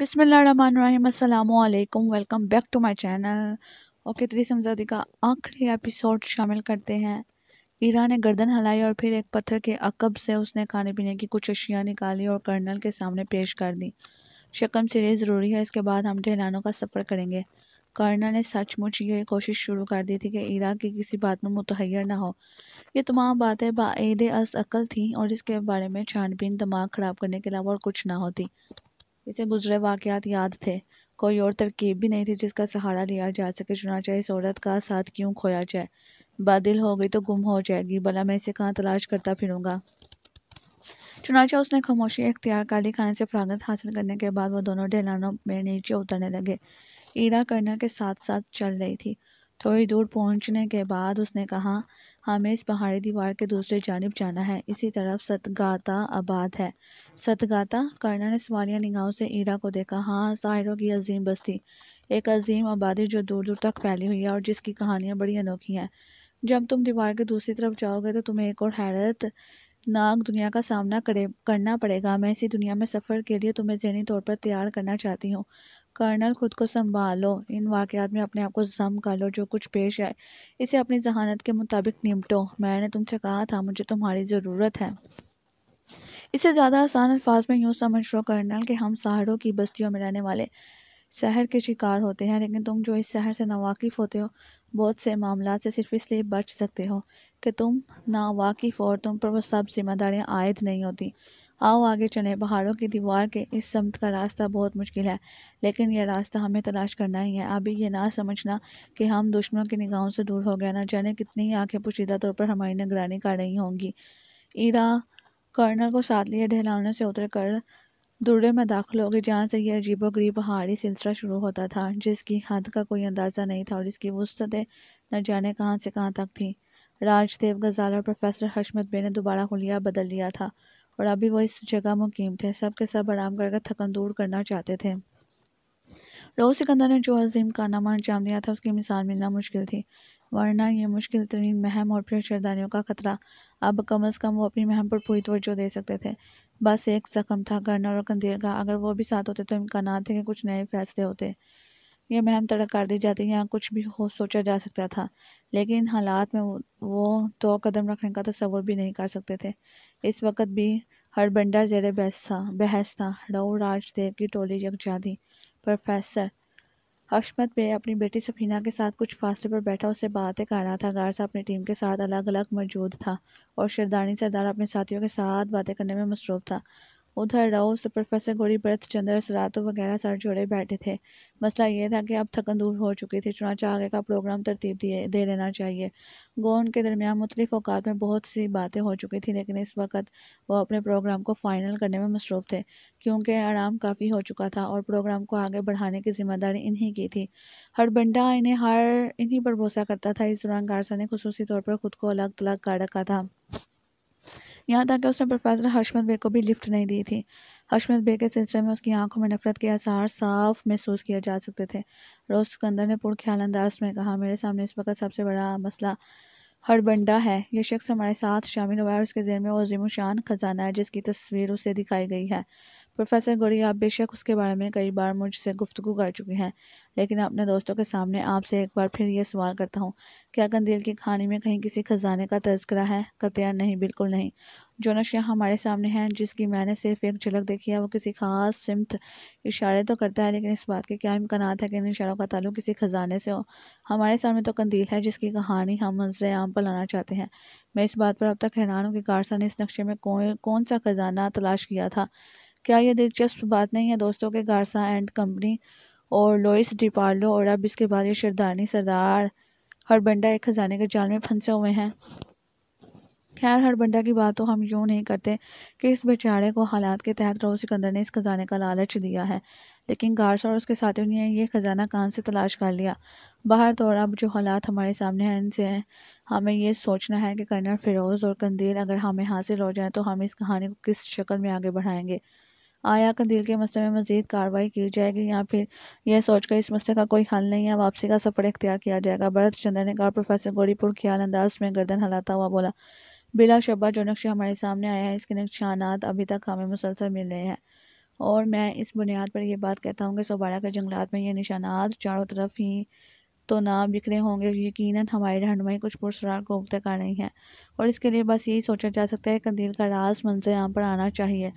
बिसमीम् welcome back to my channel okay त्रिसमजादी का आखिरी एपिसोड शामिल करते हैं ईरा ने गर्दन हलाई और फिर एक पत्थर के अकब से उसने खाने पीने की कुछ अशिया निकाली और कर्नल के सामने पेश कर दी शकम सीरीज ज़रूरी है इसके बाद हम ठहलानों का सफ़र करेंगे कर्नल ने सचमुच ये कोशिश शुरू कर दी थी कि ईरा की किसी बात में मुतहैर ना हो ये तमाम बातें बाद अस अकल थी और इसके बारे में छानबीन दिमाग ख़राब करने के अलावा और कुछ ना होती इसे गुजरे वाकयात याद थे कोई और तरकीब भी नहीं थी जिसका सहारा लिया जा सके चुनाचा इस औरत का साथ क्यों खोया जाए बादल हो गई तो गुम हो जाएगी भला मैं इसे कहाँ तलाश करता फिरूंगा चुनाचा उसने खामोशी इख्तियार काली खाने से फरागत हासिल करने के बाद वह दोनों ढलानों में नीचे उतरने लगे ईरा करना के साथ साथ चल रही थी थोड़ी दूर पहुंचने के बाद उसने कहा हमें इस पहाड़ी दीवार के दूसरी जानब जाना है इसी तरफ सतगाता आबाद है सतगाता कर्णा ने सवालिया निगाहों से ईरा को देखा हाँ साहिरों की अजीम बस्ती एक अजीम आबादी जो दूर दूर तक फैली हुई है और जिसकी कहानियां बड़ी अनोखी हैं जब तुम दीवार के दूसरी तरफ जाओगे तो तुम्हें एक और हैरत नाक दुनिया का सामना करे करना पड़ेगा मैं इसी दुनिया में सफ़र के लिए तुम्हें जहनी तौर पर तैयार करना चाहती हूँ कर्नल खुद को संभालो इन वाकयात में अपने आप को जम कर लो जो कुछ पेश आए इसे अपनी जहानत के मुताबिक निपटो मैंने तुमसे कहा था मुझे तुम्हारी ज़रूरत है इससे ज़्यादा आसान अल्फाज में यूं समझ लो कर्नल के हम शहरों की बस्तियों में रहने वाले शहर के शिकार होते हैं लेकिन तुम जो इस शहर से नावाकिफ होते हो बहुत से मामला से सिर्फ इसलिए बच सकते हो कि तुम नावाकिफ और तुम पर वो सब जिम्मेदारियाँ आयद नहीं होती आओ आगे चले पहाड़ों की दीवार के इस समत का रास्ता बहुत मुश्किल है लेकिन यह रास्ता हमें तलाश करना ही है अभी यह ना समझना कि हम दुश्मनों की निगाहों से दूर हो गया ना जाने कितनी ही आंखें पुशीदा तौर पर हमारी निगरानी कर रही होंगी ईरा कर्नल को साथ लिए ढहलाने से उतर कर दुर्रे में दाखिल हो गई जहाँ से यह गरीब पहाड़ी सिलसिला शुरू होता था जिसकी हद का कोई अंदाज़ा नहीं था और इसकी वस्तें न जाने कहाँ से कहाँ तक थी राजदेव गजाल और प्रोफेसर हशमत बे ने दोबारा हुलिया बदल लिया था और अभी वो इस जगह मुकीम थे सब के सब आराम करके थकन दूर करना चाहते थे लोह सिकंदर ने जो अजीम कारनामा अंजाम दिया था उसकी मिसाल मिलना मुश्किल थी वरना यह मुश्किल तरीन महम और पेशरदानियों का खतरा अब कम अज़ कम वो अपनी महम पर पूरी तवज्जो दे सकते थे बस एक जख्म था गर्नर और कंधे का अगर वो भी साथ होते तो इम्कान थे कि कुछ नए फैसले होते ये महम तड़क कर दी जाती यहाँ कुछ भी हो सोचा जा सकता था लेकिन इन हालात में वो दो तो कदम रखने का तस्वर भी नहीं कर सकते थे इस वक्त भी हरबंडा जेर बहस था बहस था रऊ राजदेव की टोली यकजा दी प्रोफेसर हशमत पे अपनी बेटी सफीना के साथ कुछ फासले पर बैठा उसे बातें कर रहा था गारसा अपनी टीम के साथ अलग अलग मौजूद था और शरदानी सरदार अपने साथियों के साथ बातें करने में मसरूफ था उधर राव प्रोफेसर प्रोफेसर गौरीव्रत चंद्र सरातो वगैरह सर जोड़े बैठे थे मसला यह था कि अब थकन दूर हो चुकी थी चुनाचा आगे का प्रोग्राम तरतीब दिए दे लेना चाहिए गो उनके दरमियान मुख्तलिफ अवकात में बहुत सी बातें हो चुकी थी लेकिन इस वक्त वह अपने प्रोग्राम को फाइनल करने में मसरूफ़ थे क्योंकि आराम काफ़ी हो चुका था और प्रोग्राम को आगे बढ़ाने की जिम्मेदारी इन्हीं की थी हर बंडा इन्हें हर इन्हीं पर भरोसा करता था इस दौरान गारसा ने खसूसी तौर पर खुद को अलग तलग कर रखा था यहाँ तक कि उसने प्रोफेसर हर्षमत बे को भी लिफ्ट नहीं दी थी हर्षमत बेग के सिलसिले में उसकी आंखों में नफरत के आसार साफ महसूस किए जा सकते थे रोज सिकंदर ने पूर्ण ख्याल अंदाज में कहा मेरे सामने इस वक्त सबसे बड़ा मसला हरबंडा है यह शख्स हमारे साथ शामिल हुआ है उसके जेहन में वो शान खजाना है जिसकी तस्वीर उसे दिखाई गई है प्रोफेसर गोरी आप बेशक उसके बारे में कई बार मुझसे गुफ्तगु कर चुके हैं लेकिन अपने दोस्तों के सामने आपसे एक बार फिर यह सवाल करता हूँ क्या कंदील की कहानी में कहीं किसी खजाने का तस्करा है कतिया नहीं बिल्कुल नहीं जो नशिया हमारे सामने हैं जिसकी मैंने सिर्फ एक झलक देखी है वो किसी खास सिमत इशारे तो करता है लेकिन इस बात के क्या इम्कान है कि इन इशारों का ताल्लुक किसी खजाने से हो हमारे सामने तो कंदील है जिसकी कहानी हम मंजर आम पर लाना चाहते हैं मैं इस बात पर अब तक हैरान हूँ कि कारसा ने इस नक्शे में कौन कौन सा खजाना तलाश किया था क्या यह दिलचस्प बात नहीं है दोस्तों के गारसा एंड कंपनी और लोइस डिपार्लो और अब इसके बाद ये शरदानी सरदार हरबंडा एक खजाने के जाल में फंसे हुए हैं खैर हरबंडा की बात तो हम यूं नहीं करते कि इस बेचारे को हालात के तहत रोज सिकंदर ने इस खजाने का लालच दिया है लेकिन गारसा और उसके साथियों ने ये खजाना कहाँ से तलाश कर लिया बाहर तो अब जो हालात हमारे सामने हैं इनसे हमें ये सोचना है कि कर्नल फिरोज और कंदील अगर हमें हासिल हो जाए तो हम इस कहानी को किस शक्ल में आगे बढ़ाएंगे आया कंदील के मसले में मजीद कार्रवाई की जाएगी या फिर यह सोचकर इस मसले का कोई हल नहीं है वापसी का सफर इख्तियार किया जाएगा भरत चंद्र ने कहा प्रोफेसर गोरीपुर ख्याल अंदाज में गर्दन हलाता हुआ बोला बिला शबा जो नक्शा हमारे सामने आया है इसके निशानात अभी तक हमें मुसलसल मिल रहे हैं और मैं इस बुनियाद पर यह बात कहता हूँ कि सोबाड़ा के जंगलात में ये निशानात चारों तरफ ही तो ना बिखरे होंगे यकीनन हमारी रहनमई कुछ पुरसरार को तक आ रही है और इसके लिए बस यही सोचा जा सकता है कंदील का रास मंजर यहाँ पर आना चाहिए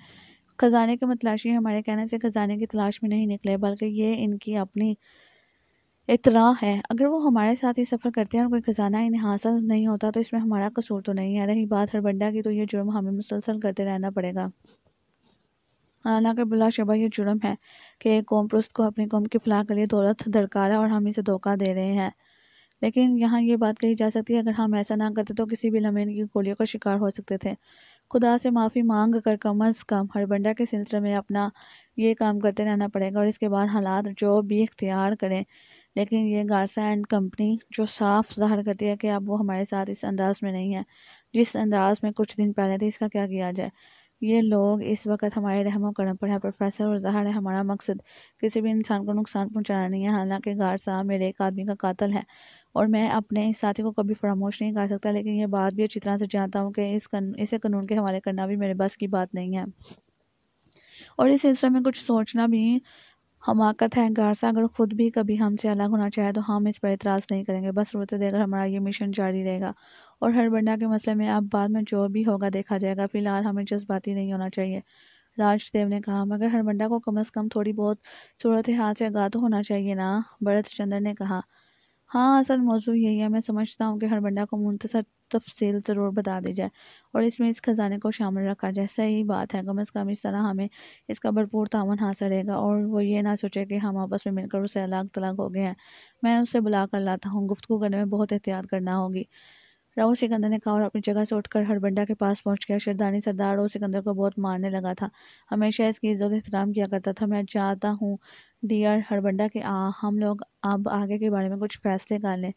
ख़जाने के मतलाशी हमारे कहने से ख़जाने की तलाश में नहीं निकले बल्कि ये इनकी अपनी इतरा है अगर वो हमारे साथ ही सफ़र करते हैं और कोई ख़जाना इन्हें हासिल नहीं होता तो इसमें हमारा कसूर तो नहीं है रही बात हरबंडा की तो ये जुर्म हमें मुसलसल करते रहना पड़ेगा हालांकि बुला शबा ये जुर्म है कि एक कौम पुरुष को अपनी कौम की फलाह के लिए दौलत दरकार है और हम इसे धोखा दे रहे हैं लेकिन यहाँ ये बात कही जा सकती है अगर हम ऐसा ना करते तो किसी भी लम्हे की गोलियों का शिकार हो सकते थे खुदा से माफ़ी मांग कर कम अज़ कम हरबंडा के सिलसिले में अपना ये काम करते रहना पड़ेगा और इसके बाद हालात जो भी इख्तियार करें लेकिन ये गारसा एंड कंपनी जो साफ जाहिर करती है कि अब वो हमारे साथ इस अंदाज में नहीं है जिस अंदाज में कुछ दिन पहले थे इसका क्या किया जाए ये लोग इस वक्त हमारे रहमो करम पर है प्रोफेसर और जहर है हमारा मकसद किसी भी इंसान को नुकसान पहुंचाना नहीं है हालांकि गार साहब मेरे एक आदमी का कातल है और मैं अपने इस साथी को कभी फरामोश नहीं कर सकता लेकिन यह बात भी अच्छी तरह से जानता हूँ कि इस कन, इसे कानून के हवाले करना भी मेरे बस की बात नहीं है और इस सिलसिले में कुछ सोचना भी हमाकत है गारसा अगर खुद भी कभी हमसे अलग होना चाहे तो हम इस पर एतराज़ नहीं करेंगे बस रोते देकर हमारा ये मिशन जारी रहेगा और हरबंडा के मसले में अब बाद में जो भी होगा देखा जाएगा फिलहाल हमें जज्बाती नहीं होना चाहिए राजदेव ने कहा मगर हरबंडा को कम अज कम थोड़ी बहुत सूरत हाल से आगा तो होना चाहिए ना भरत चंद्र ने कहा हाँ असल मौजू यही है मैं समझता हूँ कि हरबंडा को मुंतसर तफसील ज़रूर बता दी जाए और इसमें इस खजाने को शामिल रखा जाए सही बात है कम अज़ कम इस तरह हमें इसका भरपूर तामन हासिल रहेगा और वो ये ना सोचे कि हम आपस में मिलकर उसे अलग तलाक हो गए हैं मैं उसे बुला कर लाता हूँ गुफ्तु करने में बहुत एहतियात करना होगी राहुल सिकंदर ने कहा और अपनी जगह से उठकर हरबंडा के पास पहुंच गया शेरदानी सरदार राव सिकंदर को बहुत मारने लगा था हमेशा इसकी इज्जत एहतराम किया करता था मैं चाहता हूँ डियर हरबंडा के आ, हम लोग अब आगे के बारे में कुछ फैसले कर लें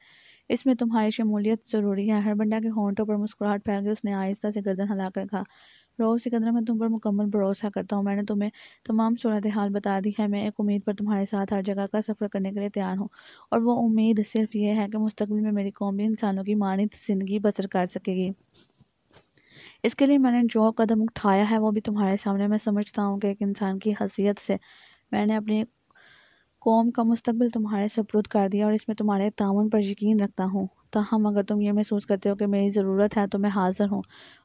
इसमें तुम्हारी शमूलियत जरूरी है हरबंडा के होंटों पर मुस्कुराहट फैल गई उसने आहिस्ता से गर्दन हिलाकर कहा रऊफ़ सिकंदर मैं तुम पर मुकम्मल भरोसा करता हूँ मैंने तुम्हें तमाम सूरत हाल बता दी है मैं एक उम्मीद पर तुम्हारे साथ हर जगह का सफ़र करने के लिए तैयार हूँ और वो उम्मीद सिर्फ ये है कि मुस्तबिल में मेरी कौम भी इंसानों की मानित ज़िंदगी बसर कर सकेगी इसके लिए मैंने जो कदम उठाया है वो भी तुम्हारे सामने मैं समझता हूँ कि एक इंसान की हैसियत से मैंने अपनी कौम का मुस्तबिल तुम्हारे सपरूद कर दिया और इसमें तुम्हारे ताउन पर यकीन रखता हूँ तहम अगर तुम ये महसूस करते हो कि मेरी ज़रूरत है तो मैं हाज़िर हूँ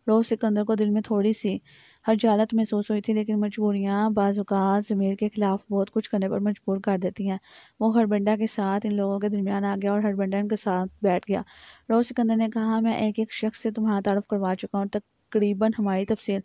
रोज़ सिकंदर को दिल में थोड़ी सी जालत महसूस हुई थी लेकिन मजबूरियाँ बाजुकात ज़मीर के ख़िलाफ़ बहुत कुछ करने पर मजबूर कर देती हैं वो हरबंडा के साथ इन लोगों के दरमियान आ गया और हरबंडा इनके साथ बैठ गया रोज़ सिकंदर ने कहा मैं एक एक शख्स से तुम्हारा तारफ़ करवा चुका हूँ तकरीबन हमारी तफसील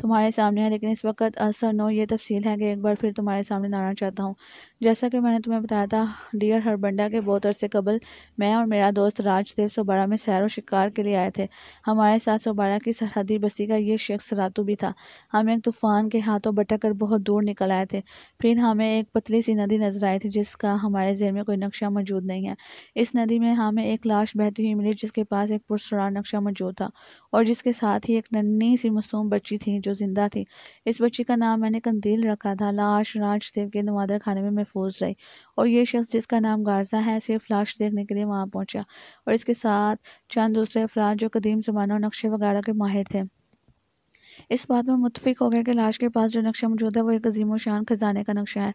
तुम्हारे सामने है लेकिन इस वक्त असर नो ये तफसील है कि एक बार फिर तुम्हारे सामने आना चाहता हूँ जैसा कि मैंने तुम्हें बताया था डियर हरबंडा के बहुत अरसे कबल मैं और मेरा दोस्त राजदेव सोबाड़ा में सैर और शिकार के लिए आए थे हमारे साथ सोबाड़ा की सरहदी बस्ती का ये शख्स रातू भी था हम एक तूफान के हाथों बटक कर बहुत दूर निकल आए थे फिर हमें एक पतली सी नदी नजर आई थी जिसका हमारे जेर में कोई नक्शा मौजूद नहीं है इस नदी में हमें एक लाश बहती हुई मिली जिसके पास एक पुरसरार नक्शा मौजूद था और जिसके साथ ही एक नन्नी सी मासूम बच्ची थी जो जो जिंदा थी इस बच्ची का नाम मैंने कंदील रखा था लाश राजदेव के नवादर खाने में महफूज रही और ये शख्स जिसका नाम गारजा है सिर्फ लाश देखने के लिए वहां पहुंचा और इसके साथ चंद दूसरे अफराद जो कदीम ज़माना और नक्शे वगैरह के माहिर थे इस बात पर मुतफिक हो गया कि लाश के पास जो नक्शा मौजूद है वो एक अजीम शान खजाने का नक्शा है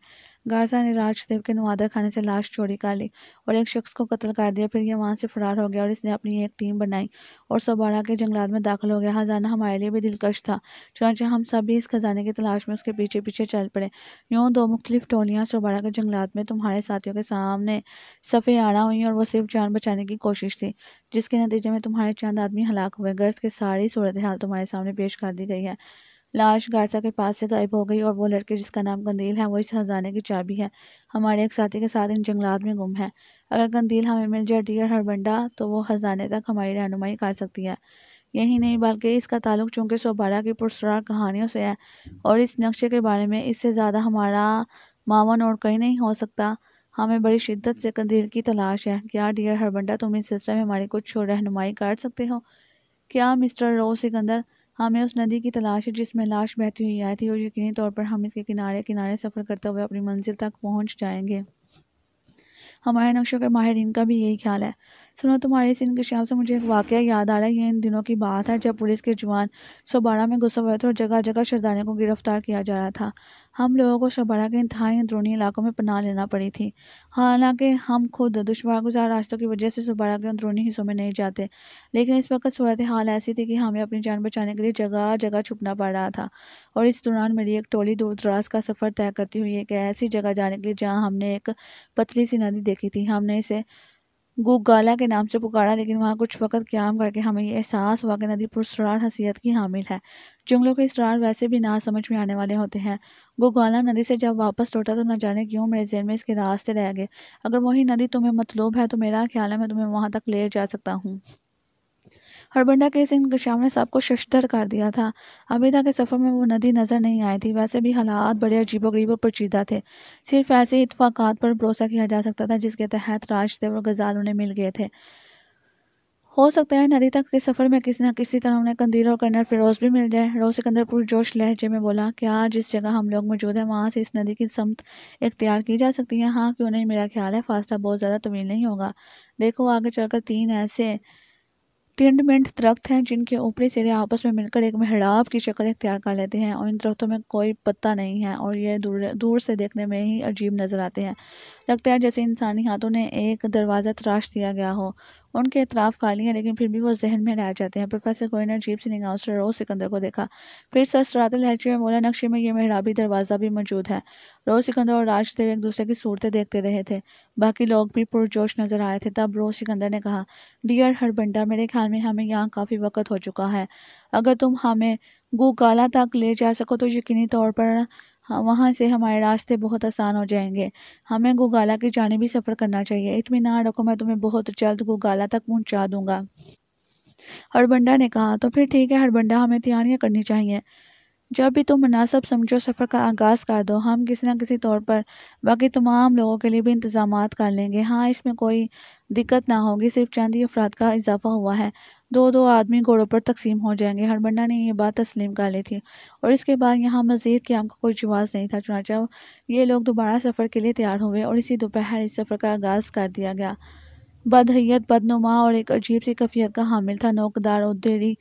गारसा ने राजदेव के नवादा खाने से लाश चोरी कर ली और एक शख्स को कत्ल कर दिया फिर यह वहाँ से फरार हो गया और इसने अपनी एक टीम बनाई और सोबाड़ा के जंगलात में दाखिल हो गया खजाना हमारे लिए भी दिलकश था चुनाचे हम सभी इस खजाने की तलाश में उसके पीछे पीछे चल पड़े यूँ दो मुख्तलिफ टोलियाँ सोबाड़ा के जंगलात में तुम्हारे साथियों के सामने सफ़े आड़ा हुई और वो सिर्फ जान बचाने की कोशिश थी जिसके नतीजे में तुम्हारे चंद आदमी हलाक हुए गर्ज के सारी सूरत हाल तुम्हारे सामने पेश कर दी गई गई है लाश गारसा के पास से गायब हो गई और वो लड़के जिसका नाम कंदील है वो इस खजाने की चाबी है हमारे एक साथी के साथ इन जंगलात में गुम है अगर कंदील हमें मिल जाए डियर हरबंडा तो वो खजाने तक हमारी रहनुमाई कर सकती है यही नहीं बल्कि इसका ताल्लुक चूंकि सोबारा की पुरसरार कहानियों से है और इस नक्शे के बारे में इससे ज़्यादा हमारा मावन और कहीं नहीं हो सकता हमें बड़ी शिद्दत से कंदील की तलाश है क्या डियर हरबंडा तुम इस सिलसिले में हमारी कुछ रहनुमाई कर सकते हो क्या मिस्टर रो सिकंदर हमें उस नदी की तलाश है जिसमें लाश बहती हुई आई थी और यकीनी तौर पर हम इसके किनारे किनारे सफ़र करते हुए अपनी मंजिल तक पहुंच जाएंगे हमारे नक्शों के माहरीन का भी यही ख्याल है सुनो तुम्हारे इस इंकशाफ से मुझे एक वाक़ याद आ रहा है ये इन दिनों की बात है जब पुलिस के जवान सोबारा में घुसे हुए थे और जगह जगह शरदारियों को गिरफ्तार किया जा रहा था हम लोगों को सोबारा के इंतहाई अंदरूनी इलाकों में पनाह लेना पड़ी थी हालांकि हम खुद दुशवार गुजार रास्तों की वजह से सोबारा के अंदरूनी हिस्सों में नहीं जाते लेकिन इस वक्त सूरत हाल ऐसी थी कि हमें अपनी जान बचाने के लिए जगह जगह छुपना पड़ रहा था और इस दौरान मेरी एक टोली दूर दराज का सफ़र तय करती हुई एक ऐसी जगह जाने के लिए जहाँ हमने एक पतली सी नदी देखी थी हमने इसे गुगाला के नाम से पुकारा लेकिन वहाँ कुछ वक्त क्याम करके हमें यह एहसास हुआ कि नदी पुरसरार हसीियत की हामिल है जुमलों के इसरार वैसे भी ना समझ में आने वाले होते हैं गुगाला नदी से जब वापस लौटा तो न जाने क्यों मेरे जहन में इसके रास्ते रह गए अगर वही नदी तुम्हें मतलूब है तो मेरा ख्याल है मैं तुम्हें वहाँ तक ले जा सकता हूँ हड़बंडा केस इन श्यामला साहब को शशधर कर दिया था आबिदा के सफ़र में वो नदी नज़र नहीं आई थी वैसे भी हालात बड़े अजीबो गरीब और पेचीदा थे सिर्फ ऐसे इतफाक़ात पर भरोसा किया जा सकता था जिसके तहत राशते और गज़ाल उन्हें मिल गए थे हो सकता है नदी तक के सफ़र में किसी न किसी तरह उन्हें कंदील और कर्नल फिरोज भी मिल जाए रोज सिकंदर जोश लहजे में बोला क्या जिस जगह हम लोग मौजूद हैं वहां से इस नदी की समत इख्तियार की जा सकती है हाँ क्यों नहीं मेरा ख्याल है फासला बहुत ज़्यादा तवील नहीं होगा देखो आगे चलकर तीन ऐसे टिंडमेंट दरख्त हैं जिनके ऊपरी सिरे आपस में मिलकर एक मेहराब की शक्ल अख्तियार कर लेते हैं और इन दरख्तों में कोई पत्ता नहीं है और ये दूर दूर से देखने में ही अजीब नज़र आते हैं लगता है जैसे इंसानी हाथों ने एक दरवाज़ा तराश दिया गया हो उनके इतराफ़ कर हैं लेकिन फिर भी वो जहन में रह जाते हैं प्रोफेसर कोई ने अजीब सी निगाह से रोज़ सिकंदर को देखा फिर ससरातल लहजे में मोला नक्शे में यह मेहराबी दरवाज़ा भी मौजूद है रोज़ सिकंदर और राज देव एक दूसरे की सूरतें देखते रहे थे बाकी लोग भी पुरजोश नजर आए थे तब रोज़ सिकंदर ने कहा डियर हरबंडा मेरे ख्याल में हमें यहाँ काफ़ी वक्त हो चुका है अगर तुम हमें गुकाला तक ले जा सको तो यकीनी तौर पर हाँ, वहाँ से हमारे रास्ते बहुत आसान हो जाएंगे हमें गोगाला की जाने भी सफ़र करना चाहिए इतमान रखो मैं तुम्हें बहुत जल्द गोगाला तक पहुँचा दूंगा हरबंडा ने कहा तो फिर ठीक है हरबंडा हमें तैयारियां करनी चाहिए जब भी तुम मुनासिब समझो सफ़र का आगाज़ कर दो हम किसी न किसी तौर पर बाकी तमाम लोगों के लिए भी इंतज़ाम कर लेंगे हाँ इसमें कोई दिक्कत ना होगी सिर्फ चंद ही अफराद का इजाफ़ा हुआ है दो दो आदमी घोड़ों पर तकसीम हो जाएंगे हड़बन्ना ने यह बात तस्लीम कर ली थी और इसके बाद यहाँ मज़ीद आम का कोई जवाब नहीं था चुनाचा ये लोग दोबारा सफ़र के लिए तैयार हुए और इसी दोपहर इस सफ़र का आगाज़ कर दिया गया बदहैत बदनुमा और एक अजीब सी कफ़ियत का हामिल था नोकदार और देरी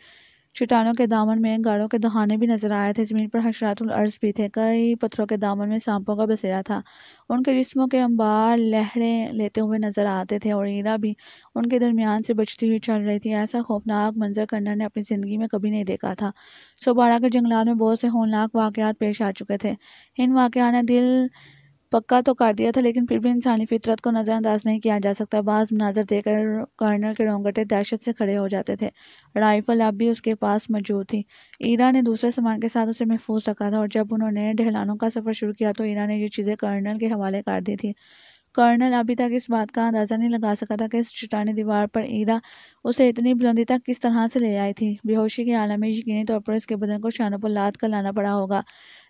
चट्टानों के दामन में गाड़ों के दहाने भी नजर आए थे जमीन पर हशरात अर्ज भी थे कई पत्थरों के दामन में सांपों का बसेरा था उनके जिस्मों के अंबार लहरें लेते हुए नजर आते थे और ईरा भी उनके दरमियान से बचती हुई चल रही थी ऐसा खौफनाक मंजर करना ने अपनी ज़िंदगी में कभी नहीं देखा था सोबाड़ा के जंगलात में बहुत से होलनाक वाक़ात पेश आ चुके थे इन वाकया ने दिल पक्का तो कर दिया था लेकिन फिर भी इंसानी फितरत को नज़रअंदाज नहीं किया जा सकता बाज़ मनाजर देकर कर्नल के रोंगटे दहशत से खड़े हो जाते थे राइफल अब भी उसके पास मौजूद थी ईरा ने दूसरे सामान के साथ उसे महफूज रखा था और जब उन्होंने ढहलानों का सफ़र शुरू किया तो ईरा ने ये चीज़ें कर्नल के हवाले कर दी थी कर्नल अभी तक इस बात का अंदाज़ा नहीं लगा सका था कि इस चटानी दीवार पर ईरा उसे इतनी बुलंदी तक किस तरह से ले आई थी बेहोशी के आलम में यकीनी तौर पर उसके बदन को शानों पर लाद कर लाना पड़ा होगा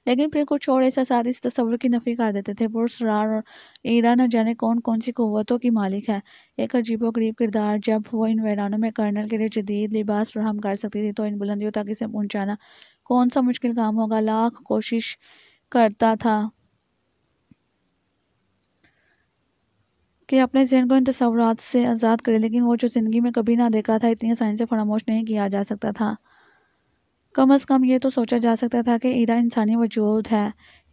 लेकिन फिर कुछ और ऐसा इस तस्वर की नफ़ी कर देते थे पुरसरार और ईरा न जाने कौन कौन सी क़वतों की मालिक है एक गरीब किरदार जब वो इन वैरानों में कर्नल के लिए जदीद लिबास फ्राहम कर सकती थी तो इन बुलंदियों तक इसे पहुँचाना कौन सा मुश्किल काम होगा लाख कोशिश करता था कि अपने जहन को इन तस्वरत से आज़ाद करे लेकिन वो जो ज़िंदगी में कभी ना देखा था इतनी आसानी से फरामोश नहीं किया जा सकता था कम अज़ कम ये तो सोचा जा सकता था कि ईरा इंसानी वजूद है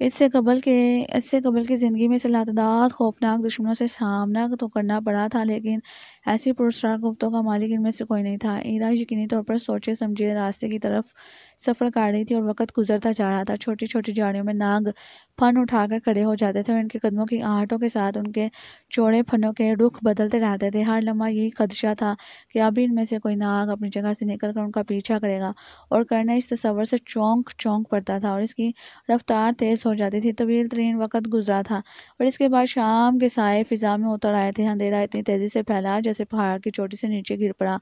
इससे कबल के इससे कबल की ज़िंदगी में लातदार खौफनाक दुश्मनों से सामना तो करना पड़ा था लेकिन ऐसी पुरस्कार गुफ्तों का मालिक इनमें से कोई नहीं था ईरा यकीनी तौर पर सोचे समझे रास्ते की तरफ सफ़र काट रही थी और वक़्त गुजरता जा रहा था छोटी छोटी झाड़ियों में नाग फन उठाकर खड़े हो जाते थे और इनके कदमों की आहटों के साथ उनके चौड़े फनों के रुख बदलते रहते थे हर लम्हा यही खदशा था कि अभी इनमें से कोई नाग अपनी जगह से निकल कर उनका पीछा करेगा और करना इस तस्वर से चौंक चौंक पड़ता था और इसकी रफ्तार तेज़ हो हो जाती थी तवील तरीन वक्त गुजरा था और इसके बाद शाम के साय फिजा में उतर आए थे अंधेरा इतनी तेज़ी से फैला जैसे पहाड़ की चोटी से नीचे गिर पड़ा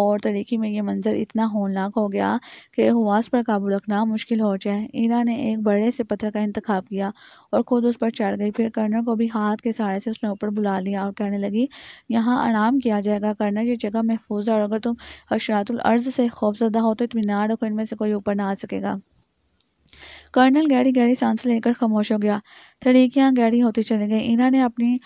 और तरीकी में यह मंजर इतना होलनाक हो गया कि हुआस पर काबू रखना मुश्किल हो जाए ईरा ने एक बड़े से पत्थर का इंतखब किया और खुद उस पर चढ़ गई फिर कर्नर को भी हाथ के सहारे से उसने ऊपर बुला लिया और कहने लगी यहाँ आराम किया जाएगा कर्नर ये जगह महफूज है और अगर तुम अशरातुल अर्ज से खौफजदा हो तो इतमान रखो इनमें से कोई ऊपर ना आ सकेगा कर्नल गहरी गहरी सांस लेकर खामोश हो गया तरीकियां गहरी होती चली गई ईरा ने अपनी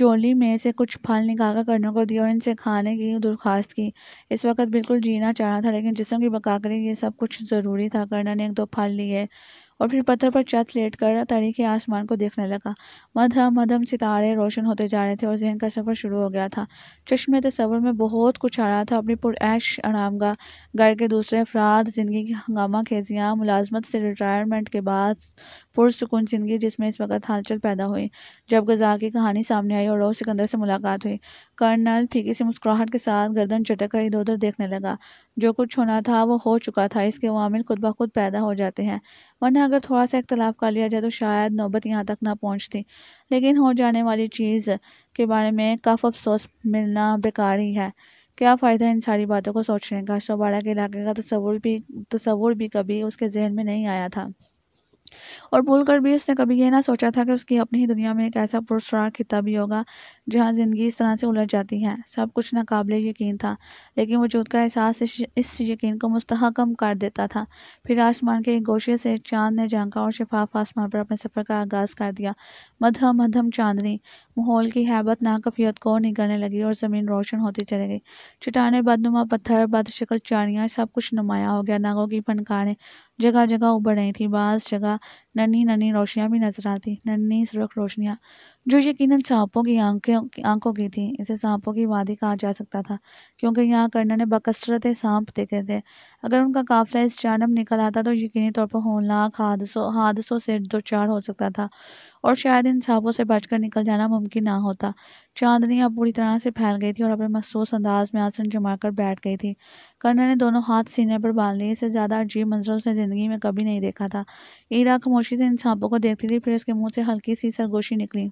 जोली में से कुछ फल निकालकर कर्नल को दिया और इनसे खाने की दरख्वास्त की इस वक्त बिल्कुल जीना चाह रहा था लेकिन जिसम की बका ये सब कुछ ज़रूरी था कर्नल ने एक दो फल लिए और फिर पत्थर पर चत लेट कर तरीके आसमान को देखने लगा मधम मधम सितारे रोशन होते जा रहे थे और जहन का सफ़र शुरू हो गया था चश्मे तस्वर तो में बहुत कुछ आ रहा था अपनी पुरैश आरामगा घर के दूसरे अफराद ज़िंदगी की हंगामा खेजियाँ मुलाजमत से रिटायरमेंट के बाद पुरसकून ज़िंदगी जिसमें इस वक्त हलचल पैदा हुई जब गजा की कहानी सामने आई और रोज सिकंदर से मुलाकात हुई कर्नल फीकी से मुस्कुराहट के साथ गर्दन चटक कर इधर उधर देखने लगा जो कुछ होना था वो हो चुका था इसके वामिल खुद ब खुद पैदा हो जाते हैं वरना अगर थोड़ा सा इख्तलाफ कर लिया जाए तो शायद नौबत यहाँ तक ना पहुँचती लेकिन हो जाने वाली चीज़ के बारे में काफ़ अफसोस मिलना बेकार ही है क्या फ़ायदा इन सारी बातों को सोचने का शोबाड़ा के इलाके का तस्वुर भी तस्वुर भी कभी उसके जहन में नहीं आया था और बोलकर भी उसने कभी यह ना सोचा था कि उसकी अपनी ही दुनिया में एक ऐसा पुरस्कार खिता भी होगा जहाँ ज़िंदगी इस तरह से उलझ जाती है सब कुछ नाकाबिले यकीन था लेकिन वजूद का एहसास इस यकीन को मुस्तकम कर देता था फिर आसमान के एक गोशे से चांद ने झांका और शफाफ आसमान पर अपने सफ़र का आगाज़ कर दिया मधम मधम चांदनी माहौल की हैबत नाकफियत को निगलने लगी और ज़मीन रोशन होती चले गई चटाने बदनुमा पत्थर बदशकल चाड़ियाँ सब कुछ नुमाया हो गया नागों की फनकारें जगह जगह उभर रही थी बाज़ जगह नन्ही नन्ही रोशनियाँ भी नजर आती नन्ही सुरख रोशनियाँ जो यकीनन सांपों की आंखें आंखों की थी इसे सांपों की वादी कहा जा सकता था क्योंकि यहाँ करना ने बकसरत सांप देखे थे अगर उनका काफिला इस जानब निकल आता तो यकीनी तौर पर होनाक हादसों हादसों से दो चार हो सकता था और शायद इन सांपों से बचकर निकल जाना मुमकिन ना होता चांदनी अब पूरी तरह से फैल गई थी और अपने मखसूस अंदाज में आसन जमाकर बैठ गई थी कर्णन ने दोनों हाथ सीने पर बांध लिए इसे ज़्यादा अजीब मंजर उसने ज़िंदगी में कभी नहीं देखा था ईरा खामोशी से इन सांपों को देखती थी फिर उसके मुंह से हल्की सी सरगोशी निकली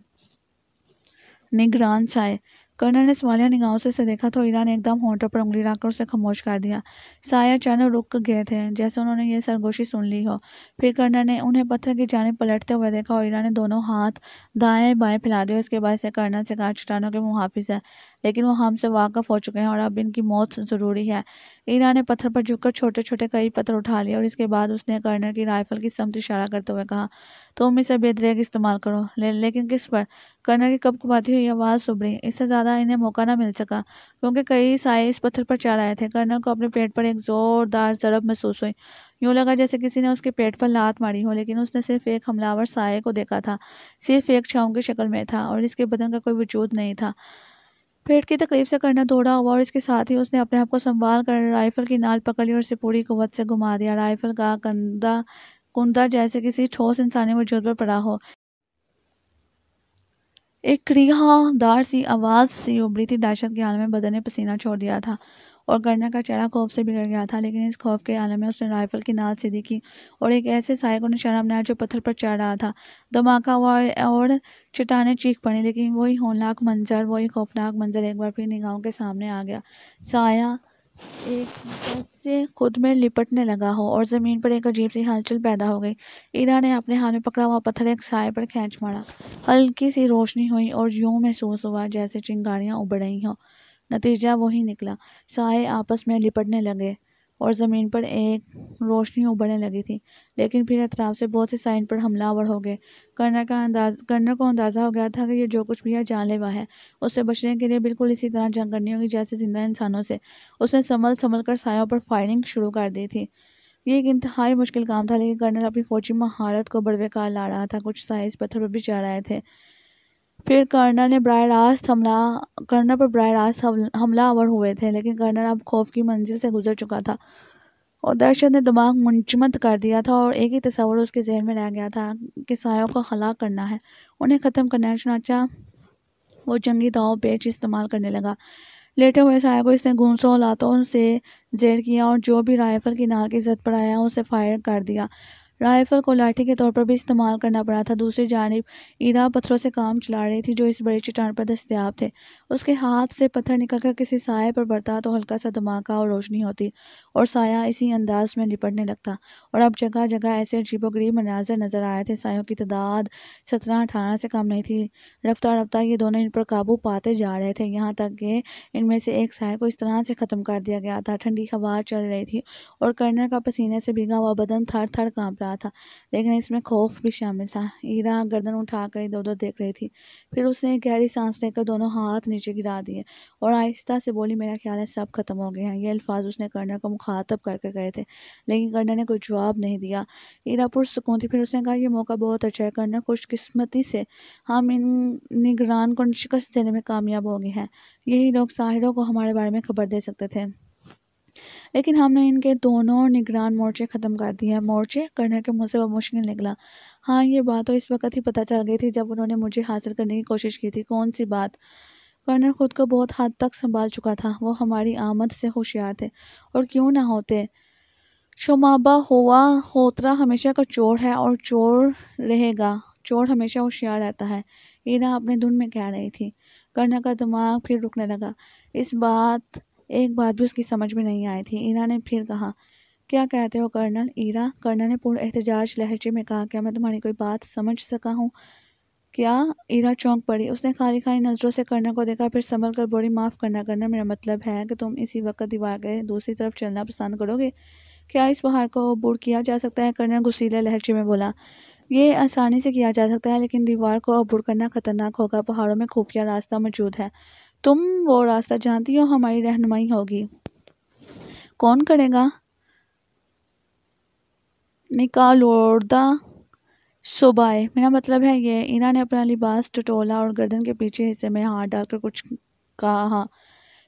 निगरान छाए कर्नल ने सवालिया निगाहों से देखा तो ईरा ने एकदम होंठों पर उंगली रखकर उसे खामोश कर दिया साय अचानक रुक गए थे जैसे उन्होंने ये सरगोशी सुन ली हो फिर कर्नल ने उन्हें पत्थर की जानब पलटते हुए देखा और ईरा ने दोनों हाथ दाएं बाएं फैला दिए उसके बाद से कर्नल से कहा चट्टानों के मुहाफिज है लेकिन वो हमसे वाकफ़ हो चुके हैं और अब इनकी मौत ज़रूरी है ईरा ने पत्थर पर झुककर छोटे छोटे कई पत्थर उठा लिए और इसके बाद उसने कर्नल की राइफल की समत इशारा करते हुए कहा तुम इसे बेदरेग इस्तेमाल करो ले, लेकिन किस पर कर्नल की कपकपाती हुई आवाज़ सुबरी इससे ज़्यादा इन्हें मौका ना मिल सका क्योंकि कई साए इस पत्थर पर चढ़ आए थे कर्नल को अपने पेट पर एक ज़ोरदार जड़ब महसूस हुई यूं लगा जैसे किसी ने उसके पेट पर लात मारी हो लेकिन उसने सिर्फ एक हमलावर साय को देखा था सिर्फ एक छाँव की शक्ल में था और इसके बदन का कोई वजूद नहीं था पेड़ की तकलीफ से करना दौड़ा हुआ और इसके साथ ही उसने अपने आप को संभाल कर राइफल की नाल पकड़ ली और उसे पूरी कुत से घुमा दिया राइफल का कंधा कुंदा जैसे किसी ठोस इंसानी वजूद पर पड़ा हो एक रिहादार सी आवाज़ सी उभरी थी दहशत के हाल में बदन ने पसीना छोड़ दिया था और गवर्नर का चेहरा खौफ से बिगड़ गया था लेकिन इस खौफ के आलम में उसने राइफल की नाल सीधी की और एक ऐसे साय को निशाना बनाया जो पत्थर पर चढ़ रहा था धमाका हुआ और चटाने चीख पड़ी लेकिन वही होनलाक मंजर वही खौफनाक मंजर एक बार फिर निगाहों के सामने आ गया साया एक से खुद में लिपटने लगा हो और ज़मीन पर एक अजीब सी हलचल पैदा हो गई ईरा ने अपने हाथ में पकड़ा हुआ पत्थर एक साय पर खींच मारा हल्की सी रोशनी हुई और यूं महसूस हुआ जैसे चिंगारियां उबड़ रही हों नतीजा वही निकला साये आपस में लिपटने लगे और ज़मीन पर एक रोशनी उभरने लगी थी लेकिन फिर अतराब से बहुत से साइन पर हमलावर हो गए कर्नल का अंदाज कर्नल को अंदाज़ा हो गया था कि यह जो कुछ भी है जानलेवा है उससे बचने के लिए बिल्कुल इसी तरह जंग करनी होगी जैसे ज़िंदा इंसानों से उसने संभल संभल कर सायों पर फायरिंग शुरू कर दी थी ये एक इंतहाई मुश्किल काम था लेकिन कर्नल अपनी फ़ौजी महारत को बरवेकार ला रहा था कुछ साइज पत्थर पर भी चढ़ रहे थे फिर कर्नल ने براہِ रास्त हमला कर्नल पर براہِ रास्त हमलावर हुए थे लेकिन कर्नल अब खौफ की मंजिल से गुज़र चुका था और दहशत ने दिमाग मुंचमद कर दिया था और एक ही तस्वर उसके जहन में रह गया था कि सायों को खला करना है उन्हें ख़त्म करना है चुनाचा वो जंगी दाव पेच इस्तेमाल करने लगा लेटे हुए साय को इसने घूसों लातों से जेर किया और जो भी राइफल की नाल की जद पर आया उसे फायर कर दिया राइफ़ल को लाठी के तौर पर भी इस्तेमाल करना पड़ा था दूसरी जानब ईदा पत्थरों से काम चला रही थी जो इस बड़ी चट्टान पर दस्तियाब थे उसके हाथ से पत्थर निकलकर किसी साय पर बढ़ता तो हल्का सा धमाका और रोशनी होती और साया इसी अंदाज में निपटने लगता और अब जगह जगह ऐसे गरीब मनाजर नजर आ रहे थे सायों की तादाद सत्रह अठारह से कम नहीं थी रफ्तार रफ्तार ये दोनों इन पर काबू पाते जा रहे थे यहाँ तक कि इनमें से एक साय को इस तरह से ख़त्म कर दिया गया था ठंडी हवा चल रही थी और कर्नल का पसीने से भीगा हुआ बदन थर थर काँप रहा था लेकिन इसमें खौफ भी शामिल था ईरा गर्दन उठाकर इधर उधर देख रही थी फिर उसने गहरी सांस लेकर दोनों हाथ नीचे गिरा दिए और आहिस्ता से बोली मेरा ख्याल है सब खत्म हो गया है ये अल्फाज उसने कर्नल को मुखातब करके गए थे लेकिन कर्णा ने कोई जवाब नहीं दिया ईरा पुरसकून थी फिर उसने कहा यह मौका बहुत अच्छा है कर्णा खुशकिस्मती से हम इन निगरान को शिकस्त देने में कामयाब हो गए हैं यही लोग साहिरों को हमारे बारे में खबर दे सकते थे लेकिन हमने इनके दोनों निगरान मोर्चे ख़त्म कर दिए हैं मोर्चे करने के मुझसे बहुत मुश्किल निकला हाँ ये बात तो इस वक्त ही पता चल गई थी जब उन्होंने मुझे हासिल करने की कोशिश की थी कौन सी बात कर्नल खुद को बहुत हद तक संभाल चुका था वो हमारी आमद से होशियार थे और क्यों ना होते शुमाबा हुआ होतरा हमेशा का चोर है और चोर रहेगा चोर हमेशा होशियार रहता है ईरा अपने धुन में कह रही थी कर्नल का दिमाग फिर रुकने लगा इस बात एक बात भी उसकी समझ में नहीं आई थी ईरा ने फिर कहा क्या कहते हो कर्नल ईरा कर्नल ने पूर्ण एहतजाज लहजे में कहा क्या मैं तुम्हारी कोई बात समझ सका हूँ क्या इरा चौंक पड़ी उसने खाली खाली नज़रों से करना को देखा फिर संभल कर बोली माफ़ करना करना मेरा मतलब है कि तुम इसी वक्त दीवार के दूसरी तरफ चलना पसंद करोगे क्या इस पहाड़ को अबूर किया जा सकता है करना घुसीले लहजे में बोला ये आसानी से किया जा सकता है लेकिन दीवार को अबूर करना खतरनाक होगा पहाड़ों में खुफिया रास्ता मौजूद है तुम वो रास्ता जानती हो हमारी रहनुमाई होगी कौन करेगा निकालोर्दा सुबाए मेरा मतलब है ये इना ने अपना लिबास टटोला और गर्दन के पीछे हिस्से में हाथ डालकर कुछ कहा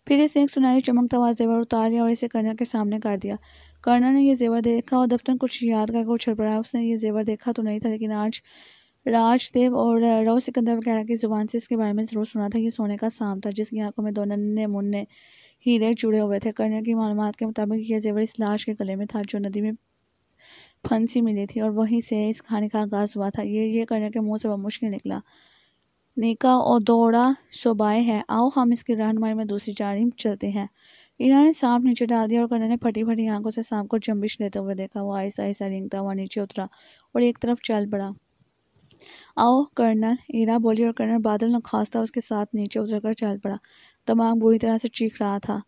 फिर इसने एक सुनहरी चमकता हुआ जेवर उतार लिया और इसे कर्नल के सामने कर दिया कर्नल ने यह जेवर देखा और दफ्तर कुछ याद करके उछल पड़ा उसने ये जेवर देखा तो नहीं था लेकिन आज राजदेव और रव सिकंदर वगैरह की जुबान से इसके बारे में जरूर सुना था ये सोने का साम था जिसकी आंखों में दो नन्हे मुन्ने हीरे जुड़े हुए थे कर्नल की मालूम के मुताबिक यह जेवर इस लाश के गले में था जो नदी में फंसी मिली थी और वहीं से इस कहानी का आगाज हुआ था ये ये करने के मुंह से बहुत मुश्किल निकला नेका और दौड़ा शोबाए है आओ हम इसकी रहनमाई में दूसरी जारी चलते हैं ईरा ने सांप नीचे डाल दिया और कन्या ने फटी फटी आंखों से सांप को जम्बिश लेते हुए देखा वो आहिस्ता आहिस्ता रिंगता हुआ नीचे उतरा और एक तरफ चल पड़ा आओ कर्नल ईरा बोली और कर्नल बादल नखास्ता उसके साथ नीचे उतर कर चल पड़ा दिमाग बुरी तरह से चीख रहा था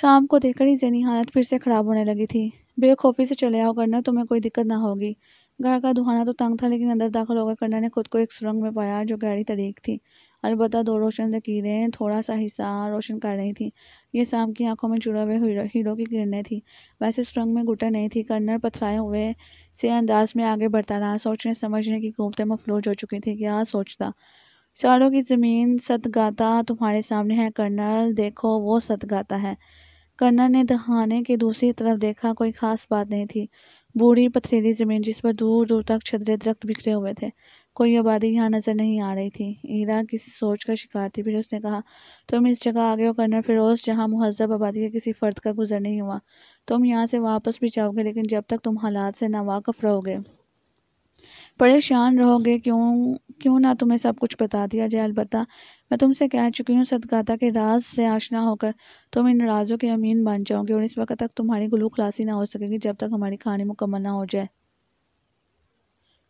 शाम को देखकर ही जनी हालत फिर से ख़राब होने लगी थी बेवकूफ़ी से चले आओ करना तुम्हें कोई दिक्कत ना होगी घर का दुहाना तो तंग था लेकिन अंदर दाखिल होकर करना ने खुद को एक सुरंग में पाया जो गहरी तरीक थी अलबत् दो रोशन लकीरें थोड़ा सा हिस्सा रोशन कर रही थी ये शाम की आंखों में जुड़े हुए हीरो, की किरणें थी वैसे सुरंग में घुटन नहीं थी कर्नल पथराए हुए से अंदाज में आगे बढ़ता रहा सोचने समझने की गुफ्तें मफलूज हो चुकी थी क्या सोचता चारों की ज़मीन सतगाता तुम्हारे सामने है कर्नल देखो वो सतगाता है कन्ना ने दहाने की दूसरी तरफ देखा कोई खास बात नहीं थी बूढ़ी पथरीली जमीन जिस पर दूर दूर तक छतरे दरख्त बिखरे हुए थे कोई आबादी यहाँ नजर नहीं आ रही थी ईरा किसी सोच का शिकार थी फिर उसने कहा तुम इस जगह आ गए हो कर्नल फिरोज जहाँ महजब आबादी के किसी फर्द का गुजर नहीं हुआ तुम यहाँ से वापस भी जाओगे लेकिन जब तक तुम हालात से नावाकफ रहोगे परेशान रहोगे क्यों क्यों ना तुम्हें सब कुछ बता दिया जाए अलबत् मैं तुमसे कह चुकी हूँ सदगाता के राज से आशना होकर तुम इन राजों के अमीन बन जाओगे और इस वक्त तक तुम्हारी गुलू खलासी ना हो सकेगी जब तक हमारी खानी मुकम्मल ना हो जाए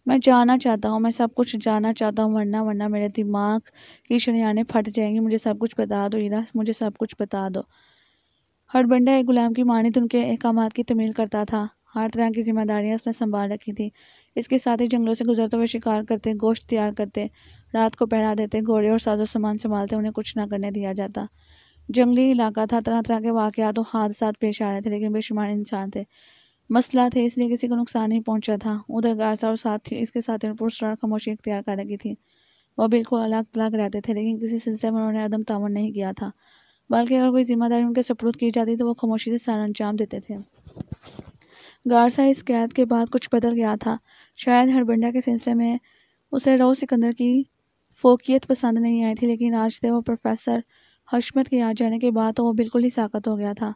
मैं जाना चाहता हूँ मैं सब कुछ जाना चाहता हूँ वरना वरना मेरे दिमाग की शनियाने फट जाएंगी मुझे सब कुछ बता दो ईरा मुझे सब कुछ बता दो हर बंडा एक गुलाम की मानित तो उनके अहकाम की तमील करता था हर तरह की जिम्मेदारियां उसने संभाल रखी थी इसके साथ ही जंगलों से गुजरते हुए शिकार करते गोश्त तैयार करते रात को पहरा देते घोड़े और साजो सामान संभालते उन्हें कुछ ना करने दिया जाता जंगली इलाका था तरह तरह के वाकत और हादसा पेश आ रहे थे लेकिन बेशुमार इंसान थे मसला थे इसलिए किसी को नुकसान नहीं पहुंचा था उधर गारसा और साथी इसके साथ खामोशी इख्तियार कर रखी थी वह बिल्कुल अलग तलाक रहते थे लेकिन किसी सिलसिले में उन्होंने अदम तावन नहीं किया था बल्कि अगर कोई जिम्मेदारी उनके सपूत की जाती तो वो खामोशी से सारा अंजाम देते थे गारसा इस क़ैद के बाद कुछ बदल गया था। शायद हरबंडा के सिलसिले में उसे रऊफ़ सिकंदर की फ़ोकियत पसंद नहीं आई थी, लेकिन आज थे तो वो प्रोफ़ेसर हशमत के आ जाने के बाद तो वो बिल्कुल ही साक़त हो गया था।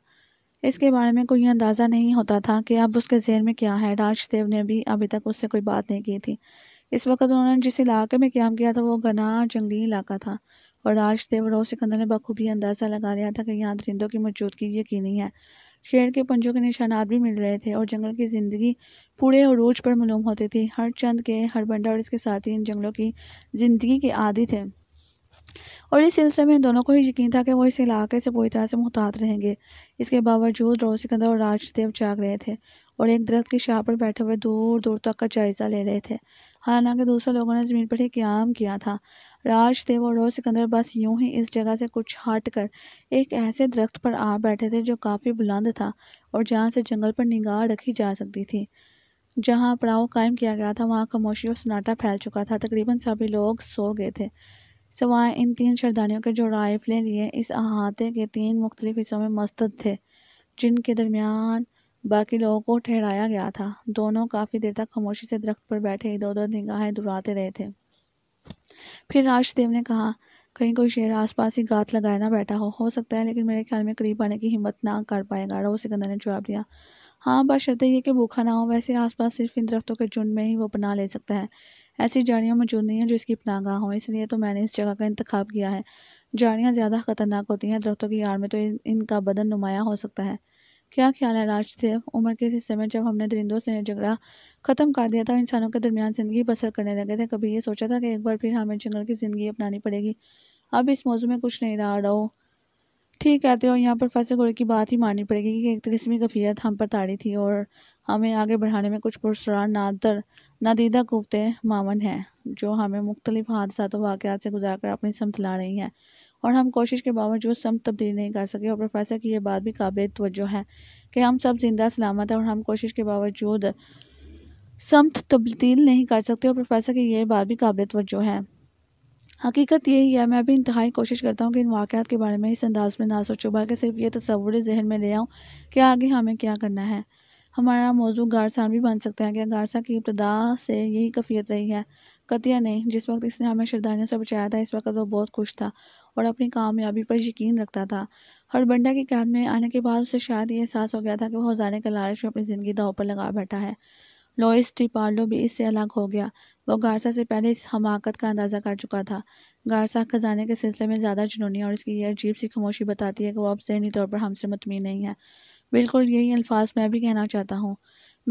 इसके बारे में कोई अंदाज़ा नहीं होता था कि अब उसके जहन में क्या है। राजदेव ने भी अभी तक उससे कोई बात नहीं की थी। इस वक्त उन्होंने जिस इलाके में क़्याम किया था वो गना जंगली इलाका था और राजदेव और सिकंदर ने बखूबी अंदाज़ा लगा लिया था कि यहाँ दरिंदों की मौजूदगी यकीनी है। शेर के पंजों के निशान भी मिल रहे थे और जंगल की ज़िंदगी पूरे अरूज पर मलूम होती थी हर चंद के हर बंडा और इसके साथी इन जंगलों की ज़िंदगी के आदि थे और इस सिलसिले में दोनों को ही यकीन था कि वो इस इलाके से पूरी तरह से मुहतात रहेंगे इसके बावजूद रोज सिकंदर और राजदेव जाग रहे थे और एक दरख्त की शाह पर बैठे हुए दूर दूर तक का जायज़ा ले रहे थे हालांकि दूसरे लोगों ने ज़मीन पर ही क्याम किया था राज थे वो सिकंदर बस यूं ही इस जगह से कुछ हट कर एक ऐसे दरख्त पर आ बैठे थे जो काफ़ी बुलंद था और जहाँ से जंगल पर निगाह रखी जा सकती थी जहाँ पड़ाव कायम किया गया था वहाँ खामोशी और सन्नाटा फैल चुका था तकरीबन सभी लोग सो गए थे सवाए इन तीन शरदानियों के जो राइफलें लिए इस अहाते के तीन मुख्तलिफ हिस्सों में मस्तद थे जिनके दरमियान बाकी लोगों को ठहराया गया था दोनों काफ़ी देर तक खामोशी से दरख्त पर बैठे इधर उधर निगाहें दुराते रहे थे फिर राजदेव ने कहा कहीं कोई शेर आस पास ही गात लगाए ना बैठा हो हो सकता है लेकिन मेरे ख्याल में करीब आने की हिम्मत ना कर पाएगा राहू सिकंदर ने जवाब दिया हाँ बशर्ते ये कि भूखा ना हो वैसे आसपास सिर्फ इन दरख्तों के झुंड में ही वो पनाह ले सकता है ऐसी झाड़ियाँ मौजूद नहीं है जो इसकी पनागाह हो इसलिए तो मैंने इस जगह का इंतखब किया है जाड़ियाँ ज़्यादा खतरनाक होती हैं दरख्तों की आड़ में तो इन, इनका बदन नुमाया हो सकता है क्या ख्याल है राज देव उम्र के इस हिस्से में जब हमने दरिंदों से झगड़ा ख़त्म कर दिया था इंसानों के दरमियान ज़िंदगी बसर करने लगे थे कभी ये सोचा था कि एक बार फिर हमें जंगल की ज़िंदगी अपनानी पड़ेगी अब इस मौजू में कुछ नहीं रहा रहो ठीक कहते हो यहाँ पर फंसे घोड़े की बात ही माननी पड़ेगी कि एक तिरस्मी कफियत हम पर ताड़ी थी और हमें आगे बढ़ाने में कुछ पुरस्कार नादर नादीदा कुवतें मामन हैं जो हमें मुख्तलिफ हादसा वाक़ से गुजार कर अपनी समत ला रही हैं और हम कोशिश के बावजूद सम तब्दील नहीं कर सके और प्रोफेसर की यह बात भी काबिल तवज्जो है कि हम सब जिंदा सलामत है और हम कोशिश के बावजूद समत तब्दील नहीं कर सकते और प्रोफेसर की यह बात भी काबिल तवज्जो है हकीकत यही है मैं भी इंतहाई कोशिश करता हूँ कि इन वाक़ात के बारे में इस अंदाज में ना सोचूँ बल्कि सिर्फ ये तस्वुर जहन में ले आऊँ कि आगे हमें क्या करना है हमारा मौजूद गारसान भी बन सकता है कि गारसा की इब्तदा से यही कफियत रही है कतिया ने जिस वक्त इसने हमें शरदानियों से बचाया था इस वक्त वो बहुत खुश था और अपनी कामयाबी पर यकीन रखता था हरबंडा की कैद में आने के बाद उसे शायद ये एहसास हो गया था कि वह हजारे का लालच में अपनी ज़िंदगी दाव पर लगा बैठा है लोइस टिपार्लो भी इससे अलग हो गया वो गारसा से पहले इस हमाकत का अंदाज़ा कर चुका था गारसा खजाने के सिलसिले में ज़्यादा जुनूनी और इसकी यह अजीब सी खामोशी बताती है कि वो अब जहनी तौर पर हमसे मतमीन नहीं है बिल्कुल यही अल्फाज मैं भी कहना चाहता हूँ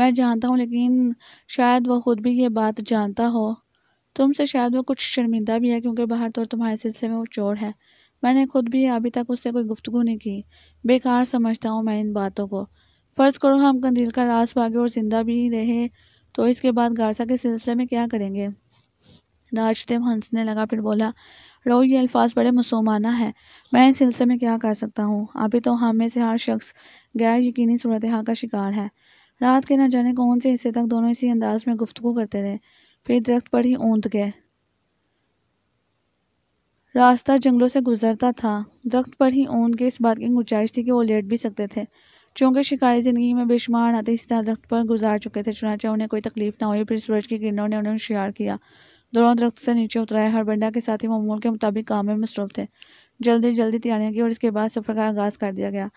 मैं जानता हूँ लेकिन शायद वह ख़ुद भी ये बात जानता हो तुमसे शायद वो कुछ शर्मिंदा भी है क्योंकि बाहर तो तुम्हारे सिलसिले में वो चोर है मैंने खुद भी अभी तक उससे कोई गुफ्तगु नहीं की बेकार समझता हूँ मैं इन बातों को फ़र्ज़ करो हम कंदील का रास भागे और ज़िंदा भी रहे तो इसके बाद गारसा के सिलसिले में क्या करेंगे राजदेव हंसने लगा फिर बोला रो ये अल्फाज बड़े मसूमाना है मैं इस सिलसिले में क्या कर सकता हूँ अभी तो हम में से हर शख्स गैर यकीनी सूरत हाल का शिकार है रात के न जाने कौन से हिस्से तक दोनों इसी अंदाज में गुफ्तु करते रहे फिर दरख्त पर ही ऊंध गए रास्ता जंगलों से गुजरता था दरख्त पर ही ऊन के इस बात की गुंजाइश थी कि वो लेट भी सकते थे चूंकि शिकारी ज़िंदगी में बेशुमार नाते इस तरह दरख्त पर गुजार चुके थे चुनाचे उन्हें कोई तकलीफ ना हुई फिर सूरज की किरणों ने उन्हें होशियार किया दोनों दरख्त से नीचे उतराए हरबंडा के साथ ही मामूल के मुताबिक काम में मसरूफ थे जल्दी जल्दी तैयारियां की और इसके बाद सफ़र का आगाज़ कर दिया गया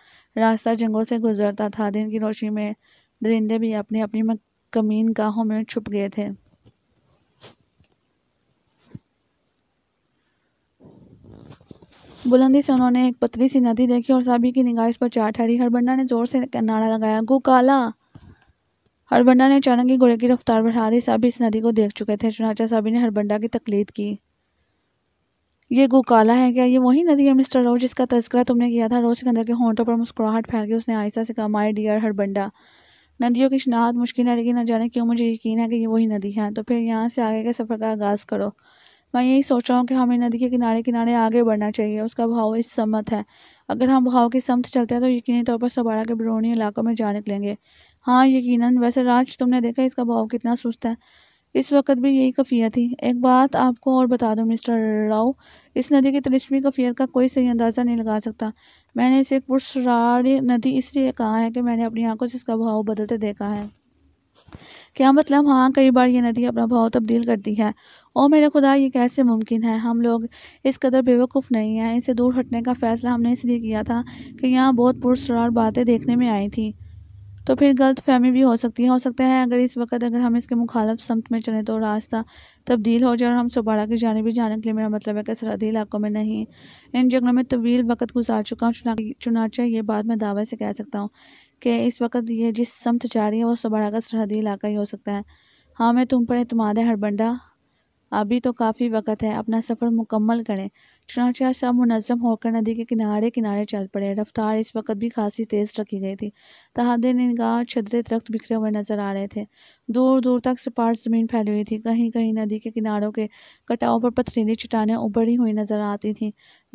रास्ता जंगलों से गुजरता था दिन की रोशनी में दरिंदे भी अपने अपनी कमीन गाहों में छुप गए थे बुलंदी से उन्होंने एक पतली सी नदी देखी और सभी की निगाह इस पर चार ठहरी हरबंडा ने जोर से नारा लगाया गोकाला हरबंडा ने अचानक ही घोड़े की रफ्तार बढ़ा दी सभी इस नदी को देख चुके थे चुनाचा सभी ने हरबंडा की तकलीद की ये गोकाला है क्या ये वही नदी है मिस्टर रोज जिसका तस्करा तुमने किया था रोज सिकंदर के होंठों पर मुस्कुराहट फैल गई उसने आहिस्ता से कहा माई डियर हरबंडा नदियों की शनाख्त मुश्किल है लेकिन न जाने क्यों मुझे यकीन है कि ये वही नदी है तो फिर यहाँ से आगे के सफ़र का आगाज़ करो मैं यही सोच रहा हूँ कि हमें नदी के किनारे किनारे आगे बढ़ना चाहिए उसका भाव इस सम्मत है अगर हम भाव की समत चलते हैं तो यकीनी तौर पर सबाड़ा के बरूनी इलाकों में जा निकलेंगे हाँ यकीनन वैसे राज तुमने देखा इसका भाव कितना सुस्त है इस वक्त भी यही कफियत थी एक बात आपको और बता दो मिस्टर राव इस नदी की तलिश्मी कफियत का कोई सही अंदाज़ा नहीं लगा सकता मैंने इसे पुरसरार नदी इसलिए कहा है कि मैंने अपनी आंखों से इसका भाव बदलते देखा है क्या मतलब हाँ कई बार ये नदी अपना भाव तब्दील करती है ओ मेरे खुदा ये कैसे मुमकिन है हम लोग इस कदर बेवकूफ़ नहीं हैं इसे दूर हटने का फ़ैसला हमने इसलिए किया था कि यहाँ बहुत पुरसरार बातें देखने में आई थी तो फिर गलत फहमी भी हो सकती है हो सकता है अगर इस वक्त अगर हम इसके मुखालफ समत में चलें तो रास्ता तब्दील हो जाए और हम सोबाड़ा की जाने भी जाने के लिए मेरा मतलब है कि सरहदी इलाकों में नहीं इन जगहों में तवील वक्त गुजार चुका हूँ चुना चुनाचा ये बात मैं दावे से कह सकता हूँ कि इस वक्त ये जिस समत जा रही है वह सोबाड़ा का सरहदी इलाका ही हो सकता है हाँ मैं तुम पर अतमाद है हरबंडा अभी तो काफ़ी वक़्त है अपना सफ़र मुकम्मल करें चुनांचे सब मुनजम होकर नदी के किनारे किनारे चल पड़े रफ़्तार इस वक्त भी खासी तेज़ रखी गई थी तहादे निगाह छदरे दरख्त बिखरे हुए नज़र आ रहे थे दूर दूर तक सपाट ज़मीन फैली हुई थी कहीं कहीं नदी के किनारों के कटाव पर पथरीली चटानें उभरी हुई नज़र आती थीं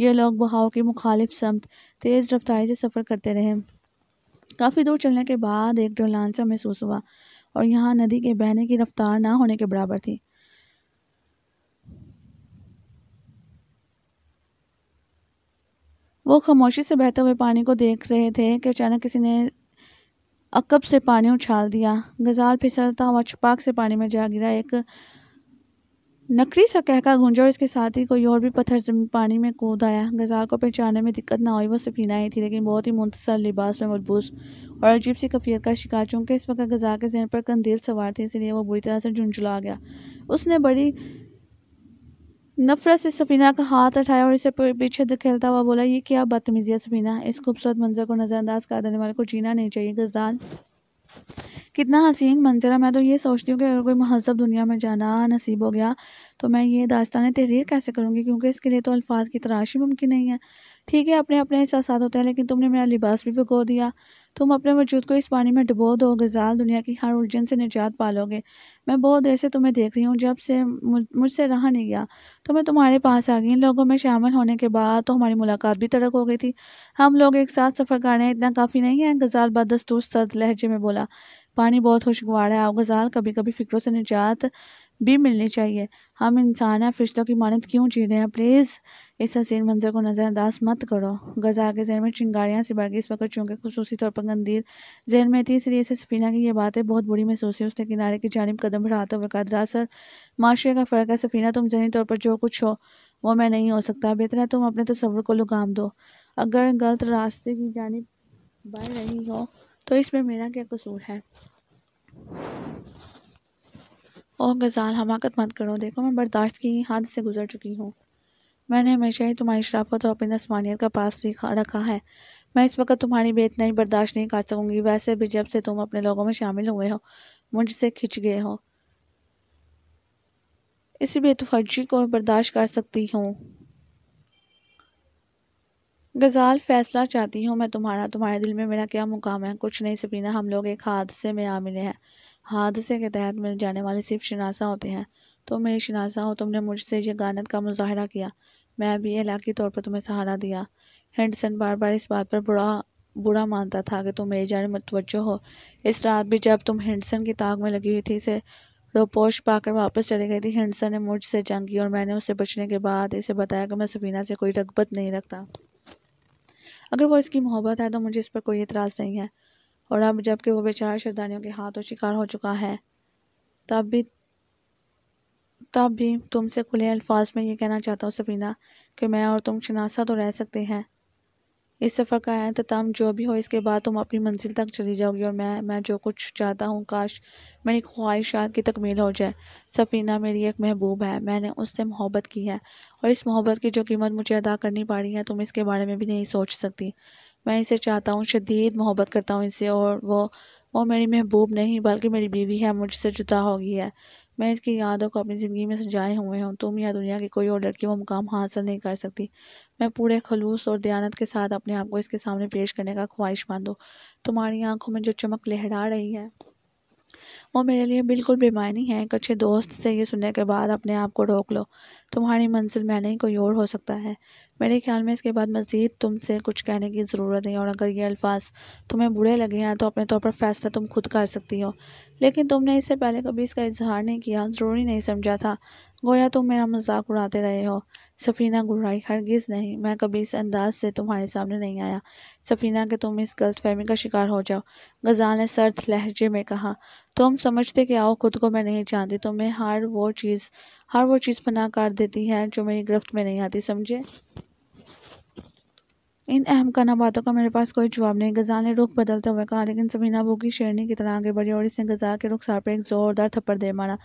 ये लोग बहाव की मुखालिफ समत तेज़ रफ्तारी से सफ़र करते रहे काफ़ी दूर चलने के बाद एक डोलान महसूस हुआ और यहाँ नदी के बहने की रफ़्तार ना होने के बराबर थी वो खामोशी से बहते हुए पानी को देख रहे थे कि अचानक किसी ने अकब से पानी उछाल दिया गजाल फिसलता हुआ छपाक से पानी में जा गिरा एक नकली सा कहका गूंजा और इसके साथ ही कोई और भी पत्थर पानी में कूद आया गजाल को पहचानने में दिक्कत ना हुई वो सफीना ही थी लेकिन बहुत ही मुंतसर लिबास में मलबूस और अजीब सी कफियत का शिकार चूंकि इस वक्त गजा के जहन पर कंदील सवार थे इसलिए वो बुरी तरह से झुंझुला गया उसने बड़ी नफरत से सफीना का हाथ उठाया और इसे पीछे धकेलता हुआ बोला ये क्या बदतमीजी है सफीना इस खूबसूरत मंजर को नज़रअंदाज कर देने वाले को जीना नहीं चाहिए गजाल कितना हसीन मंजर है मैं तो ये सोचती हूँ कि अगर कोई महजब दुनिया में जाना नसीब हो गया तो मैं ये दास्तान तहरीर कैसे करूँगी क्योंकि इसके लिए तो अल्फाज की तराशी मुमकिन नहीं है ठीक है अपने अपने एहसास होते हैं लेकिन तुमने मेरा लिबास भी भिगो दिया तुम अपने वजूद को इस पानी में डुबो दो गज़ाल दुनिया की हर उलझन से निजात पालोगे मैं बहुत देर से तुम्हें देख रही हूँ जब से मुझसे रहा नहीं गया तो मैं तुम्हारे पास आ गई इन लोगों में शामिल होने के बाद तो हमारी मुलाकात भी तड़क हो गई थी हम लोग एक साथ सफ़र कर रहे हैं इतना काफ़ी नहीं है गज़ाल बदस्तूर सर्द लहजे में बोला पानी बहुत खुशगवार है आओ गज़ाल कभी कभी फ़िक्रों से निजात भी मिलनी चाहिए हम इंसान हैं फरिश्तों की मानत क्यों जी रहे हैं प्लीज़ इस हसीन मंजर को नज़रअंदाज मत करो गजा के जहन में चिंगारियाँ सिबा गई इस वक्त चूँकि खसूसी तौर पर गंदीर जहन में थी इसलिए इसे सफीना की ये बातें बहुत बुरी महसूस हुई उसने किनारे की जानब कदम बढ़ाते हुए कहा दरअसल माशरे का फ़र्क है सफीना तुम जहनी तौर पर जो कुछ हो वो मैं नहीं हो सकता बेहतर है तुम अपने तस्वर को लुगाम दो अगर गलत रास्ते की जानब बढ़ रही हो तो इसमें मेरा क्या कसूर है ओ गज़ाल हमाकत मत करो देखो मैं बर्दाश्त की हद से गुज़र चुकी हूँ मैंने हमेशा ही तुम्हारी शराफत और अपनी नस्मानियत का पास रखा है मैं इस वक्त तुम्हारी बेतनाई बर्दाश्त नहीं कर सकूंगी वैसे भी जब से तुम अपने लोगों में शामिल हुए हो मुझसे खिंच गए हो इसी बेतफर्जी को बर्दाश्त कर सकती हूँ गज़ाल फैसला चाहती हूँ मैं तुम्हारा तुम्हारे दिल में मेरा क्या मुकाम है कुछ नहीं सपीना हम लोग एक हादसे में आ मिले हैं हादसे के तहत मिल जाने वाले सिर्फ शनासा होते हैं तुम तो मेरे शनासा हो तुमने मुझसे गानत का मुजाहरा किया मैं भी इलाकी तौर पर तुम्हें सहारा दिया हेंडसन बार बार इस बात पर बुरा बुरा मानता था कि तुम मेरी जान मतवजो हो इस रात भी जब तुम हेंडसन की ताक में लगी हुई थी इसे रोपोश पाकर वापस चली गई थी हेंडसन ने मुझसे जंग की और मैंने उससे बचने के बाद इसे बताया कि मैं सफीना से कोई रगबत नहीं रखता अगर वो इसकी मोहब्बत है तो मुझे इस पर कोई एतराज़ नहीं है और अब जबकि वो बेचारा शैतानियों के हाथों शिकार हो चुका है तब भी तब भी तुमसे खुले अल्फाज में ये कहना चाहता हूँ सफीना कि मैं और तुम शनासा तो रह सकते हैं इस सफ़र का अहतमाम जो भी हो इसके बाद तुम अपनी मंजिल तक चली जाओगी और मैं मैं जो कुछ चाहता हूँ काश मेरी ख्वाहिशात की तकमील हो जाए सफ़ीना मेरी एक महबूब है मैंने उससे मोहब्बत की है और इस मोहब्बत की जो कीमत मुझे अदा करनी पड़ी है तुम इसके बारे में भी नहीं सोच सकती मैं इसे चाहता हूँ शदीद मोहब्बत करता हूँ इसे और वो वो मेरी महबूब नहीं बल्कि मेरी बीवी है मुझसे जुदा हो गई है मैं इसकी यादों को अपनी ज़िंदगी में सजाए हुए हूँ तुम या दुनिया की कोई और लड़की वो मुकाम हासिल नहीं कर सकती मैं पूरे खलूस और दयानत के साथ अपने आप को इसके सामने पेश करने का ख्वाहिशमंद हूँ तुम्हारी आंखों में जो चमक लहरा रही है और मेरे लिए बिल्कुल बेमानी है एक अच्छे दोस्त से ये सुनने के बाद अपने आप को रोक लो तुम्हारी मंजिल में नहीं कोई और हो सकता है मेरे ख्याल में इसके बाद मज़ीद तुमसे कुछ कहने की ज़रूरत नहीं और अगर ये अल्फाज तुम्हें बुरे लगे हैं तो अपने तौर पर फ़ैसला तुम खुद कर सकती हो लेकिन तुमने इससे पहले कभी इसका इजहार नहीं किया ज़रूरी नहीं समझा था गोया तुम मेरा मजाक उड़ाते रहे हो सफ़ीना गुर्राई हरगिज़ नहीं मैं कभी इस अंदाज से तुम्हारे सामने नहीं आया सफ़ीना के तुम इस गलतफहमी का शिकार हो जाओ गज़ाल ने सर्द लहजे में कहा तो हम समझते कि आओ खुद को मैं नहीं जानती तुम्हें हर वो चीज़ हर वो चीज़ पना कर देती है जो मेरी गिरफ्त में नहीं आती समझे इन अहम काना बातों का मेरे पास कोई जवाब नहीं गजाल ने रुख बदलते हुए कहा लेकिन सबीना भूखी शेरनी की तरह आगे बढ़ी और इसने गजाल के रुखसार पर एक जोरदार थप्पड़ दे मारा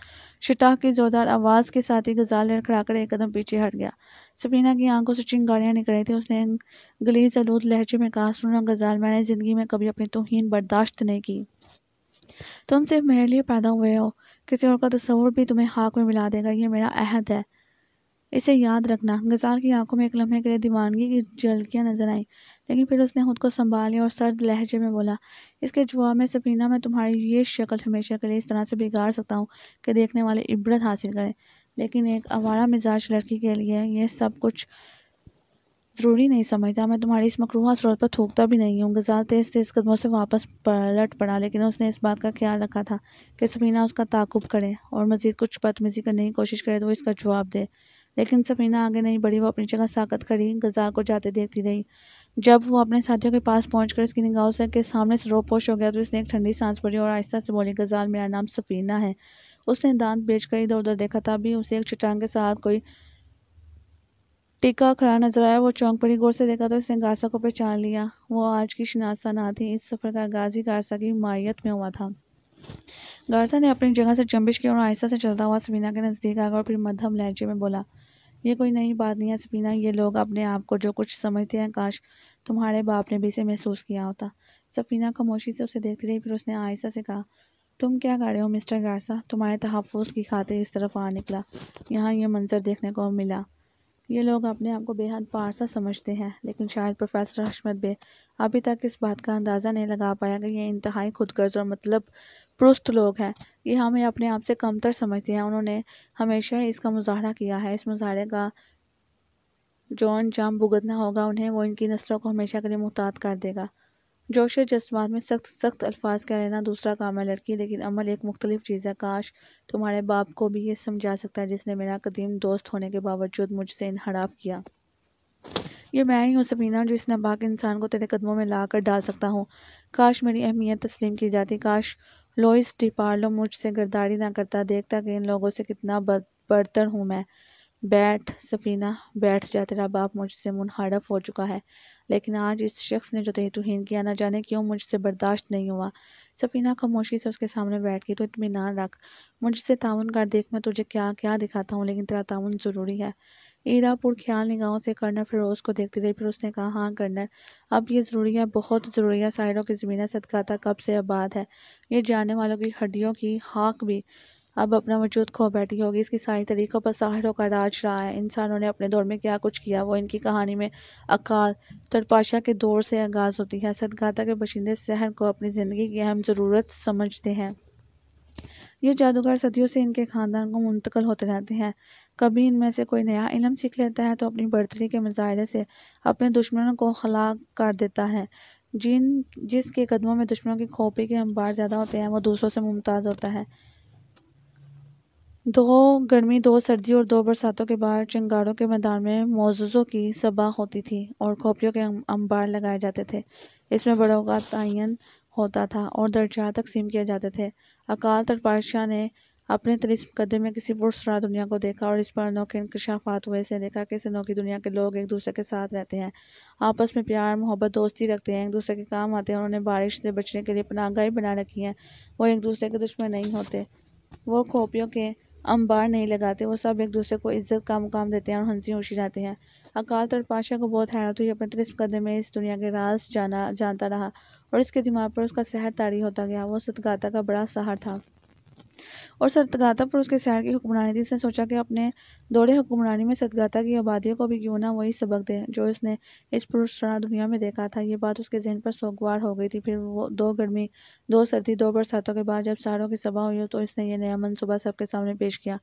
शिटाह की जोरदार आवाज़ के साथ ही गजाल लड़खड़ाकर एक कदम पीछे हट गया सबीना की आंखों से चिंगारियां निकल रही थी उसने गलीज आलूद लहजे में कहा सुना गजाल मैंने ज़िंदगी में कभी अपनी तोहन बर्दाश्त नहीं की तुम सिर्फ मेरे लिए पैदा हुए हो किसी और का तस्वुर भी तुम्हें खाक में मिला देगा यह मेरा अहद है इसे याद रखना गजाल की आंखों में एक लम्हे के लिए दीवानगी की झलकियां नजर आई लेकिन फिर उसने खुद को संभाल और सर्द लहजे में बोला इसके जवाब में सफीना मैं तुम्हारी ये शक्ल हमेशा के लिए इस तरह से बिगाड़ सकता हूँ कि देखने वाले इबरत हासिल करें लेकिन एक आवारा मिजाज लड़की के लिए यह सब कुछ ज़रूरी नहीं समझता मैं तुम्हारी इस मकरूहा सूरत पर थूकता भी नहीं हूँ गज़ाल तेज़ तेज़ कदमों से वापस पलट पड़ा लेकिन उसने इस बात का ख्याल रखा था कि समीना उसका ताकुब करे और मज़ीद कुछ बदतमीज़ी करने की कोशिश करे तो वो इसका जवाब दे लेकिन समीना आगे नहीं बढ़ी वो अपनी जगह साकत खड़ी गज़ाल को जाते देखती रही जब वो अपने साथियों के पास पहुँच कर उसकी निगाहों से के सामने सरोपोश हो गया तो इसने एक ठंडी सांस पड़ी और आहिस्ता से बोली गज़ाल मेरा नाम सफीना है उसने दांत बेच कर इधर उधर देखा था अभी उसे एक चट्टान के साथ कोई टिका खड़ा नजर आया वो चौंक पड़ी गौर से देखा तो इसने गारसा को पहचान लिया वो आज की शिनासा ना थी इस सफ़र का आगाज ही गारसा की मायत में हुआ था गारसा ने अपनी जगह से जंबिश की और आहिस्ता से चलता हुआ सबीना के नज़दीक आ गया और फिर मध्यम लहजे में बोला ये कोई नई बात नहीं है सबीना ये लोग अपने आप को जो कुछ समझते हैं काश तुम्हारे बाप ने भी इसे महसूस किया होता सफीना खामोशी से उसे देखती रही फिर उसने आहिस्ता से कहा तुम क्या कर रहे हो मिस्टर गारसा तुम्हारे तहफ़ की खातिर इस तरफ आ निकला यहाँ ये मंजर देखने को मिला ये लोग अपने आप को बेहद पारसा समझते हैं लेकिन शायद प्रोफेसर हशमत बे अभी तक इस बात का अंदाज़ा नहीं लगा पाया कि ये इंतहाई खुदगर्ज और मतलब पुरुस्त लोग हैं ये हमें अपने आप से कमतर समझते हैं उन्होंने हमेशा ही इसका मुजाहरा किया है इस मुजाहरे का जो अंजाम भुगतना होगा उन्हें वो इनकी नस्लों को हमेशा के लिए मुहतात कर देगा जोश जज्बात में सख्त सख्त अल्फाज का रहना दूसरा काम है लड़की लेकिन अमल एक मुख्तलिफ चीज़ है काश तुम्हारे बाप को भी ये समझा सकता है जिसने मेरा कदीम दोस्त होने के बावजूद मुझसे इनहराफ किया ये मैं ही हूँ सबीना जो इस नाबाक इंसान को तेरे कदमों में ला कर डाल सकता हूँ काश मेरी अहमियत तस्लीम की जाती काश लोइस डिपार्लो मुझसे गर्दारी ना करता देखता कि इन लोगों से कितना बदतर हूँ मैं बैठ सफीना बैठ जा तेरा बाप मुझसे मुनहरफ हो चुका है लेकिन आज इस शख्स ने जो तोहहीन किया ना जाने क्यों मुझसे बर्दाश्त नहीं हुआ सफ़ीना खामोशी से उसके सामने बैठ गई तो इतमान रख मुझसे ताउन कर देख मैं तुझे क्या क्या दिखाता हूँ लेकिन तेरा ताउन ज़रूरी है ईरापुर पुरख्याल निगाहों से कर्नल फिरोज को देखती रही फिर उसने कहा हाँ कर्नल अब ये ज़रूरी है बहुत ज़रूरी है साइडों की ज़मीन सदकाता कब से आबाद है ये जाने वालों की हड्डियों की हाक भी अब अपना वजूद खो बैठी होगी इसकी सारी तरीक़ों पर साहरों का राज रहा है इंसानों ने अपने दौर में क्या कुछ किया वो इनकी कहानी में अकाल तरपाशा के दौर से आगाज़ होती है सदगाता के बशिंदे शहर को अपनी ज़िंदगी की अहम ज़रूरत समझते हैं ये जादूगर सदियों से इनके ख़ानदान को मुंतकल होते रहते हैं कभी इनमें से कोई नया इलम सीख लेता है तो अपनी बढ़तरी के मुजाहरे से अपने दुश्मनों को खला कर देता है जिन जिसके कदमों में दुश्मनों की खोपी के अंबार ज़्यादा होते हैं वो दूसरों से मुमताज़ होता है दो गर्मी दो सर्दी और दो बरसातों के बाद चिंगारों के मैदान में मोजों की सबाह होती थी और खोपियों के अंबार लगाए जाते थे इसमें बड़ों का तयन होता था और दर्जा तकसीम किए जाते थे अकाल तख्त बादशाह ने अपने कदम में किसी पुरसरा दुनिया को देखा और इस पर अनोखे इंकशाफात हुए से देखा कि इस अनोखी दुनिया के लोग एक दूसरे के साथ रहते हैं आपस में प्यार मोहब्बत दोस्ती रखते हैं एक दूसरे के काम आते हैं उन्होंने बारिश से बचने के लिए पनागाही बना रखी है वो एक दूसरे के दुश्मन नहीं होते वो खोपियों के अंबार नहीं लगाते वो सब एक दूसरे को इज़्ज़त का मुकाम देते हैं और हंसी होशी जाते हैं अकालत और पाशाह को बहुत हैरत हुई अपने तिरस्क कदम में इस दुनिया के राज जाना जानता रहा और इसके दिमाग पर उसका सहर तारी होता गया वो सदगाता का बड़ा सहार था और सतगाता पर उसके शहर की हुक्मरानी थी इसने सोचा कि अपने दौरे हुक्मरानी में सतगाता की आबादियों को भी क्यों ना वही सबक दे जो इसने इस पुरुषार्थ दुनिया में देखा था ये बात उसके जहन पर सोगवार हो गई थी फिर वो दो गर्मी दो सर्दी दो बरसातों के बाद जब सारों की सभा हुई तो इसने ये नया मनसूबा सबके सामने पेश किया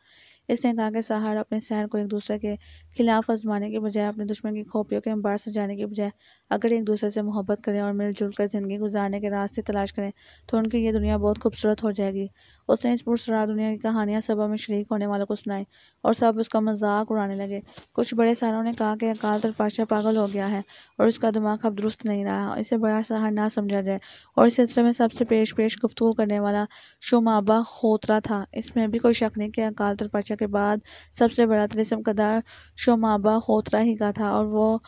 इसने कहा कि सहारा अपने सहर को एक दूसरे के खिलाफ आजमाने के बजाय अपने दुश्मन की खोपियों के अंबार सजाने के बजाय अगर एक दूसरे से मोहब्बत करें और मिलजुल कर ज़िंदगी गुजारने के रास्ते तलाश करें तो उनकी ये दुनिया बहुत खूबसूरत हो जाएगी उसने इस पुरसरार दुनिया की कहानियाँ सभा में शरीक होने वालों को सुनाई और सब उसका मजाक उड़ाने लगे कुछ बड़े सहारों ने कहा कि अकाल तल पाशाह पागल हो गया है और उसका दिमाग अब दुरुस्त नहीं रहा इसे बड़ा सहार ना समझा जाए और इस सिलसिले में सबसे पेश पेश गुफ्तु करने वाला शुमाबा खोतरा था इसमें भी कोई शक नहीं कि अकाल तल पाशाह वर्षा के बाद सबसे बड़ा तिलिस्मकदार शोमाबा खोत्रा ही का था और वो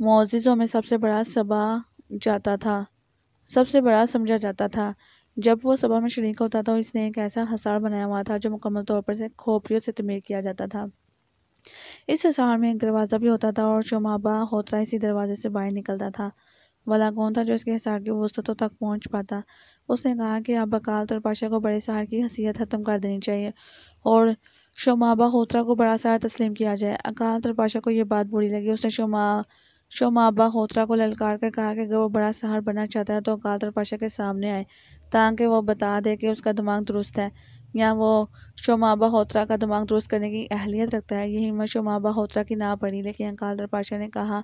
मोजिज़ों में सबसे बड़ा सबा जाता था सबसे बड़ा समझा जाता था जब वो सभा में शरीक होता था इसने एक ऐसा हसार बनाया हुआ था जो मुकम्मल तौर पर से खोपड़ियों से तमीर किया जाता था इस हसार में एक दरवाज़ा भी होता था और शोमाबा होतरा इसी दरवाजे से बाहर निकलता था वाला कौन था जो इसके हिसार की वसतों तक पहुंच पाता उसने कहा कि अब बकाल और पाशा को बड़े सहार की हसीियत ख़त्म कर देनी चाहिए और शोमाबा खोत्रा को बड़ा सारा तस्लीम किया जाए अकाल बादशाह को यह बात बुरी लगी उसने शोमा शोमाबा खोत्रा को ललकार कर कहा कि अगर वो बड़ा सहार बनना चाहता है तो अकाल बादशाह के सामने आए ताकि वो बता दे कि उसका दिमाग दुरुस्त है या वो शोमाबा होत्रा का दिमाग दुरुस्त करने की अहलियत रखता है यही हिम्मत शोमाबा होत्रा की ना पड़ी लेकिन अकाल पाशा ने कहा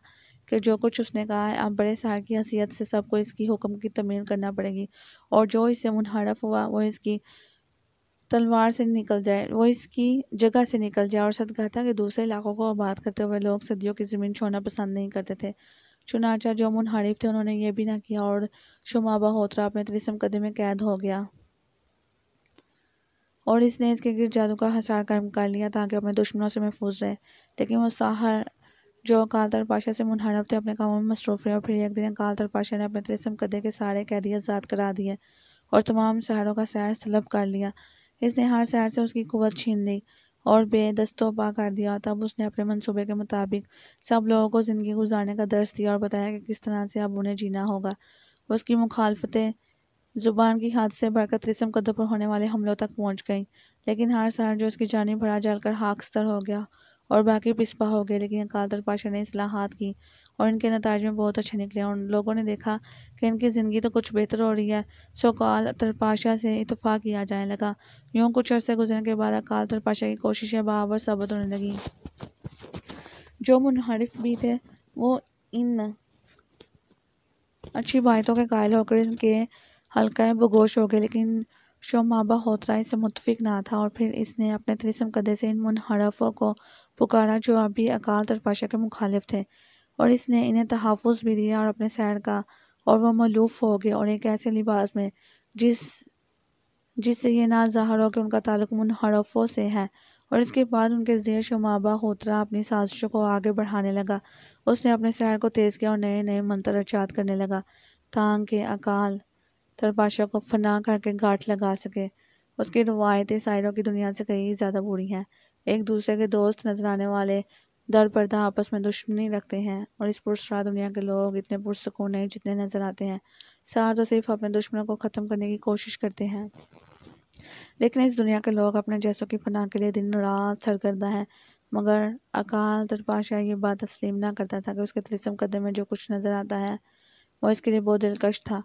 कि जो कुछ उसने कहा है आप बड़े सहार की हसीियत से सबको इसकी हुक्म की तमील करना पड़ेगी और जो इससे मुनहरफ हुआ वो इसकी तलवार से निकल जाए वो इसकी जगह से निकल जाए और सदका था कि दूसरे इलाकों को आबाद करते हुए लोग सदियों की ज़मीन छोड़ना पसंद नहीं करते थे चुनाचा जो मुनहरिफ थे उन्होंने ये भी ना किया और शुमा बहोत्रा अपने तरीसम कदम में कैद हो गया और इसने इसके गिर जादू का हसार कायम कर लिया ताकि अपने दुश्मनों से महफूज रहे लेकिन वो साहर जो कालतर पाशा से मुनहरफ थे अपने कामों में मसरूफ रहे और फिर एक दिन कालतर पाशा ने अपने तरीसम कदे के सारे कैदी आज़ाद करा दिए और तमाम शहरों का सैर सलब कर लिया इसने हार से हार से उसकी कुत छीन ली और बेदस्तोपा कर दिया तब उसने अपने मंसूबे के मुताबिक सब लोगों को ज़िंदगी गुजारने का दर्श दिया और बताया कि किस तरह से अब उन्हें जीना होगा उसकी मुखालफतें ज़ुबान की हाथ से बढ़कर रिसम कदों पर होने वाले हमलों तक पहुंच गईं लेकिन हार सहार जो उसकी जानी भरा जलकर हाकस्तर हो गया और बाकी पिछवा हो गए लेकिन अकालदल पाशा ने असलाहत की और इनके नतज में बहुत अच्छे निकले और लोगों ने देखा कि इनकी ज़िंदगी तो कुछ बेहतर हो रही है सो अकालदल पाशा से इत्तफ़ाक़ किया जाने लगा यूँ कुछ अरसे गुजरने के बाद अकालदल पाशा की कोशिशें बहावर सबत होने लगी जो मुनहरफ भी थे वो इन अच्छी बातों के कायल होकर इनके हल्का बगोश हो गए लेकिन शो माबा होतरा इससे मुतफिक ना था और फिर इसने अपने त्रिसम कदे से इन मुनहरफों को पुकारा जो अभी अकाल तरपाशा के मुखालिफ थे और इसने इन्हें तहफुज भी दिया और अपने सैर का और वह मलूफ़ हो गए और एक ऐसे लिबास में जिस जिससे ये ना ज़ाहर हो कि उनका ताल्लुक मुनहरफों से है और इसके बाद उनके जरिए शुमाबा होत्रा अपनी साजिशों को आगे बढ़ाने लगा उसने अपने सैर को तेज़ किया और नए नए मंत्र ईजाद करने लगा तांग के अकाल तरपाशा को फना करके गांठ लगा सके उसकी रवायतें शायरों की दुनिया से कहीं ज़्यादा बुरी हैं एक दूसरे के दोस्त नजर आने वाले दर पर्दा आपस में दुश्मनी रखते हैं और इस पुरस्कार दुनिया के लोग इतने पुरसकून नहीं जितने नजर आते हैं सार तो सिर्फ अपने दुश्मनों को ख़त्म करने की कोशिश करते हैं लेकिन इस दुनिया के लोग अपने जैसों की फना के लिए दिन रात सरगर्दा है मगर अकाल दरपाशाह ये बात तस्लीम ना करता था कि उसके तिरसम कदम में जो कुछ नज़र आता है वो इसके लिए बहुत दिलकश था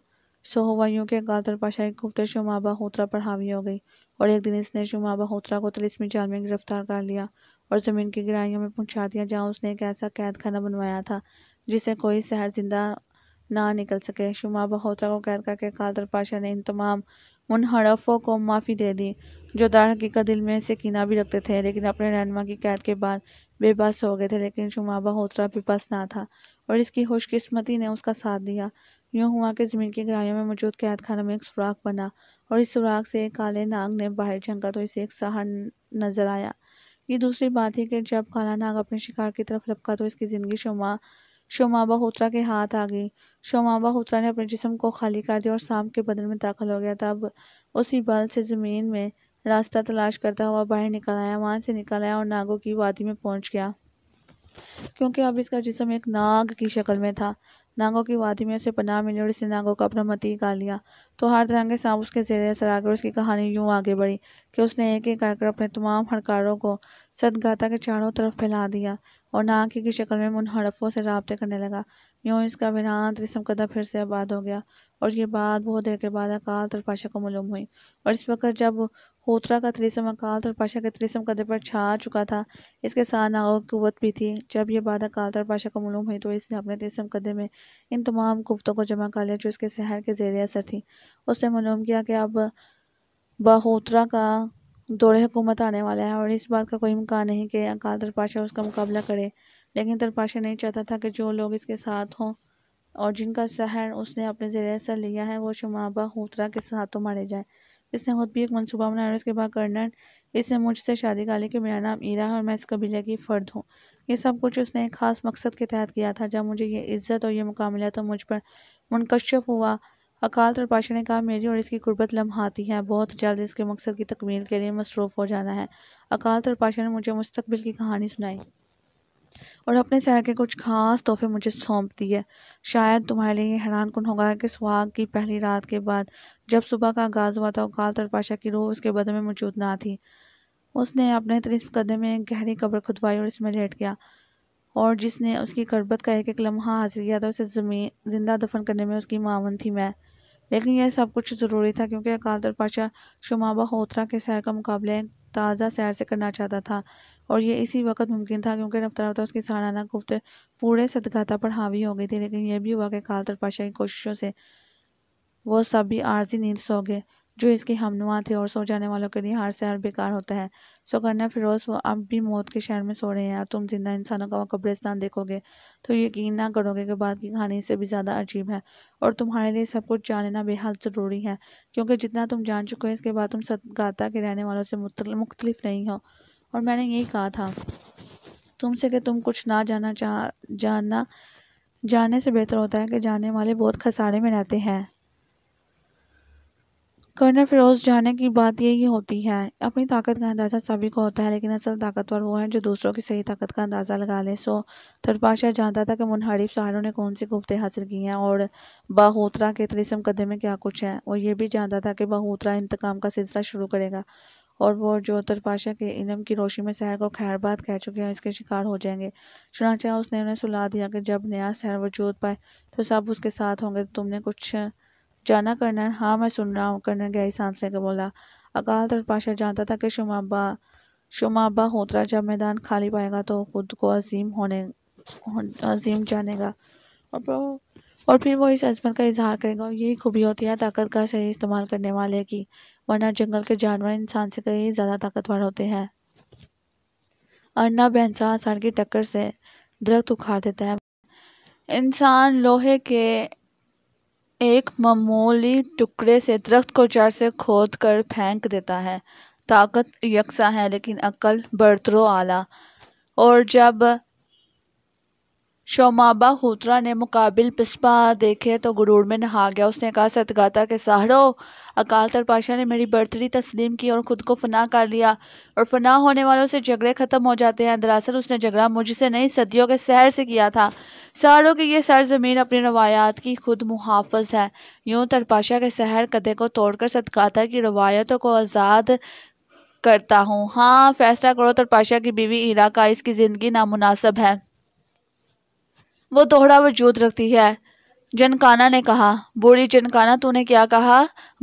सो के गादर बादशाह की गुफ्त शुमा बहोत्रा पर हावी हो गई और एक दिन इसने शुमा बहोत्रा को तिलिस्मी जाल में गिरफ्तार कर लिया और ज़मीन की गिराइयों में पहुंचा दिया जहां उसने एक ऐसा कैद खाना बनवाया था जिसे कोई शहर जिंदा ना निकल सके शुमा बहोत्रा को कैद करके कादर पाशा ने इन तमाम उन हड़फों को माफ़ी दे दी जो दार हकीकत दिल में से कीना भी रखते थे लेकिन अपने रहनमा की कैद के बाद बेबस हो गए थे लेकिन शुमा बहोत्रा भी ना था और इसकी खुशकिस्मती ने उसका साथ दिया यूं हुआ कि जमीन की गहराइयों में मौजूद खाना में एक सुराख बना और इस सुराख से एक काले नाग ने बाहर झंका तो इसे एक सहार नजर आया ये दूसरी बात है कि जब काला नाग अपने शिकार की तरफ लपका तो इसकी जिंदगी शोमा शोमा बहोत्रा के हाथ आ गई शोमा बहोत्रा ने अपने जिस्म को खाली कर दिया और सांप के बदन में दाखिल हो गया तब उसी बल से ज़मीन में रास्ता तलाश करता हुआ बाहर निकल आया वहां से निकल आया और नागों की वादी में पहुंच गया क्योंकि अब इसका जिसम एक नाग की शक्ल में था नांगों की वादियों से पनाह मिली और इसने नांगों को अपना मती का लिया तो हर तरह के सांप उसके ज़ेर असर आ उसकी कहानी यूं आगे बढ़ी कि उसने एक एक कर अपने तमाम हड़कारों को सदगाता के चारों तरफ फैला दिया और नाके की शक्ल में मुनहरफों से रबते करने लगा यूं इसका विरान रिसम कदम फिर से आबाद हो गया और ये बात बहुत देर के बाद अकाल तरपाशा को मालूम हुई और इस वक्त जब होत्रा का त्रिसम अकाल तख्त बादशाह के तिलिस्म कदर पर छा चुका था इसके साथ नागों की कुवत भी थी जब यह बात अकाल तख्त बादशाह को मलूम हुई तो इसने अपने त्रिसम कदर में इन तमाम कुवतों को जमा कर लिया जो इसके शहर के जेर असर थी उसने मालूम किया कि अब बहोत्रा का दौर हुकूमत आने वाला है और इस बात का कोई इम्कान नहीं कि अकाल दरपाशा उसका मुकाबला करे लेकिन दरपाशा नहीं चाहता था कि जो लोग इसके साथ हों और जिनका शहर उसने अपने ज़रिए असर लिया है वो शुमा होतरा के साथों तो मारे जाए इसने खुद भी एक मनसूबा बनाया और इसके बाद कर्नल इसने मुझसे शादी कर ली कि मेरा नाम ईरा है और मैं इस कबीले की फ़र्द हूँ ये सब कुछ उसने एक ख़ास मकसद के तहत किया था जब मुझे ये इज्जत और ये मुकाम मिला तो मुझ पर मुनकशफ हुआ अकाल और पाशा ने कहा मेरी और इसकी गुर्बत लम्हाती है बहुत जल्द इसके मकसद की तकमील के लिए मसरूफ़ हो जाना है अकाल और पाशा ने मुझे मुस्तबिल की कहानी सुनाई और अपने शहर के कुछ खास तोहफे मुझे सौंप दिए शायद तुम्हारे लिए हैरान कन होगा कि सुहाग की पहली रात के बाद जब सुबह का आगाज हुआ था अकाल तरपाशा की रूह उसके बदन में मौजूद ना थी उसने अपने तरीस कदम में एक गहरी कब्र खुदवाई और इसमें लेट गया और जिसने उसकी करबत का एक एक लम्हा हासिल किया था उसे ज़मीन जिंदा दफन करने में उसकी मावन थी मैं लेकिन यह सब कुछ ज़रूरी था क्योंकि अकादर पाशा शुमाबा होतरा के सैर का मुकाबला एक ताज़ा सैर से करना चाहता था और यह इसी वक्त मुमकिन था क्योंकि रफ्तार रफ्तार उसकी सालाना गुफ्त पूरे सदगाता पर हावी हो गई थी लेकिन यह भी हुआ कि अकादर पाशा की कोशिशों से वो सभी आर्जी नींद सो गए जो इसके हमनुमा थे और सो जाने वालों के लिए हार से हर बेकार होता है करना फिरोज वो अब भी मौत के शहर में सो रहे हैं और तुम जिंदा इंसानों का वह कब्रिस्तान देखोगे तो यकीन ना करोगे कि बाद की कहानी इससे भी ज़्यादा अजीब है और तुम्हारे लिए सब कुछ जानना बेहद ज़रूरी है क्योंकि जितना तुम जान चुके हो इसके बाद तुम सदगाता के रहने वालों से मुख्तलिफ नहीं हो और मैंने यही कहा था तुमसे कि तुम कुछ ना जाना चाह जानना जानने से बेहतर होता है कि जानने वाले बहुत खसारे में रहते हैं कर्नल फ़िरोज़ जाने की बात यही होती है अपनी ताकत का अंदाज़ा सभी को होता है लेकिन असल ताकतवर वो है जो दूसरों की सही ताकत का अंदाज़ा लगा ले सो तुर्पाशाह जानता था कि मुनहरिफ सहारों ने कौन सी गुफ्तें हासिल की हैं और बाहोत्रा के तरीसम कदे में क्या कुछ है और ये भी जानता था कि बाहोत्रा इंतकाम का सिलसिला शुरू करेगा और वो जो तरपाशाह के इनम की रोशनी में शहर को खैरबाद कह चुके हैं इसके शिकार हो जाएंगे चुनाचा उसने उन्हें सुला दिया कि जब नया शहर वजूद पाए तो सब उसके साथ होंगे तो तुमने कुछ जाना करना हाँ मैं सुन रहा हूँ कर्नल गहरी सांस लेकर बोला अकाल तख्त बादशाह जानता था कि शुमाबा शुमाबा होतरा जब मैदान खाली पाएगा तो खुद को अजीम होने अजीम जानेगा और और फिर वो इस अजमत का इजहार करेगा और यही खूबी होती है ताकत का सही इस्तेमाल करने वाले की वरना जंगल के जानवर इंसान से कहीं ज़्यादा ताकतवर होते हैं अर्ना बैंसा सर की टक्कर से दरख्त उखाड़ देता है इंसान लोहे के एक मामूली टुकड़े से दरख्त को जड़ से खोद कर फेंक देता है ताकत यकसा है लेकिन अक्ल बरतरो आला और जब शोमाबा हुतरा ने मुकाबिल पिस्पा देखे तो गुरूर में नहा गया उसने कहा सतगाता के सहारो अकाल तर पाशा ने मेरी बर्तरी तस्लीम की और ख़ुद को फना कर लिया और फना होने वालों से झगड़े ख़त्म हो जाते हैं दरअसल उसने झगड़ा मुझसे नहीं सदियों के सहर से किया था सालों की यह सरजमीन अपनी रवायात की खुद मुहाफ़ है यूं तरपाशा के शहर कदे को तोड़कर सदकाता की रवायतों को आज़ाद करता हूँ हाँ फैसला करो तरपाशा की बीवी इराका का इसकी ज़िंदगी नामुनासब है वो दोहरा वजूद रखती है जनकाना ने कहा बूढ़ी जनकाना तूने क्या कहा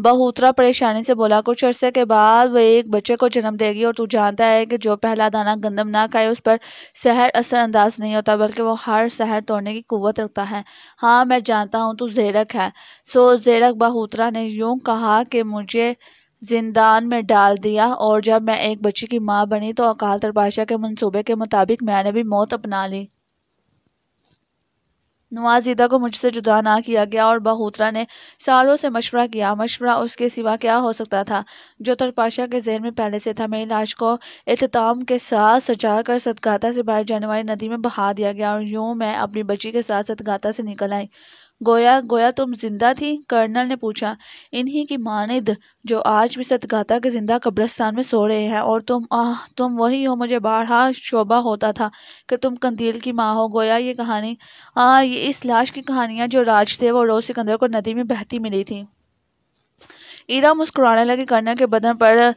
बहूतरा परेशानी से बोला कुछ अरसे के बाद वह एक बच्चे को जन्म देगी और तू जानता है कि जो पहला दाना गंदम ना खाए उस पर शहर असरअंदाज नहीं होता बल्कि वो हर शहर तोड़ने की कुवत रखता है हाँ मैं जानता हूँ तू जेरक है सो जेरक बहूतरा ने यूं कहा कि मुझे जिंदान में डाल दिया और जब मैं एक बच्ची की माँ बनी तो अकाल तरबाशाह के मंसूबे के मुताबिक मैंने भी मौत अपना ली नवाजिदा को मुझसे जुदा ना किया गया और बहूतरा ने सालों से मशवरा किया मशवरा उसके सिवा क्या हो सकता था जो तरपाशा के जहन में पहले से था मेरी लाश को अख्ताम के साथ सजा कर सदगाता से बाहर जाने वाली नदी में बहा दिया गया और यूं मैं अपनी बच्ची के साथ सदगाता से निकल आई गोया गोया तुम जिंदा थी कर्नल ने पूछा इन्हीं की मानिद जो आज भी सतगाता के जिंदा कब्रस्तान में सो रहे हैं और तुम आह तुम वही हो मुझे बारहा शोभा होता था कि तुम कंदील की माँ हो गोया ये कहानी आ हाँ, ये इस लाश की कहानियाँ जो राजदेव और रोज सिकंदर को नदी में बहती मिली थी ईरा मुस्कुराने लगी कर्नल के बदन पर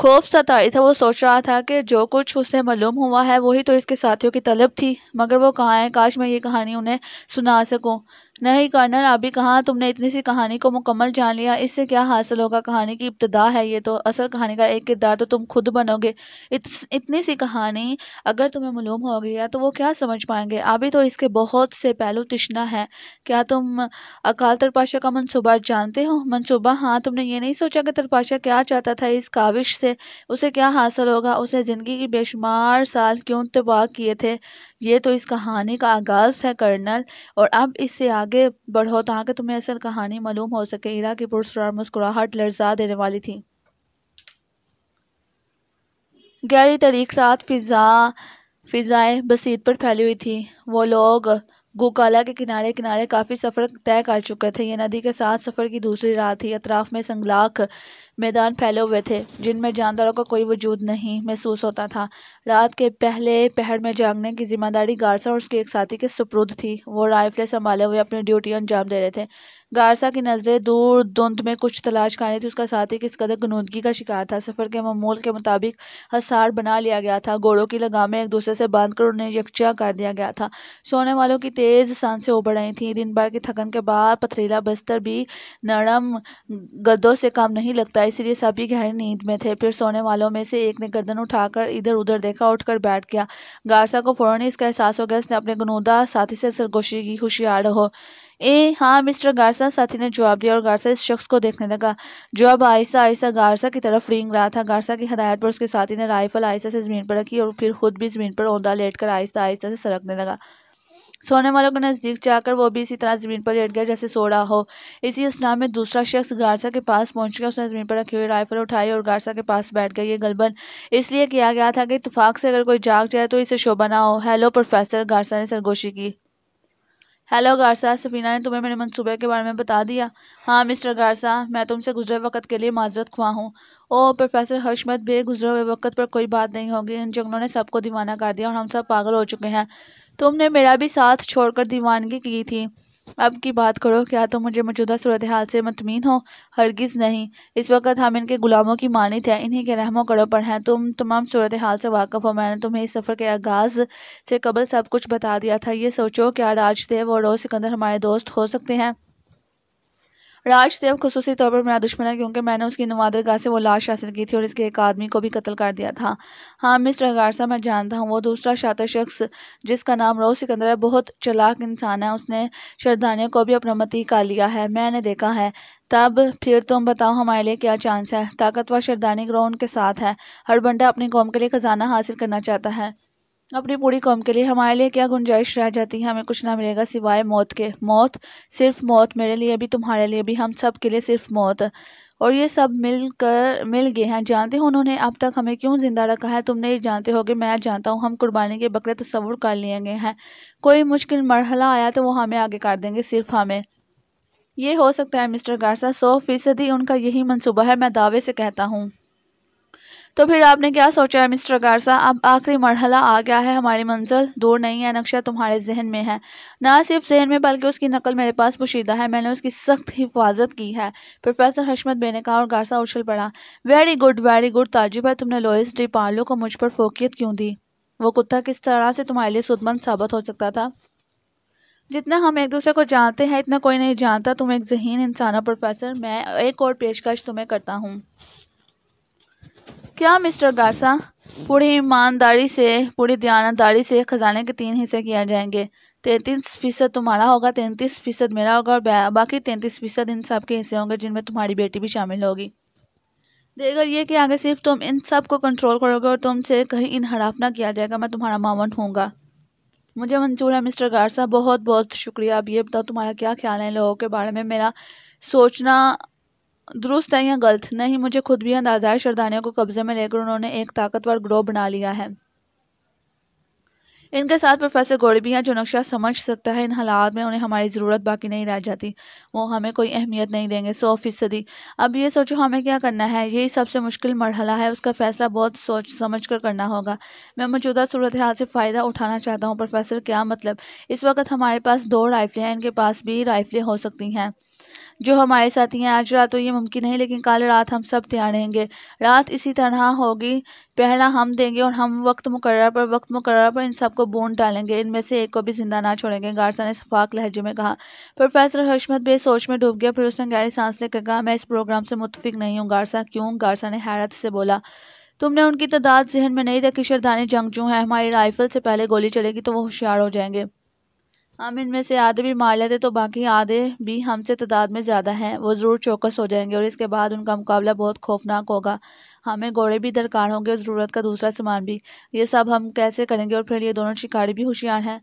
खौफ सताई था वो सोच रहा था कि जो कुछ उसे मालूम हुआ है वही तो इसके साथियों की तलब थी मगर वो कहाँ है काश मैं ये कहानी उन्हें सुना सकूँ नहीं कर्नल अभी कहा तुमने इतनी सी कहानी को मुकम्मल जान लिया इससे क्या हासिल होगा कहानी की इब्तदा है ये तो असल कहानी का एक किरदार तो तुम खुद बनोगे इत, इतनी सी कहानी अगर तुम्हें मलूम हो गया तो वो क्या समझ पाएंगे अभी तो इसके बहुत से पहलू तिश्ना है क्या तुम अकाल तरपाशा का मनसूबा जानते हो मनसूबा हाँ तुमने ये नहीं सोचा कि तरपाशा क्या चाहता था इस काविश से उसे क्या हासिल होगा उसने ज़िंदगी की बेशुमार साल क्यों तबाह किए थे ये तो इस कहानी का आगाज़ है कर्नल और अब इससे आगे बढ़ो ताकि तो तुम्हें असल कहानी मालूम हो सके इरा की पुरस्कार मुस्कुराहट लर्जा देने वाली थी गहरी तारीख रात फिजा फिजाएं बसीत पर फैली हुई थी वो लोग गोकाला के किनारे किनारे काफ़ी सफ़र तय कर चुके थे ये नदी के साथ सफ़र की दूसरी रात थी अतराफ में संगलाख मैदान फैले हुए थे जिनमें जानवरों का कोई वजूद नहीं महसूस होता था रात के पहले पहर में जागने की जिम्मेदारी गारसा और उसके एक साथी के सुपुर्द थी वो राइफलें संभाले हुए अपनी ड्यूटी अंजाम दे रहे थे गारसा की नज़रें दूर धुंध में कुछ तलाश कर रही थी उसका साथी किस कदर गनूदगी का शिकार था सफ़र के मामूल के मुताबिक हसार बना लिया गया था घोड़ों की लगामें एक दूसरे से बांध कर उन्हें यकचा कर दिया गया था सोने वालों की तेज़ सांसें उबड़ रही थीं दिन भर की थकन के बाद पथरीला बस्तर भी नरम गद्दों से काम नहीं लगता इसलिए सभी गहरी नींद में थे फिर सोने वालों में से एक ने गर्दन उठाकर इधर उधर देखा उठकर बैठ गया गारसा को फ़ौरन ही इसका एहसास हो गया उसने अपने गनूदा साथी से सरगोशी की होशियार हो ए हाँ मिस्टर गारसा साथी ने जवाब दिया और गारसा इस शख्स को देखने लगा अब आहिस्ता आहिस्ता गारसा की तरफ रिंग रहा था गारसा की हदायत पर उसके साथी ने राइफल आहिस्ता से ज़मीन पर रखी और फिर खुद भी ज़मीन पर औंधा लेट कर आहिस्ता आहिस्ता से सरकने लगा सोने वालों के नज़दीक जाकर वो भी इसी तरह ज़मीन पर लेट गया जैसे सो रहा हो इसी असना में दूसरा शख्स गारसा के पास पहुंच गया उसने ज़मीन पर रखी हुई राइफल उठाई और गारसा के पास बैठ गई ये गलबन इसलिए किया गया था कि इतफाक़ से अगर कोई जाग जाए तो इसे शोभा ना हो हेलो प्रोफेसर गारसा ने सरगोशी की हेलो गारसा सफीना ने तुम्हें मेरे मनसूबे के बारे में बता दिया हाँ मिस्टर गारसा मैं तुमसे गुजरे वक्त के लिए माजरत खुआ हूँ ओ प्रोफेसर हर्षमत भी गुजरे हुए वक्त पर कोई बात नहीं होगी इन जंगलों ने सबको दीवाना कर दिया और हम सब पागल हो चुके हैं तुमने मेरा भी साथ छोड़कर दीवानगी की थी अब की बात करो क्या तुम मुझे मौजूदा सूरत हाल से मतमिन हो हरगिज़ नहीं इस वक्त हम इनके ग़ुलामों की मानित हैं इन्हीं के रहमो करो पर हैं तुम तमाम सूरत हाल से वाकफ़ हो मैंने तुम्हें इस सफ़र के आगाज़ से कबल सब कुछ बता दिया था ये सोचो क्या राजदेव और सिकंदर हमारे दोस्त हो सकते हैं राजदेव खसूसी तौर पर मेरा दुश्मन है क्योंकि मैंने उसकी नवादरगाह से वो लाश हासिल की थी और इसके एक आदमी को भी कत्ल कर दिया था हाँ मिस्टर गारसा मैं जानता हूँ वो दूसरा शातर शख्स जिसका नाम रोज सिकंदर है बहुत चलाक इंसान है उसने शरदानिया को भी अपना मती का लिया है मैंने देखा है तब फिर तुम तो बताओ हमारे लिए क्या चांस है ताकतवर शरदानी ग्रोह उनके साथ है हर बंडा अपनी कौम के लिए खजाना हासिल करना चाहता है अपनी पूरी कौम के लिए हमारे लिए क्या गुंजाइश रह जाती है हमें कुछ ना मिलेगा सिवाय मौत के मौत सिर्फ मौत मेरे लिए भी तुम्हारे लिए भी हम सब के लिए सिर्फ मौत और ये सब मिल कर मिल गए हैं जानते हो उन्होंने अब तक हमें क्यों ज़िंदा रखा है तुम नहीं जानते होगे मैं जानता हूँ हम कुर्बानी के बकरे तस्वुर तो कर लिए गए हैं कोई मुश्किल मरहला आया तो वो हमें आगे कर देंगे सिर्फ हमें ये हो सकता है मिस्टर गारसा सौ फीसदी उनका यही मनसूबा है मैं दावे से कहता हूँ तो फिर आपने क्या सोचा है मिस्टर गारसा अब आखिरी मरहला आ गया है हमारी मंजिल दूर नहीं है नक्शा तुम्हारे जहन में है ना सिर्फ जहन में बल्कि उसकी नकल मेरे पास पोशीदा है मैंने उसकी सख्त हिफाजत की है प्रोफेसर हशमत बे ने कहा और गारसा उछल पड़ा वेरी गुड वेरी गुड ताजुब है तुमने लोइस डी पार्लो को मुझ पर फोकियत क्यों दी वो कुत्ता किस तरह से तुम्हारे लिए सुदमंद साबित हो सकता था जितना हम एक दूसरे को जानते हैं इतना कोई नहीं जानता तुम एक जहीन इंसान हो प्रोफेसर मैं एक और पेशकश तुम्हें करता हूँ क्या मिस्टर गारसा पूरी ईमानदारी से पूरी दयानदारी से खजाने के तीन हिस्से किए जाएंगे तैंतीस फीसद तुम्हारा होगा तैंतीस फीसद मेरा होगा और बाकी तैंतीस फीसद इन सब के हिस्से होंगे जिनमें तुम्हारी बेटी भी शामिल होगी देकर यह कि आगे सिर्फ तुम इन सब को कंट्रोल करोगे और तुमसे कहीं इन हड़ाफ ना किया जाएगा मैं तुम्हारा मामन होऊंगा मुझे मंजूर है मिस्टर गारसा बहुत बहुत शुक्रिया अब ये बताओ तुम्हारा क्या ख्याल है लोगों के बारे में मेरा सोचना दुरुस्त है या गलत नहीं मुझे खुद भी अंदाजा है शरदानिया को कब्जे में लेकर उन्होंने एक ताकतवर ग्रोह बना लिया है इनके साथ प्रोफेसर गोड़ी भी हैं जो नक्शा समझ सकता है इन हालात में उन्हें हमारी ज़रूरत बाकी नहीं रह जाती वो हमें कोई अहमियत नहीं देंगे सौ फीसदी अब ये सोचो हमें क्या करना है यही सबसे मुश्किल मरहला है उसका फैसला बहुत सोच समझ कर करना होगा मैं मौजूदा सूरत हाल से फ़ायदा उठाना चाहता हूँ प्रोफेसर क्या मतलब इस वक्त हमारे पास दो राइफलें हैं इनके पास भी राइफलें हो सकती हैं जो हमारे साथ हैं आज रात तो ये मुमकिन है लेकिन कल रात हम सब तैयार रहेंगे रात इसी तरह होगी पहला हम देंगे और हम वक्त मुकर पर वक्त मुकर पर इन सबको बोन डालेंगे इनमें से एक को भी जिंदा ना छोड़ेंगे गारसा ने शफाक लहजे में कहा प्रोफेसर हशमत बे सोच में डूब गया फिर उसने गहरी सांस लेकर कहा मैं इस प्रोग्राम से मुतफिक नहीं हूँ गारसा क्यों गारसा ने हैरत से बोला तुमने उनकी तादाद जहन में नहीं रखी शरदानी जंगजू हैं हमारी राइफल से पहले गोली चलेगी तो वो होशियार हो जाएंगे हम इनमें से आधे भी मार लेते तो बाकी आधे भी हमसे तादाद में ज़्यादा हैं वो ज़रूर चौकस हो जाएंगे और इसके बाद उनका मुकाबला बहुत खौफनाक होगा हमें घोड़े भी दरकार होंगे और ज़रूरत का दूसरा सामान भी ये सब हम कैसे करेंगे और फिर ये दोनों शिकारी भी होशियार हैं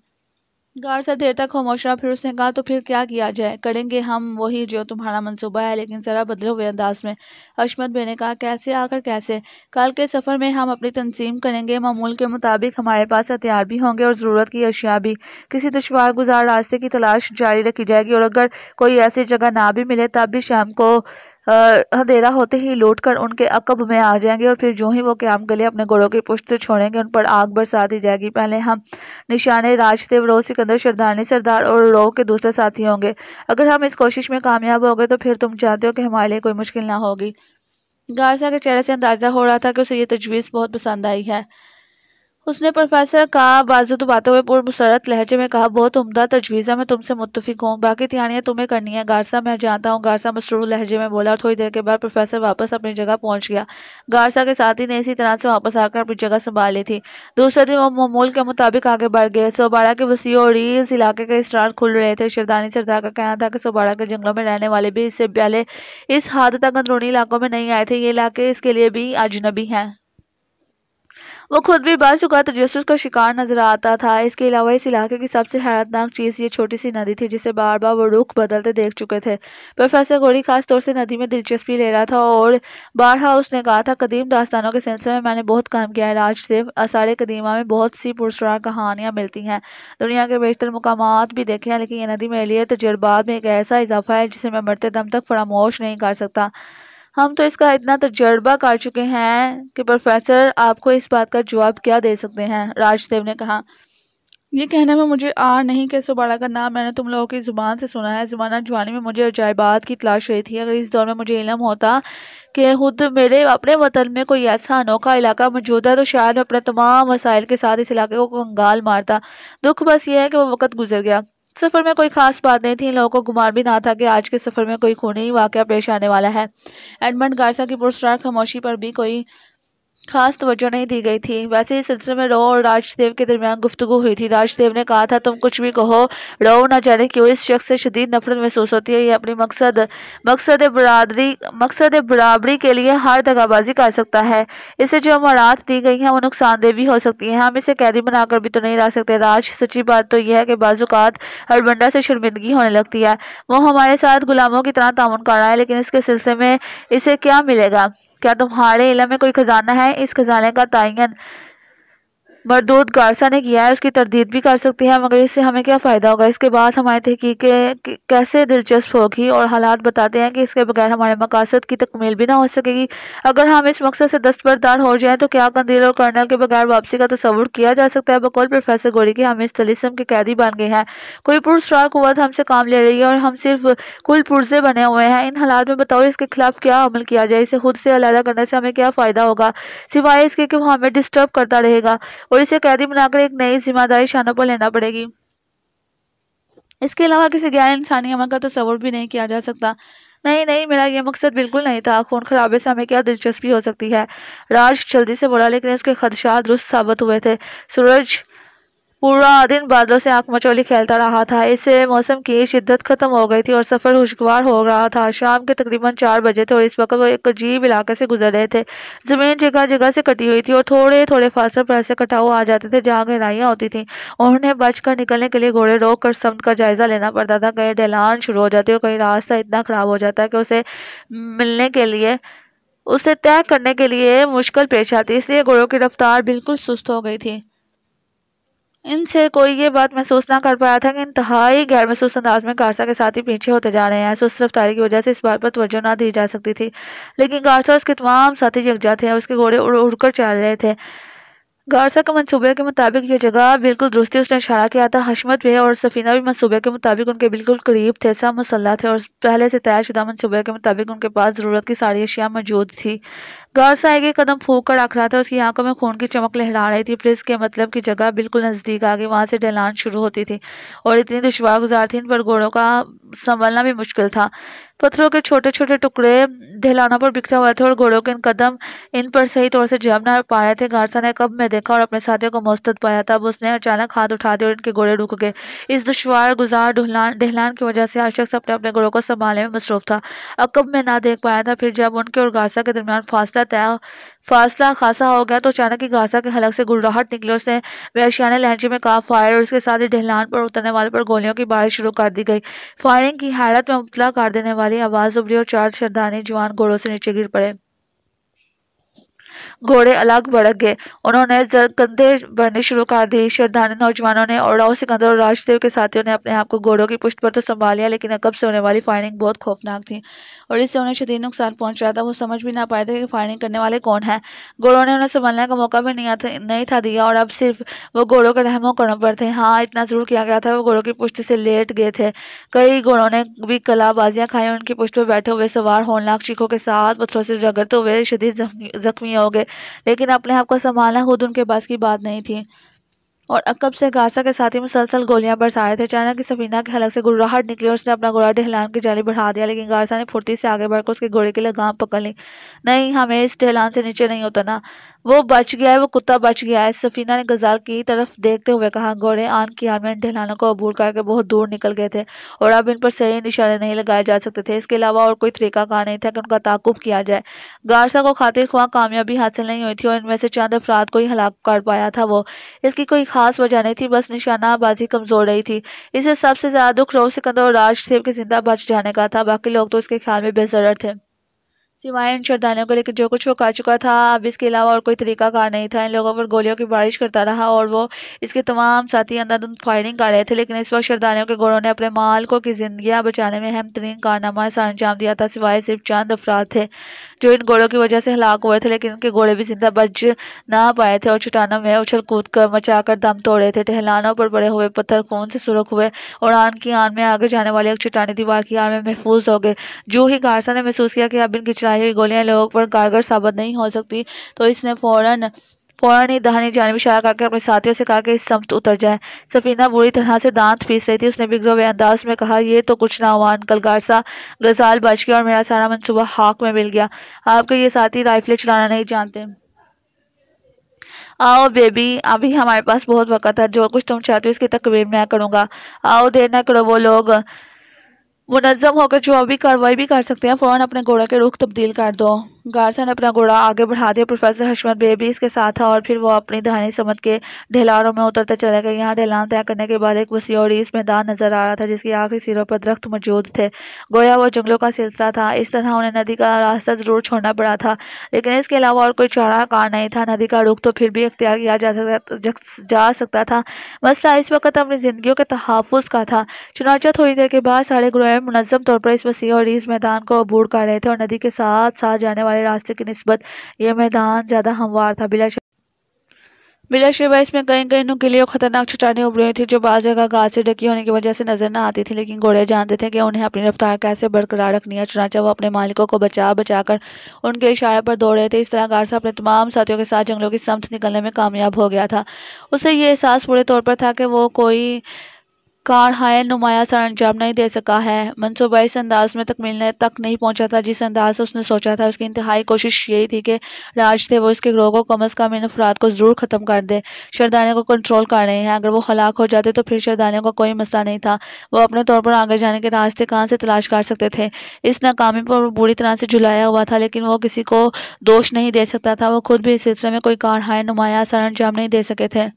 गार्ड सा देर तक खामोश रहा फिर उसने कहा तो फिर क्या किया जाए करेंगे हम वही जो तुम्हारा मंसूबा है लेकिन ज़रा बदले हुए अंदाज में अशमत बे ने कहा कैसे आकर कैसे कल के सफ़र में हम अपनी तनसीम करेंगे मामूल के मुताबिक हमारे पास हथियार भी होंगे और ज़रूरत की अशिया भी किसी दुशवार गुजार रास्ते की तलाश जारी रखी जाएगी और अगर कोई ऐसी जगह ना भी मिले तब भी शाम को अंधेरा होते ही लूट कर उनके अकब में आ जाएंगे और फिर जो ही वो क्याम के लिए अपने घोड़ों की पुश्त छोड़ेंगे उन पर आग बरसा दी जाएगी पहले हम निशाने राजदेव रो सिकंदर शरदानी सरदार और रोह के दूसरे साथी होंगे अगर हम इस कोशिश में कामयाब हो गए तो फिर तुम चाहते हो कि हमारे लिए कोई मुश्किल ना होगी गारसा के चेहरे से अंदाज़ा हो रहा था कि उसे ये तजवीज़ बहुत पसंद आई है उसने प्रोफेसर का बाजू दबाते तो हुए पुरमसरत लहजे में कहा बहुत उम्दा तजवीज़ है मैं तुमसे मुतफिक हूँ बाकी तैयारियाँ तुम्हें करनी है गारसा मैं जानता हूँ गारसा मसरू लहजे में बोला और थोड़ी देर के बाद प्रोफेसर वापस अपनी जगह पहुँच गया गारसा के साथी ने इसी तरह से वापस आकर अपनी जगह संभाल ली थी दूसरे दिन वो मामूल के मुताबिक आगे बढ़ गए सोबाड़ा के वसी और रीस इलाके के स्टार खुल रहे थे शिरदानी सरदार का कहना था कि सोबाड़ा के जंगलों में रहने वाले भी इससे पहले इस हद तक अंदरूनी इलाकों में नहीं आए थे ये इलाके इसके लिए भी अजनबी हैं वो खुद भी बस चुका तजस्स तो का शिकार नजर आता था इसके अलावा इस इलाके की सबसे हैरतनाक चीज़ ये छोटी सी नदी थी जिसे बार बार वो रुख बदलते देख चुके थे प्रोफेसर गोरी खास तौर से नदी में दिलचस्पी ले रहा था और बारहा उसने कहा था कदीम दास्तानों के सिलसिले में मैंने बहुत काम किया है राज सिर्फ आसार कदीमा में बहुत सी पुरस्कार कहानियां मिलती हैं दुनिया के बेशतर मुकाम भी देखे हैं लेकिन यह नदी मेरे लिए तजर्बात में एक ऐसा इजाफा है जिसे मैं मरते दम तक फरामोश नहीं कर सकता हम तो इसका इतना तजर्बा कर चुके हैं कि प्रोफेसर आपको इस बात का जवाब क्या दे सकते हैं राजदेव ने कहा ये कहने में मुझे आर नहीं कैसे सुबाला का नाम मैंने तुम लोगों की ज़ुबान से सुना है जुबाना जवानी में मुझे अजायबात की तलाश रही थी अगर इस दौर में मुझे इलम होता कि खुद मेरे अपने वतन में कोई ऐसा अनोखा इलाका मौजूद है तो शायद मैं अपने तमाम वसाइल के साथ इस इलाके को कंगाल मारता दुख बस ये है कि वो वक्त गुजर गया सफ़र में कोई खास बात नहीं थी इन लोगों को गुमान भी ना था कि आज के सफ़र में कोई खूनी वाक़ पेश आने वाला है एडमंड गार्सा की पुरस्कार खामोशी पर भी कोई खास तवज्जो नहीं दी गई थी वैसे इस सिलसिले में रो और राजदेव के दरमियान गुफ्तु हुई थी राजदेव ने कहा था तुम कुछ भी कहो रो ना जाने क्यों इस शख्स से शदीद नफरत महसूस होती है यह अपनी मकसद मकसद बरदरी मकसद बराबरी के लिए हर दगाबाजी कर सकता है इसे जो अमारात दी गई हैं वो नुकसानदेह भी हो सकती हैं हम इसे कैदी बनाकर भी तो नहीं रह सकते राज सच्ची बात तो यह है कि बाजूकात हरबंडा से शर्मिंदगी होने लगती है वो हमारे साथ गुलामों की तरह तामन कर रहा है लेकिन इसके सिलसिले में इसे क्या मिलेगा क्या तुम्हारे इलम में कोई खजाना है इस खजाने का तयन मरदूद गारसा ने किया है उसकी तरदीद भी कर सकते हैं मगर इससे हमें क्या फ़ायदा होगा इसके बाद हमारी तहकीकें कैसे दिलचस्प होगी और हालात बताते हैं कि इसके बगैर हमारे मकासद की तकमील भी ना हो सकेगी अगर हम इस मकसद से दस्तबरदार हो जाएँ तो क्या कंदील और कर्नल के बगैर वापसी का तस्वुर किया जा सकता है बकौल प्रोफेसर गोरी की हम इस तलिसम के कैदी बन गए हैं कोई पुरस्कार कुत हमसे काम ले रही है और हम सिर्फ कुल पुरजे बने हुए हैं इन हालात में बताओ इसके खिलाफ क्या अमल किया जाए इसे खुद से अलहदा करने से हमें क्या फ़ायदा होगा सिवाय इसके कि वो हमें डिस्टर्ब करता रहेगा और इसे कैदी बनाकर एक नई जिम्मेदारी शानों पर लेना पड़ेगी इसके अलावा किसी गैर इंसानी अमल का तस्वर भी नहीं किया जा सकता नहीं नहीं मेरा यह मकसद बिल्कुल नहीं था खून खराबे से हमें क्या दिलचस्पी हो सकती है राज जल्दी से बोला लेकिन उसके खदशात दुरुस्त साबित हुए थे सूरज पूरा दिन बादलों से आंख मचोली खेलता रहा था इससे मौसम की शिद्दत खत्म हो गई थी और सफ़र खुशगवार हो रहा था शाम के तकरीबन चार बजे थे और इस वक्त वो एक अजीब इलाके से गुजर रहे थे ज़मीन जगह जगह से कटी हुई थी और थोड़े थोड़े फासले पर ऐसे कटाव आ जाते थे जहाँ गहराइयाँ होती थी और उन्हें बच कर निकलने के लिए घोड़े रोक कर समत का जायज़ा लेना पड़ता था कहीं ढलान शुरू हो जाती और कहीं रास्ता इतना ख़राब हो जाता कि उसे मिलने के लिए उसे तय करने के लिए मुश्किल पेश आती इसलिए घोड़ों की रफ्तार बिल्कुल सुस्त हो गई थी इनसे कोई ये बात महसूस ना कर पाया था कि इंतहाई गैर महसूस अंदाज में गारसा के साथ ही पीछे होते जा रहे हैं सुस्त रफ्तारी की वजह से इस बात पर तवज्जो ना दी जा सकती थी लेकिन गारसा उसके तमाम साथी यकजा थे उसके घोड़े उड़ उड़कर चल रहे थे गारसा के मंसूबे के मुताबिक ये जगह बिल्कुल दुरुस्ती उसने इशारा किया था हशमत भी और सफीना भी मंसूबे के मुताबिक उनके बिल्कुल करीब थे सब मुसल्ला थे और पहले से शुदा मंसूबे के मुताबिक उनके पास ज़रूरत की सारी अशिया मौजूद थी गौर से आगे कदम फूक कर रख रहा था उसकी आंखों में खून की चमक लहरा रही थी पुलिस के मतलब की जगह बिल्कुल नज़दीक आ गई वहां से ढलान शुरू होती थी और इतनी दुशवार गुजार थी इन पर घोड़ों का संभलना भी मुश्किल था पत्थरों के छोटे छोटे टुकड़े ढलानों पर बिखरे हुए थे और घोड़ों के कदम इन पर सही तौर से जम ना पाए थे गारसा ने कब में देखा और अपने साथियों को मोस्त पाया था अब उसने अचानक हाथ उठा दिया और इनके घोड़े रुक गए इस दुशवार गुजार ढहलान की वजह से हर शख्स अपने अपने घोड़ों को संभालने में मसरूफ था अकब में ना देख पाया था फिर जब उनके और गारसा के दरमियान फासला तय फासला खासा हो गया तो अचानक ही गाजा के हलक से गुड़राहट निकली और उसने वहशियाने लहजे में कहा फायर और उसके साथ ही ढहलान पर उतरने वाले पर गोलियों की बारिश शुरू कर दी गई फायरिंग की हालत में मुबला कर देने वाली आवाज़ उभरी और चार श्रद्धानी जवान घोड़ों से नीचे गिर पड़े घोड़े अलग भड़क गए उन्होंने कंधे भरने शुरू कर दिए शरदानी नौजवानों ने और सिकंदर और राजदेव के साथियों ने अपने आप को घोड़ों की पुष्ट पर तो संभाल लिया लेकिन अकब से होने वाली फायरिंग बहुत खौफनाक थी और इससे उन्हें शदीद नुकसान पहुंच रहा था वो समझ भी ना पाए थे कि फायरिंग करने वाले कौन है घोड़ों ने उन्हें संभालने का मौका भी नहीं, था, नहीं था दिया और अब सिर्फ वो घोड़ों के रहमो करो पर थे हाँ इतना जरूर किया गया था वो घोड़ों की पुष्ट से लेट गए थे कई घोड़ों ने भी कलाबाजियाँ खाई उनकी पुष्ट पर बैठे हुए सवार होलनाक चीखों के साथ पत्थरों से रगड़ते हुए शदीद जख्मी हो गए लेकिन अपने आप को संभालना खुद उनके पास की बात नहीं थी और अकब से गाजा के साथी मुसलसल गोलियां बरसा रहे थे चाइना की सफीना के हलक से गुर्राहट निकली और उसने अपना गोला ढहलान की जाली बढ़ा दिया लेकिन गाजा ने फुर्ती से आगे बढ़कर उसके घोड़े की लगाम पकड़ ली नहीं हमें इस ढहलान से नीचे नहीं उतरना वो बच गया है वो कुत्ता बच गया है सफीना ने गजाल की तरफ देखते हुए कहा घोड़े आन की आन में ढहलानों को अबूर करके बहुत दूर निकल गए थे और अब इन पर सही निशाने नहीं लगाए जा सकते थे इसके अलावा और कोई तरीका कहा नहीं था कि उनका ताकुब किया जाए गारसा को खातिर खुआ कामयाबी हासिल नहीं हुई थी और इनमें से चंद अफराद को ही हलाक कर पाया था वो इसकी कोई खास वजह नहीं थी बस निशानाबाजी कमजोर रही थी इसे सबसे ज्यादा दुख रोज सिकंदर और राज थे जिंदा बच जाने का था बाकी लोग तो इसके ख्याल में बेजर थे सिवाय इन श्रद्धालुओं को लेकर जो कुछ वो कर चुका था अब इसके अलावा और कोई तरीका कार नहीं था इन लोगों पर गोलियों की बारिश करता रहा और वो इसके तमाम साथी अंधाधुंध फायरिंग कर रहे थे लेकिन इस वक्त श्रद्धालुओं के घोड़ों ने अपने माल को की जिंदगी बचाने में अहम तरीन कारनामा सर अंजाम दिया था सिवाय सिर्फ चंद अफराद थे जो इन घोड़ों की वजह से हलाक हुए थे लेकिन इनके घोड़े भी जिंदा बच ना पाए थे और चट्टानों में उछल कूद कर मचा कर दम तोड़े थे टहलानों पर बड़े हुए पत्थर खून से सुरख हुए और आन की आन में आगे जाने वाली एक चट्टानी दीवार की आन में महफूज हो गए जो ही गारसा ने महसूस किया कि अब इनकी जाहिर गोलियां लोगों पर कारगर साबित नहीं हो सकती तो इसने फ़ौरन फ़ौरन ही दहानी जानब इशारा करके अपने साथियों से कहा कि इस समत उतर जाए सफीना बुरी तरह से दांत पीस रही थी उसने बिगड़े हुए अंदाज में कहा यह तो कुछ ना हुआ अंकल गारसा गजाल बच गया और मेरा सारा मनसूबा हाक में मिल गया आपके ये साथी राइफलें चलाना नहीं जानते आओ बेबी अभी हमारे पास बहुत वक्त है जो कुछ तुम चाहते हो इसकी तकबीर मैं करूँगा आओ देर ना करो वो लोग मुनज़म होकर चुनावी कार्रवाई भी कर सकते हैं फ़ौरन अपने घोड़ा के रुख तब्दील कर दो गारसन अपना घोड़ा आगे बढ़ा दिया प्रोफेसर हशमत बेबी इसके साथ था और फिर वो अपनी दहानी समझ के ढलानों में उतरते चले गए यहाँ ढलान तय करने के बाद एक वसी और ईस मैदान नजर आ रहा था जिसके आखिरी सिरों पर दरख्त मौजूद थे गोया वो जंगलों का सिलसिला था इस तरह उन्हें नदी का रास्ता ज़रूर छोड़ना पड़ा था लेकिन इसके अलावा और कोई चौड़ा कार नहीं था नदी का रुख तो फिर भी अख्तियार किया जा सकता था मसला इस वक्त अपनी ज़िंदगी के तहफ़ का था चुनाचा थोड़ी देर के बाद सारे ग्रोह मुनजम तौर पर इस वसी और इस मैदान को अबूर कर रहे थे और नदी के साथ साथ जाने वाले रास्ते की नस्बत यह मैदान ज़्यादा हमवार था बिला बिलाशुबा इसमें कई कई नुकीली और ख़तरनाक चटाने उभरी हुई थी जो बाज़ जगह घास से ढकी होने की वजह से नज़र न आती थी लेकिन घोड़े जानते थे कि उन्हें अपनी रफ्तार कैसे बरकरार रखनी है चुनाचा वो अपने मालिकों को बचा बचा कर उनके इशारे पर दौड़ रहे थे इस तरह गारसा अपने तमाम साथियों के साथ जंगलों की समत निकलने में कामयाब हो गया था उसे ये एहसास पूरे तौर पर था कि वो कोई कार हायर नुमाया सर अंजाम नहीं दे सका है मनसूबा इस अंदाज में तकमील तक नहीं पहुंचा था जिस अंदाज से उसने सोचा था उसकी इंतहाई कोशिश यही थी कि राज थे वो इसके ग्रोह को कम अज़ कम इन अफराद को ज़रूर ख़त्म कर दे शरदाने को कंट्रोल कर रहे हैं अगर वो हलाक हो जाते तो फिर शरदाने को कोई मसला नहीं था वो अपने तौर पर आगे जाने के रास्ते कहाँ से तलाश कर सकते थे इस नाकामी पर वो बुरी तरह से झुलाया हुआ था लेकिन वो किसी को दोष नहीं दे सकता था वो खुद भी इस सिलसिले में कोई कार हायर नुमाया सर अंजाम नहीं दे सके थे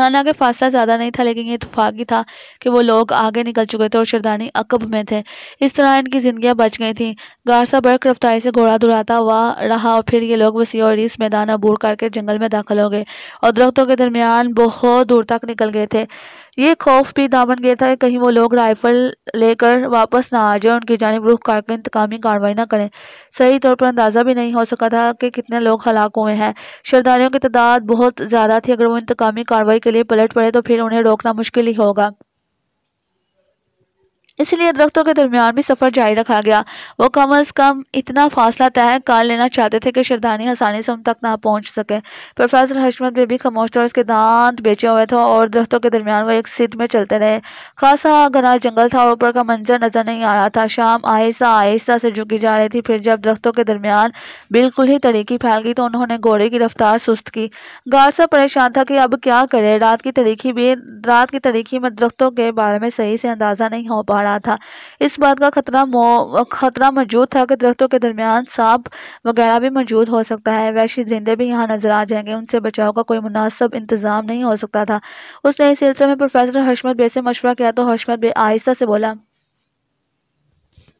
हालांकि फासला ज़्यादा नहीं था लेकिन ये इतफाक़ ही था कि वो लोग आगे निकल चुके थे और शरदानी अकब में थे इस तरह इनकी जिंदगी बच गई थीं गारसा बर्क रफ्तारी से घोड़ा दुराता हुआ रहा और फिर ये लोग वसी और इस मैदान अबूर करके जंगल में दाखिल हो गए और दरख्तों के दरमियान बहुत दूर तक निकल गए थे ये खौफ भी दामन गया था कहीं वो लोग राइफल लेकर वापस ना आ जाए उनकी जानब रुख करके इंतकामी कार्रवाई ना करें सही तौर पर अंदाज़ा भी नहीं हो सका था कि कितने लोग हलाक हुए हैं शरदारियों की तादाद बहुत ज़्यादा थी अगर वो इंतकामी कार्रवाई के लिए पलट पड़े तो फिर उन्हें रोकना मुश्किल ही होगा इसलिए दरख्तों के दरमियान भी सफ़र जारी रखा गया वो कम अज़ कम इतना फासला तय कर लेना चाहते थे कि शरदानी आसानी से उन तक ना पहुंच सके प्रोफेसर हशमत बेबी खामोश था उसके दांत बेचे हुए थे और दरख्तों के दरमियान वो एक सिट में चलते रहे खासा घना जंगल था और ऊपर का मंजर नज़र नहीं आ रहा था शाम आहिस्ता आहिस्ता से झुकी जा रही थी फिर जब दरख्तों के दरमियान बिल्कुल ही तरीकी फैल गई तो उन्होंने घोड़े की रफ्तार सुस्त की गार सा परेशान था कि अब क्या करे रात की तरीकी भी रात की तरीकी में दरख्तों के बारे में सही से अंदाज़ा नहीं हो पा रहा था इस बात का खतरा खतरा मौजूद था कि दरख्तों के दरमियान सांप वगैरह भी मौजूद हो सकता है वैशी जिंदे भी यहाँ नजर आ जाएंगे उनसे बचाव का कोई मुनासब इंतजाम नहीं हो सकता था उसने इस सिलसिले में प्रोफेसर हशमत बे से मशवरा किया तो हशमत बे आहिस्ता से बोला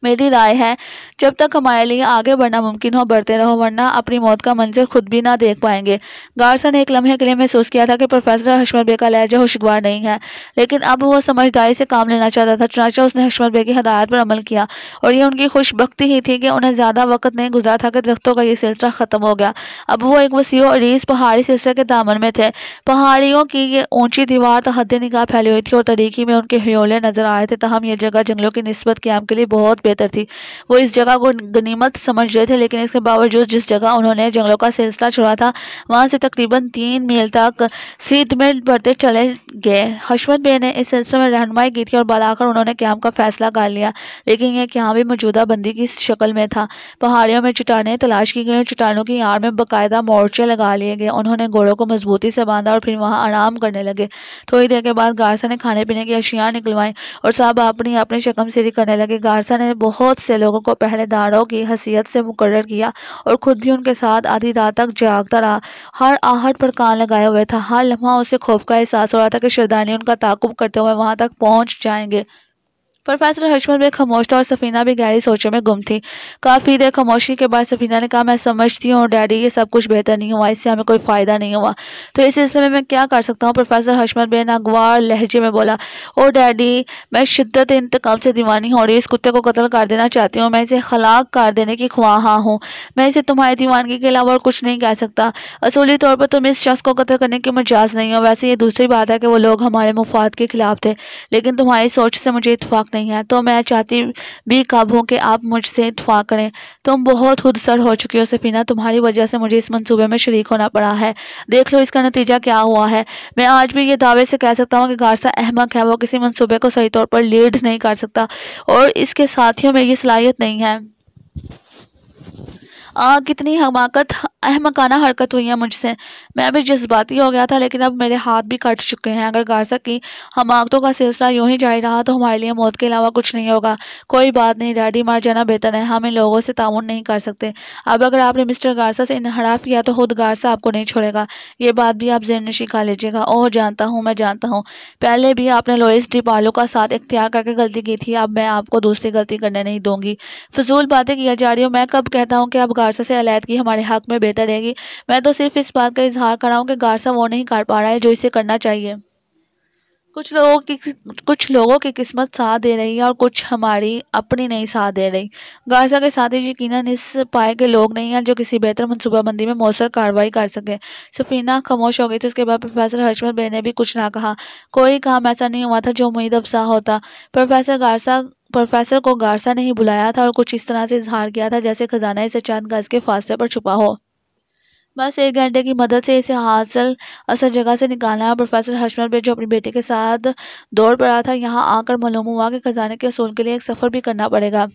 मेरी राय है जब तक हमारे लिए आगे बढ़ना मुमकिन हो बढ़ते रहो वरना अपनी मौत का मंजर खुद भी ना देख पाएंगे गार्सन एक लम्हे के लिए महसूस किया था कि प्रोफेसर हशमत बे का लहजा खुशगवार नहीं है लेकिन अब वो समझदारी से काम लेना चाहता था चुनाचा उसने हशमत बे की हदायत पर अमल किया और ये उनकी खुशबख्ती ही थी कि उन्हें ज़्यादा वक्त नहीं गुजरा था कि दरख्तों का ये सिलसिला ख़त्म हो गया अब वो एक वसी अरीस पहाड़ी सिलसिले के दामन में थे पहाड़ियों की ये ऊंची दीवार हद निगाह फैली हुई थी और तरीकी में उनके हयोले नजर आए थे तहम यह जगह जंगलों की नस्बत क्याम के लिए बहुत बेहतर थी वो इस जगह को गनीमत समझ रहे थे लेकिन इसके बावजूद जिस जगह उन्होंने जंगलों का सिलसिला छोड़ा था वहां से तकरीबन तीन मील तक सीट में बढ़ते चले गए हशमत बे ने इस सिलसिले में रहनुमाई की थी और बलाकर उन्होंने क्याम का फैसला कर लिया लेकिन यह क्याम भी मौजूदा बंदी की शक्ल में था पहाड़ियों में चट्टानें तलाश की गई और चट्टानों की आड़ में बाकायदा मोर्चे लगा लिए गए उन्होंने घोड़ों को मजबूती से बांधा और फिर वहां आराम करने लगे थोड़ी देर के बाद गारसा ने खाने पीने की अशिया निकलवाई और साहब अपनी अपने शकम सीरी करने लगे गारसा ने ने बहुत से लोगों को पहरेदारों की हसीियत से मुकर किया और खुद भी उनके साथ आधी रात तक जागता रहा हर आहट पर कान लगाया हुआ था हर लम्हा उसे खौफ का एहसास हो रहा था कि शरदानी उनका ताकुब करते हुए वहां तक पहुंच जाएंगे प्रोफेसर हर्षमल भी खामोश था और सफीना भी गहरी सोचों में गुम थी काफ़ी देर खामोशी के बाद सफीना ने कहा मैं समझती हूँ डैडी ये सब कुछ बेहतर नहीं हुआ इससे हमें कोई फ़ायदा नहीं हुआ तो इस सिलसिले में मैं क्या कर सकता हूँ प्रोफेसर हर्षमल बे नागवार लहजे में बोला ओ डैडी मैं शिद्दत इंतकाम से दीवानी हो रही इस कुत्ते को कत्ल कर देना चाहती हूँ मैं इसे खलाक कर देने की ख्वाहा हूँ मैं इसे तुम्हारी दीवानगी के अलावा और कुछ नहीं कह सकता असूली तौर पर तुम इस शख्स को कत्ल करने की मजाज नहीं हो वैसे ये दूसरी बात है कि वो लोग हमारे मुफाद के खिलाफ थे लेकिन तुम्हारी सोच से मुझे इतफाक़ नहीं है तो मैं चाहती भी कब हूँ कि आप मुझसे इतफा करें तुम बहुत खुदसर हो चुकी हो सफीना तुम्हारी वजह से मुझे इस मंसूबे में शरीक होना पड़ा है देख लो इसका नतीजा क्या हुआ है मैं आज भी ये दावे से कह सकता हूँ कि गारसा अहमक है वो किसी मनसूबे को सही तौर पर लीड नहीं कर सकता और इसके साथियों में ये सलाहियत नहीं है आ, कितनी हमाकत अहमकाना हरकत हुई है मुझसे मैं भी जज्बाती हो गया था लेकिन अब मेरे हाथ भी कट चुके हैं अगर गारसा की हमाकतों का सिलसिला यूं ही जारी रहा तो हमारे लिए मौत के अलावा कुछ नहीं होगा कोई बात नहीं डैडी मार जाना बेहतर है हम इन लोगों से ताउन नहीं कर सकते अब अगर आपने मिस्टर गारसा से इनहराफ किया तो खुद गारसा आपको नहीं छोड़ेगा ये बात भी आप जहन नशी लीजिएगा ओह जानता हूँ मैं जानता हूँ पहले भी आपने लोइस डी पालो का साथ इख्तियार करके गलती की थी अब मैं आपको दूसरी गलती करने नहीं दूंगी फजूल बातें किया जा रही हूँ मैं कब कहता हूँ कि आप गारसा से अलीहदगी हमारे हक में बेहतर रहेगी मैं तो सिर्फ इस बात का इजहार कर रहा हूँ कि गारसा वो नहीं कर पा रहा है जो इसे करना चाहिए कुछ लोगों की कुछ लोगों की किस्मत साथ दे रही है और कुछ हमारी अपनी नहीं साथ दे रही गारसा के साथ ही यकीन इस पाए के लोग नहीं हैं जो किसी बेहतर मनसूबाबंदी में मौसर कार्रवाई कर सके सफीना खामोश हो गई थी उसके बाद प्रोफेसर हर्षवर्धन ने भी कुछ ना कहा कोई काम ऐसा नहीं हुआ था जो उम्मीद अफसा होता प्रोफेसर गारसा प्रोफेसर को गारसा नहीं बुलाया था और कुछ इस तरह से इजहार किया था जैसे खजाना इसे चंद गज के फासले पर छुपा हो बस एक घंटे की मदद से इसे हासिल असल जगह से निकालना है प्रोफेसर हशमत बे जो अपने बेटे के साथ दौड़ पड़ा था यहाँ आकर मालूम हुआ कि खजाने के असूल के लिए एक सफ़र भी करना पड़ेगा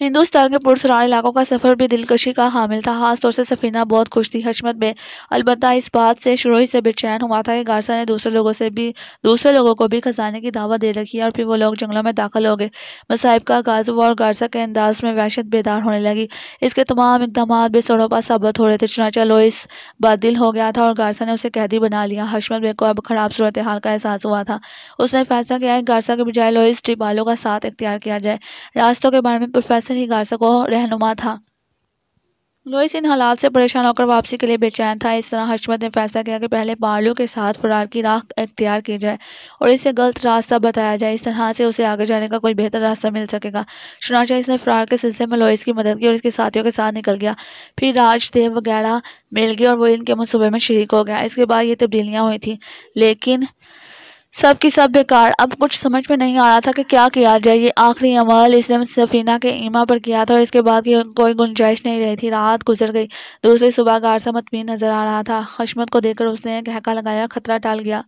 हिंदुस्तान के पुरसरार इलाकों का सफ़र भी दिलकशी का हामिल था खास तौर से सफीना बहुत खुश थी हशमत में अलबत् इस बात से शुरू से बेचैन हुआ था कि गारसा ने दूसरे लोगों से भी दूसरे लोगों को भी खजाने की दावा दे रखी है और फिर वो लोग जंगलों में दाखिल हो गए मसाइब का आगाज हुआ और गारसा के अंदाज में वहशत बेदार होने लगी इसके तमाम इकदाम बेसरों पर सबत हो रहे थे चुनाचा लोइस बादल हो गया था और गारसा ने उसे कैदी बना लिया हशमत बे को अब खराब सूरत हाल का एहसास हुआ था उसने फैसला किया कि गारसा के बजाय लोइस टिपालो का साथ इख्तियार किया जाए रास्तों के बारे में प्रोफेसर यासर ही गार सको रहनुमा था लोइस इन हालात से परेशान होकर वापसी के लिए बेचैन था इस तरह हशमत ने फैसला किया कि पहले बालू के साथ फरार की राह अख्तियार की जाए और इसे गलत रास्ता बताया जाए इस तरह से उसे आगे जाने का कोई बेहतर रास्ता मिल सकेगा चुनाचा इसने फरार के सिलसिले में लोइस की मदद की और इसके साथियों के साथ निकल गया फिर राजदेव वगैरह मिल गया और वो इनके मनसूबे में शरीक हो गया इसके बाद ये तब्दीलियाँ हुई थी लेकिन सब की सब बेकार अब कुछ समझ में नहीं आ रहा था कि क्या किया जाए ये आखिरी अमल इसने सफीना के ईमा पर किया था और इसके बाद की कोई गुंजाइश नहीं रही थी रात गुजर गई दूसरी सुबह गारसा मतमीन नजर आ रहा था खशमत को देखकर उसने एक हका लगाया खतरा टाल गया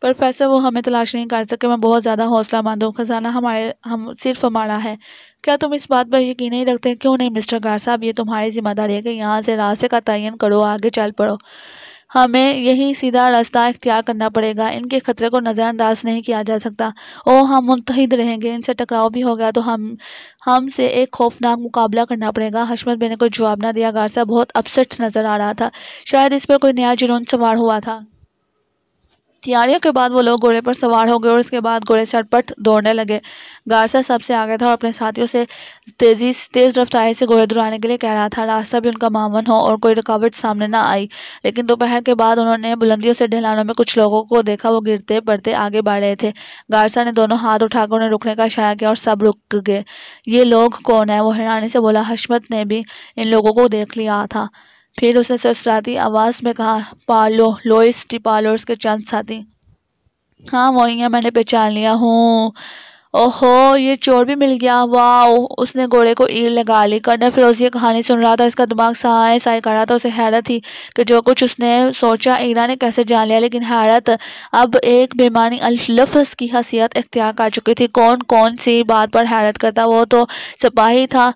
प्रोफेसर वो हमें तलाश नहीं कर सके मैं बहुत ज़्यादा हौसला मंद हूँ खजाना हमारे हम सिर्फ हमारा है क्या तुम इस बात पर यकीन नहीं रखते क्यों नहीं मिस्टर गार साहब ये तुम्हारी जिम्मेदारी है कि यहाँ से रास्ते का तयन करो आगे चल पड़ो हमें यही सीधा रास्ता इख्तियार करना पड़ेगा इनके ख़तरे को नज़रअंदाज नहीं किया जा सकता और हम मुतहद रहेंगे इनसे टकराव भी हो गया तो हम हमसे एक खौफनाक मुकाबला करना पड़ेगा हशमत बे ने कोई जवाब ना दिया गारसा बहुत अपसेट नज़र आ रहा था शायद इस पर कोई नया जुनून सवार हुआ था तैयारियों के बाद वो लोग घोड़े पर सवार हो गए और इसके बाद घोड़े चटपट दौड़ने लगे गारसा सबसे आगे था और अपने साथियों से तेज़ी तेज़ रफ्तार से घोड़े दौड़ाने के लिए कह रहा था रास्ता भी उनका मामन हो और कोई रुकावट सामने ना आई लेकिन दोपहर के बाद उन्होंने बुलंदियों से ढलानों में कुछ लोगों को देखा वो गिरते पड़ते आगे बढ़ रहे थे गारसा ने दोनों हाथ उठाकर उन्हें रुकने का इशारा किया और सब रुक गए ये लोग कौन है वो हैरानी से बोला हशमत ने भी इन लोगों को देख लिया था फिर उसने सरसराती आवाज़ में कहा पालो लोइस टी पालोर्स के चंद साथी हाँ वही है मैंने पहचान लिया हूँ ओहो ये चोर भी मिल गया वाह उसने घोड़े को ईर लगा ली कर्नल फिरोज ये कहानी सुन रहा था इसका दिमाग सहाय सहाय कर रहा था उसे हैरत थी कि जो कुछ उसने सोचा ईरा ने कैसे जान लिया लेकिन हैरत अब एक बेमानी लफ्ज़ की हसीियत इख्तियार कर चुकी थी कौन कौन सी बात पर हैरत करता वो तो सिपाही था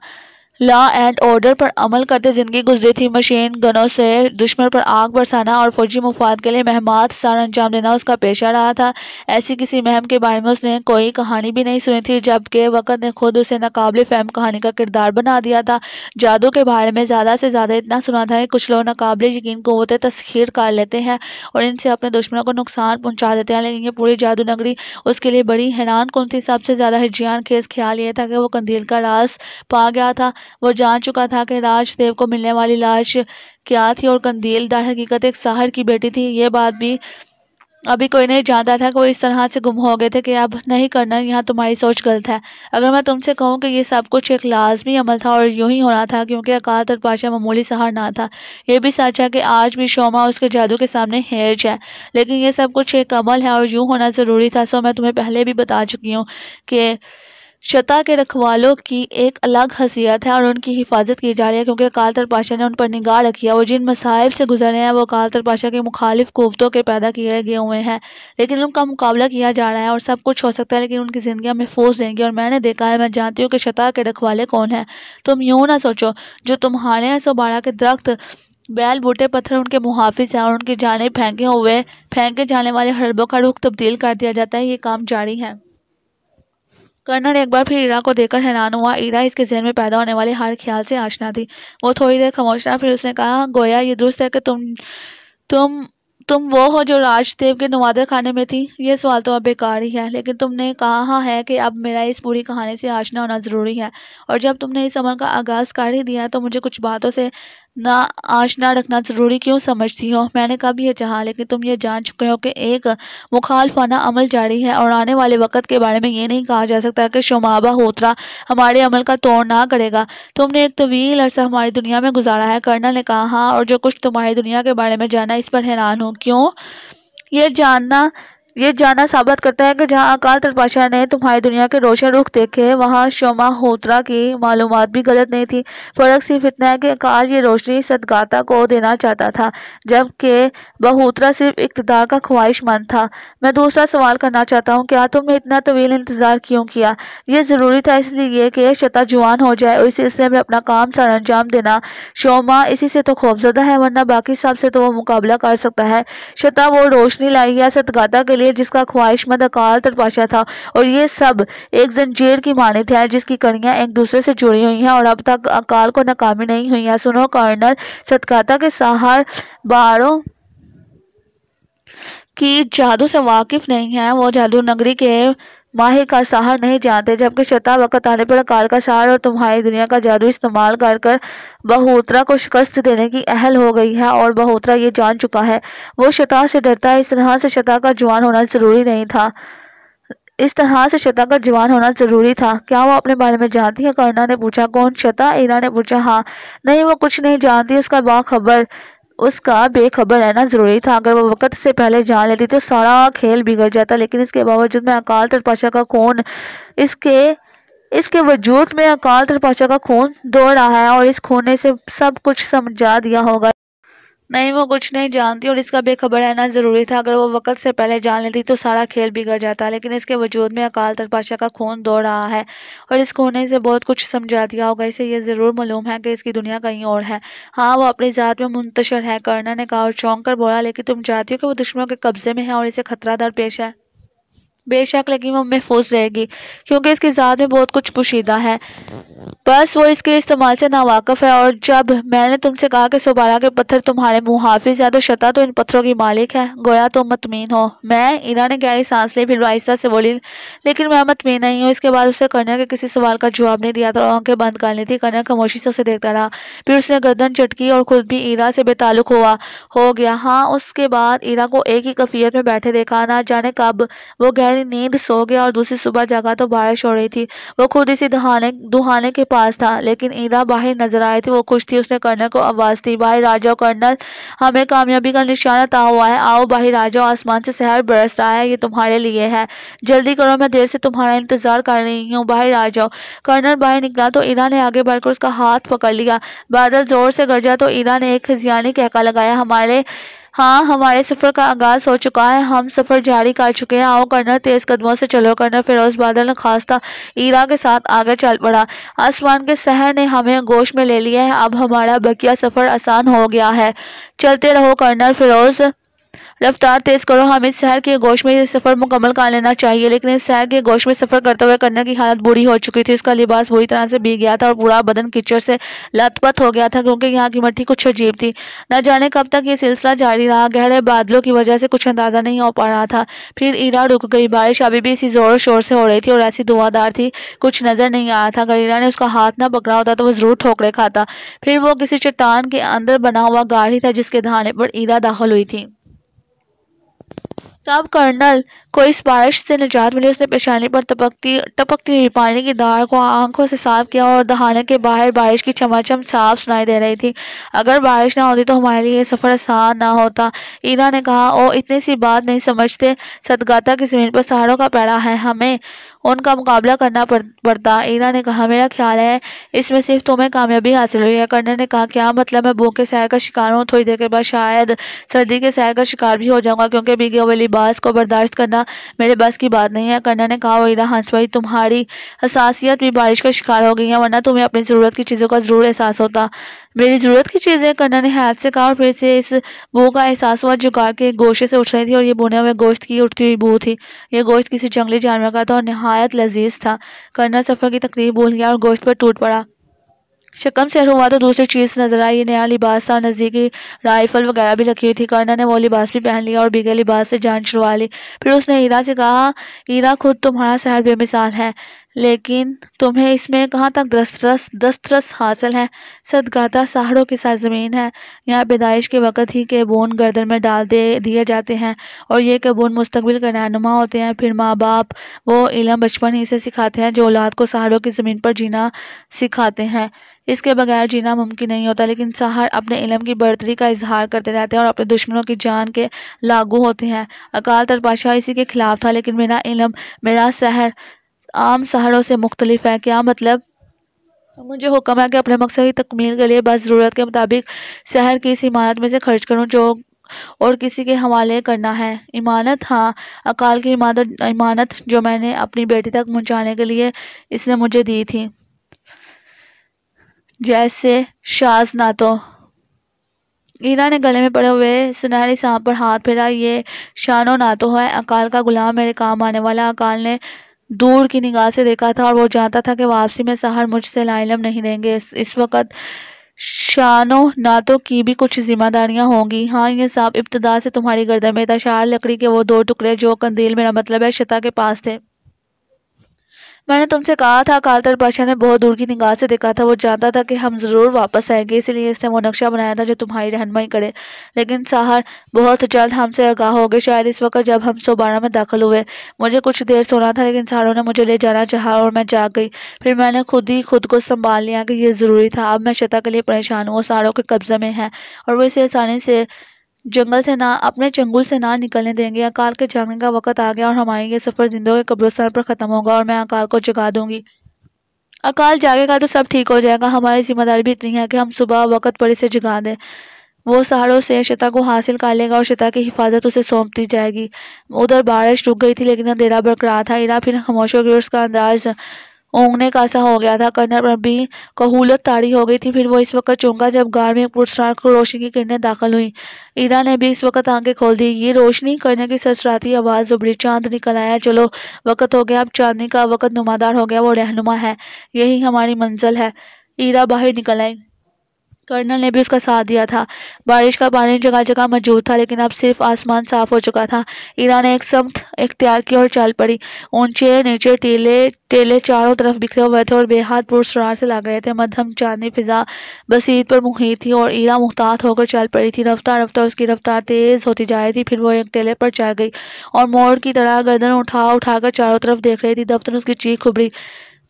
लॉ एंड ऑर्डर पर अमल करते ज़िंदगी गुजरी थी मशीन गनों से दुश्मन पर आग बरसाना और फौजी मफाद के लिए मेहमान सर अंजाम देना उसका पेशा रहा था ऐसी किसी महम के बारे में उसने कोई कहानी भी नहीं सुनी थी जबकि वक़्त ने खुद उसे नाकबले फहम कहानी का किरदार बना दिया था जादू के बारे में ज़्यादा से ज़्यादा इतना सुना था कि कुछ लोग नाकबले यकीन को होते तस्खीर कर लेते हैं और इनसे अपने दुश्मनों को नुकसान पहुँचा देते हैं लेकिन ये पूरी जादू नगरी उसके लिए बड़ी हैरान कौन थी सबसे ज़्यादा हिजियान खेस ख्याल ये था कि वो कंदील का रास पा गया था वो जान चुका था कि राजदेव को मिलने वाली लाश क्या थी और कंदील दर हकीकत एक साहर की बेटी थी ये बात भी अभी कोई नहीं जानता था कि वो इस तरह से गुम हो गए थे कि अब नहीं करना यहाँ तुम्हारी सोच गलत है अगर मैं तुमसे कहूँ कि ये सब कुछ एक लाजमी अमल था और यूं ही होना था क्योंकि अकाल तक पाशा मामूली सहार ना था ये भी सच है कि आज भी शोमा उसके जादू के सामने हेज है लेकिन ये सब कुछ एक अमल है और यूं होना ज़रूरी था सो मैं तुम्हें पहले भी बता चुकी हूँ कि शता के रखवालों की एक अलग हसीियत है और उनकी हिफाजत की जा रही है क्योंकि अकालतर पाशा ने उन पर निगाह रखी है और जिन मसाइब से गुजरे हैं वो अकालतर तरपाशाह की मुखालिफ कुतों के पैदा किए गए हुए हैं लेकिन उनका मुकाबला किया जा रहा है और सब कुछ हो सकता है लेकिन उनकी ज़िंदगी महफूज फोस देंगी और मैंने देखा है मैं जानती हूँ कि शता के रखवाले कौन हैं तुम यूँ ना सोचो जो तुम्हारे हैं सो बाड़ा के दरख्त बैल बूटे पत्थर उनके मुहाफिज हैं और उनकी जाने फेंके हुए फेंके जाने वाले हड़बों का रुख तब्दील कर दिया जाता है ये काम जारी है कर्नल एक बार फिर ईरा को देखकर हैरान हुआ ईरा इसके जहन में पैदा होने वाले हर ख्याल से आशना थी वो थोड़ी देर खामोश रहा फिर उसने कहा गोया ये दुरुस्त है कि तुम तुम तुम वो हो जो राजदेव के नवादर खाने में थी ये सवाल तो अब बेकार ही है लेकिन तुमने कहा है कि अब मेरा इस पूरी कहानी से आशना होना ज़रूरी है और जब तुमने इस अमर का आगाज़ कर ही दिया तो मुझे कुछ बातों से ना आँच ना रखना ज़रूरी क्यों समझती हो मैंने कब यह चाहा लेकिन तुम ये जान चुके हो कि एक मुखालफाना अमल जारी है और आने वाले वक्त के बारे में ये नहीं कहा जा सकता कि शुमाबा होतरा हमारे अमल का तोड़ ना करेगा तुमने एक तवील अरसा हमारी दुनिया में गुजारा है कर्नल ने कहा हाँ और जो कुछ तुम्हारी दुनिया के बारे में जाना इस पर हैरान हो क्यों ये जानना ये जाना साबित करता है कि जहाँ अकाल तरपाशाह ने तुम्हारी दुनिया के रोशन रुख देखे वहाँ शोमा होत्रा की मालूम भी गलत नहीं थी फ़र्क सिर्फ इतना है कि अकाल ये रोशनी सदगाता को देना चाहता था जबकि बहूत्रा सिर्फ इकतदार का ख्वाहिशमंद था मैं दूसरा सवाल करना चाहता हूँ क्या तुमने इतना तवील इंतज़ार क्यों किया ये ज़रूरी था इसलिए कि शता जवान हो जाए और इस सिलसिले में अपना काम सर अंजाम देना शोमा इसी से तो खौफजदा है वरना बाकी सबसे तो वो मुकाबला कर सकता है शता वो रोशनी लाई है सदगाता के लिए जंजीर जिसका मंद अकाल तरपाशा था और ये सब एक जंजीर की माने है जिसकी कड़ियाँ एक दूसरे से जुड़ी हुई हैं और अब तक अकाल को नाकामी नहीं हुई है सुनो कर्नल सदकाता के सहार बारों की जादू से वाकिफ नहीं है वो जादू नगरी के माहिर का सहार नहीं जानते जबकि शता वक़्त आने पर काल का सहार और तुम्हारी दुनिया का जादू इस्तेमाल कर कर बहोत्रा को शिकस्त देने की अहल हो गई है और बहोत्रा ये जान चुका है वो शता से डरता है इस तरह से शता का जवान होना ज़रूरी नहीं था इस तरह से शता का जवान होना ज़रूरी था क्या वो अपने बारे में जानती है करना ने पूछा कौन शता ईरा ने पूछा हाँ नहीं वो कुछ नहीं जानती उसका बाखबर उसका बेखबर रहना ज़रूरी था अगर वो वक्त से पहले जान लेती तो सारा खेल बिगड़ जाता लेकिन इसके बावजूद में अकाल तख्त पाशाह का खून इसके इसके वजूद में अकाल तख्त पाशाह का खून दौड़ रहा है और इस ने से सब कुछ समझा दिया होगा नहीं वो कुछ नहीं जानती और इसका बेखबर रहना ज़रूरी था अगर वो वक्त से पहले जान लेती तो सारा खेल बिगड़ जाता लेकिन इसके वजूद में अकाल तख्त बादशाह का खून दौड़ रहा है और इस ने से बहुत कुछ समझा दिया होगा इसे यह ज़रूर मालूम है कि इसकी दुनिया कहीं और है हाँ वो अपनी ज़ात में मुंतशर है करना ने कहा और चौंक कर बोला लेकिन तुम चाहती हो कि वो दुश्मनों के कब्ज़े में है और इसे खतरा दर पेश है बेशक लेकिन वो महफूज रहेगी क्योंकि इसकी ज़ात में बहुत कुछ पोशीदा है बस वो इसके इस्तेमाल से नावाकफ़ है और जब मैंने तुमसे कहा कि सोबारा के पत्थर तुम्हारे मुहाफिज है तो शता तो इन पत्थरों की मालिक है गोया तुम तो मतमीन हो मैं इरा ने गहरी सांस ली फिर आहिस्ता से बोली लेकिन मैं मतमीन नहीं हूँ इसके बाद उसे कर्नर के किसी सवाल का जवाब नहीं दिया था और आंखें बंद कर ली थी कर्नर खामोशी से उसे देखता रहा फिर उसने गर्दन चटकी और खुद भी ईरा से बेताल्लुक हुआ हो गया हाँ उसके बाद ईरा को एक ही कफियत में बैठे देखा ना जाने कब वो गहरी हमारी नींद सो गया और दूसरी सुबह जगा तो बारिश हो रही थी वो खुद इसी दुहाने दुहाने के पास था लेकिन ईदा बाहर नजर आई थी वो खुश थी उसने कर्नल को आवाज़ दी भाई राजा कर्नल हमें कामयाबी का निशाना ता हुआ है आओ भाई राजा आसमान से शहर बरस रहा है ये तुम्हारे लिए है जल्दी करो मैं देर से तुम्हारा इंतजार कर रही हूँ बाहर आ जाओ कर्नल बाहर निकला तो ईदा ने आगे बढ़कर उसका हाथ पकड़ लिया बादल जोर से गरजा तो ईदा ने एक खजियानी कहका लगाया हमारे हाँ हमारे सफ़र का आगाज़ हो चुका है हम सफ़र जारी कर चुके हैं आओ कर्नल तेज़ कदमों से चलो कर्नल फिरोज बादल ने खासता ईरा के साथ आगे चल पड़ा आसमान के शहर ने हमें गोश में ले लिया है अब हमारा बकिया सफ़र आसान हो गया है चलते रहो कर्नल फिरोज़ रफ्तार तेज करो हमें हाँ, शहर के गोश में सफ़र मुकम्मल कर लेना चाहिए लेकिन इस शहर के गोश में सफ़र करते हुए करने की हालत बुरी हो चुकी थी इसका लिबास बुरी तरह से भीग गया था और पूरा बदन किचड़ से लतपथ हो गया था क्योंकि यहाँ की मट्टी कुछ अजीब थी न जाने कब तक ये सिलसिला जारी रहा गहरे बादलों की वजह से कुछ अंदाज़ा नहीं हो पा रहा था फिर ईरा रुक गई बारिश अभी भी इसी ज़ोर शोर से हो रही थी और ऐसी धुआंधार थी कुछ नज़र नहीं आ रहा था अगर ईरा ने उसका हाथ ना पकड़ा होता तो वो ज़रूर ठोकरे खाता फिर वो किसी चट्टान के अंदर बना हुआ गाढ़ी था जिसके धाने पर ईरा दाखिल हुई थी तब कर्नल को इस बारिश से निजात मिली उसने पेशानी पर टपकती टपकती हुई पानी की धार को आंखों से साफ किया और दहाने के बाहर बारिश की चमाचम साफ सुनाई दे रही थी अगर बारिश ना होती तो हमारे लिए सफ़र आसान ना होता ईदा ने कहा ओ इतनी सी बात नहीं समझते सदगाता की ज़मीन पर सहारों का पैरा है हमें उनका मुकाबला करना पड़ता ईरा ने कहा मेरा ख्याल है इसमें सिर्फ तुम्हें कामयाबी हासिल हुई है कर्नल ने कहा क्या मतलब मैं भूख के सैर का शिकार हूँ थोड़ी देर के बाद शायद सर्दी के सैर का शिकार भी हो जाऊंगा क्योंकि बिगे हुए लिबास को बर्दाश्त करना मेरे बस की बात नहीं है कर्नल ने कहा ईरा हंस भाई तुम्हारी हसासियत भी बारिश का शिकार हो गई है वरना तुम्हें अपनी ज़रूरत की चीज़ों का ज़रूर एहसास होता मेरी ज़रूरत की चीज़ें करना ने हाथ से कहा और फिर से इस बू का एहसास हुआ जुगाड़ के गोशे से उठ रही थी और ये बुने हुए गोश्त की उठती हुई बू थी ये गोश्त किसी जंगली जानवर का था और निहा नहायत लजीज था करना सफ़र की तकरीर भूल गया और गोश्त पर टूट पड़ा शकम से हुआ तो दूसरी चीज़ नजर आई नया लिबास था नज़दीकी राइफल वगैरह भी रखी हुई थी करना ने वो लिबास भी पहन लिया और बिगे लिबास से जान छुड़वा ली फिर उसने ईरा से कहा ईरा खुद तुम्हारा शहर बेमिसाल है लेकिन तुम्हें इसमें कहाँ तक दस्तरस दस्तरस हासिल है सदगाता सहाड़ों के साथ ज़मीन है यहाँ पैदाइश के वक़्त ही के बोन गर्दन में डाल दे दिए जाते हैं और ये के बोन मुस्तबिल के रहनुमा होते हैं फिर माँ बाप वो इलम बचपन ही से सिखाते हैं जो औलाद को सहाड़ों की ज़मीन पर जीना सिखाते हैं इसके बगैर जीना मुमकिन नहीं होता लेकिन सहार अपने इलम की बढ़तरी का इजहार करते रहते हैं और अपने दुश्मनों की जान के लागू होते हैं अकाल तट बादशाह इसी के खिलाफ था लेकिन मेरा इलम मेरा सहर आम शहरों से मुख्तलिफ है क्या मतलब मुझे हुक्म है कि अपने मकसद की तकमील के लिए बस ज़रूरत के मुताबिक शहर की इस इमारत में से खर्च करूँ जो और किसी के हवाले करना है इमानत हाँ अकाल की इमानत इमानत जो मैंने अपनी बेटी तक पहुँचाने के लिए इसने मुझे दी थी जैसे शाज नातो ईरा ने गले में पड़े हुए सुनहरी सांप पर हाथ फेरा ये शानो नातो है अकाल का गुलाम मेरे काम आने वाला अकाल ने दूर की निगाह से देखा था और वो जानता था कि वापसी में सहार मुझसे लाइलम नहीं रहेंगे इस, इस वक्त शानो नातों की भी कुछ जिम्मेदारियां होंगी हाँ ये साफ इब्तदा से तुम्हारी गर्दन में था शाह लकड़ी के वो दो टुकड़े जो कंदील मेरा मतलब है शता के पास थे मैंने तुमसे कहा था कालतर बादशाह ने बहुत दूर की निगाह से देखा था वो जानता था कि हम ज़रूर वापस आएंगे इसलिए इसने वो नक्शा बनाया था जो तुम्हारी रहनमाई करे लेकिन साहर बहुत जल्द हमसे आगाह हो गए शायद इस वक्त जब हम सोबारा में दाखिल हुए मुझे कुछ देर सोना था लेकिन सारों ने मुझे ले जाना चाहा और मैं जाग गई फिर मैंने खुद ही खुद को संभाल लिया कि यह ज़रूरी था अब मैं शता के लिए परेशान हूँ वो सारों के कब्ज़े में है और वो इसे आसानी से जंगल से ना अपने चंगुल से ना निकलने देंगे अकाल के जागने का वक्त आ गया और हमारे ये सफ़र जिंदों के कब्रस्तान पर ख़त्म होगा और मैं अकाल को जगा दूंगी अकाल जागेगा तो सब ठीक हो जाएगा हमारी जिम्मेदारी भी इतनी है कि हम सुबह वक्त पर इसे जगा दें वो सहारों से शता को हासिल कर लेगा और शता की हिफाजत उसे सौंप दी जाएगी उधर बारिश रुक गई थी लेकिन अंधेरा बरकरार था इरा फिर खामोशों हो गई उसका अंदाज़ ओंगने का सा हो गया था कर्नल पर भी कहूलत ताड़ी हो गई थी फिर वो इस वक्त चौंका जब गार्ड में पुरस्कार रोशनी की किरणें दाखिल हुई ईरा ने भी इस वक्त आंखें खोल दी ये रोशनी करने की ससराती आवाज़ उभरी चांद निकल आया चलो वक्त हो गया अब चांदनी का वक्त नुमादार हो गया वो रहनुमा है यही हमारी मंजिल है ईरा बाहर निकल आई कर्नल ने भी उसका साथ दिया था बारिश का पानी जगह जगह मौजूद था लेकिन अब सिर्फ आसमान साफ हो चुका था ईरा ने एक समत इख्तियार की और चल पड़ी ऊंचे नीचे टीले टेले चारों तरफ बिखरे हुए थे और बेहद पुरसरार से लग रहे थे मध्यम चांदी फिजा बसीत पर मुहित थी और ईरा मुहतात होकर चल पड़ी थी रफ्तार रफ्तार उसकी रफ्तार तेज़ होती जा रही थी फिर वो एक टेले पर चढ़ गई और मोड़ की तरह गर्दन उठा उठाकर चारों तरफ देख रही थी दफ्तर उसकी चीख उभरी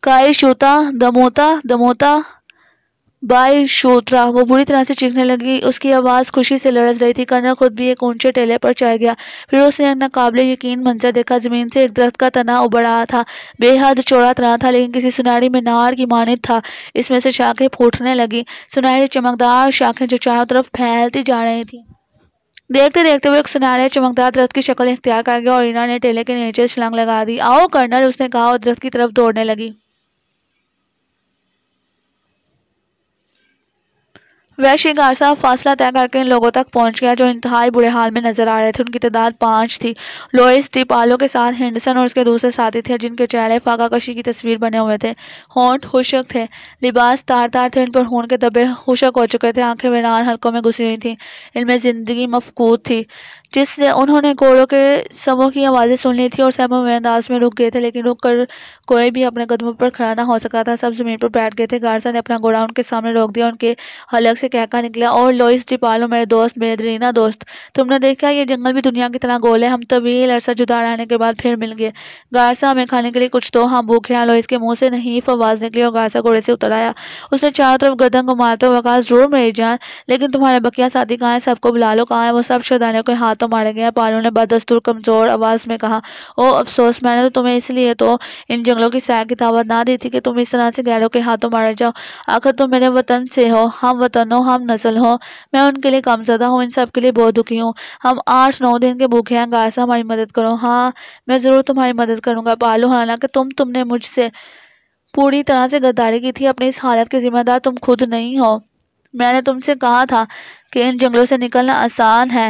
काय शोता दमोता दमोता बाय शोत्रा वो बुरी तरह से चीखने लगी उसकी आवाज़ खुशी से लड़ज रही थी कर्नल खुद भी एक ऊंचे टेले पर चढ़ गया फिर उसने नाकबले यकीन मंजर देखा ज़मीन से एक दरख्त का तना उबड़ रहा था बेहद चौड़ा तना था लेकिन किसी सुनारी में नार की मानित था इसमें से शाखें फूटने लगी सुनारी चमकदार शाखें जो चारों तरफ फैलती जा रही थी देखते देखते वो एक सुनारे चमकदार दरख्त की शक्ल इख्तियार कर गया और इना ने टेले के नीचे छलांग लगा दी आओ कर्नल उसने कहा और दरख्त की तरफ दौड़ने लगी वैश्य साहब फासला तय करके इन लोगों तक पहुंच गया जो इंतहाई बुरे हाल में नजर आ रहे थे उनकी तादाद पांच थी लोइस टिपालो के साथ हेंडसन और उसके दूसरे साथी थे जिनके चेहरे फाकाकशी की तस्वीर बने हुए थे होंठ हुशक थे लिबास तार तार थे इन पर खून के दबे हुशक हो चुके थे आंखें वीरान हल्कों में घुसी हुई थी इनमें ज़िंदगी मफकूद थी जिससे उन्होंने घोड़ों के समों की आवाज़ें सुन ली थी और सहमे हुए अंदाज में रुक गए थे लेकिन रुक कर कोई भी अपने कदमों पर खड़ा ना हो सका था सब ज़मीन पर बैठ गए थे गारसा ने अपना घोड़ा उनके सामने रोक दिया उनके हलग से कहका निकला और लोइस डिपालो मेरे दोस्त बेहदरीना दोस्त तुमने देखा ये जंगल भी दुनिया की तरह गोल है हम तवील अरसा जुदा रहने के बाद फिर मिल गए गारसा हमें खाने के लिए कुछ तो हम भूखे हैं लोइस के मुंह से नहीं आवाज़ निकली और गारसा घोड़े से उतर आया उसने चारों तरफ गर्दन को मारते हुए कहा जरूर मेरी जान लेकिन तुम्हारे बकिया साथी कहाँ है सबको बुला लो कहाँ है वो सब श्रद्धालुओं के हाथ तो मारे गए पालू ने बदस्तूर कमज़ोर आवाज़ में कहा ओ अफसोस मैंने तो तुम्हें इसलिए तो इन जंगलों की सैर की दावत ना दी थी कि तुम इस तरह से गैरों के हाथों मारे जाओ आखिर तुम मेरे वतन से हो हम वतन हो हम नस्ल हो मैं उनके लिए कमजदा हूँ इन सब के लिए बहुत दुखी हूँ हम आठ नौ दिन के भूखे हैं गार से हमारी मदद करो हाँ मैं ज़रूर तुम्हारी मदद करूंगा पालू हालांकि तुम तुमने मुझसे पूरी तरह से गद्दारी की थी अपनी इस हालत के जिम्मेदार तुम खुद नहीं हो मैंने तुमसे कहा था कि इन जंगलों से निकलना आसान है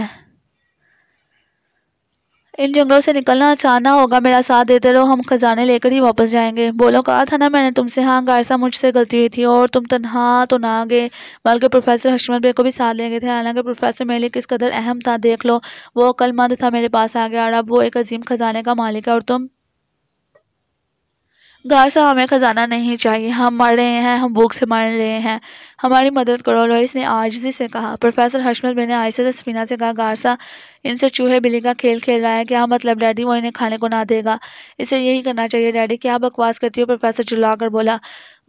इन जंगलों से निकलना आसाना होगा मेरा साथ देते रहो हम खजाने लेकर ही वापस जाएंगे बोलो कहा था ना मैंने तुमसे हाँ गारसा मुझसे गलती हुई थी और तुम तनहा तो ना गए बल्कि प्रोफेसर हशमत बे को भी साथ लेंगे थे हालांकि प्रोफेसर मेरे लिए किस कदर अहम था देख लो वो अक्लमंद था मेरे पास आ गया और अब वो एक अजीम खजाने का मालिक है और तुम गार साहब हमें खजाना नहीं चाहिए हम मर रहे हैं हम भूख से मर रहे हैं हमारी मदद करो लोइस ने आजजी से कहा प्रोफेसर हर्षमत बे ने आयसे से सफीना से कहा गारसा इनसे चूहे बिल्ली का खेल खेल रहा है क्या मतलब डैडी वो इन्हें खाने को ना देगा इसे यही करना चाहिए डैडी क्या बकवास करती हो प्रोफेसर चिल्लाकर बोला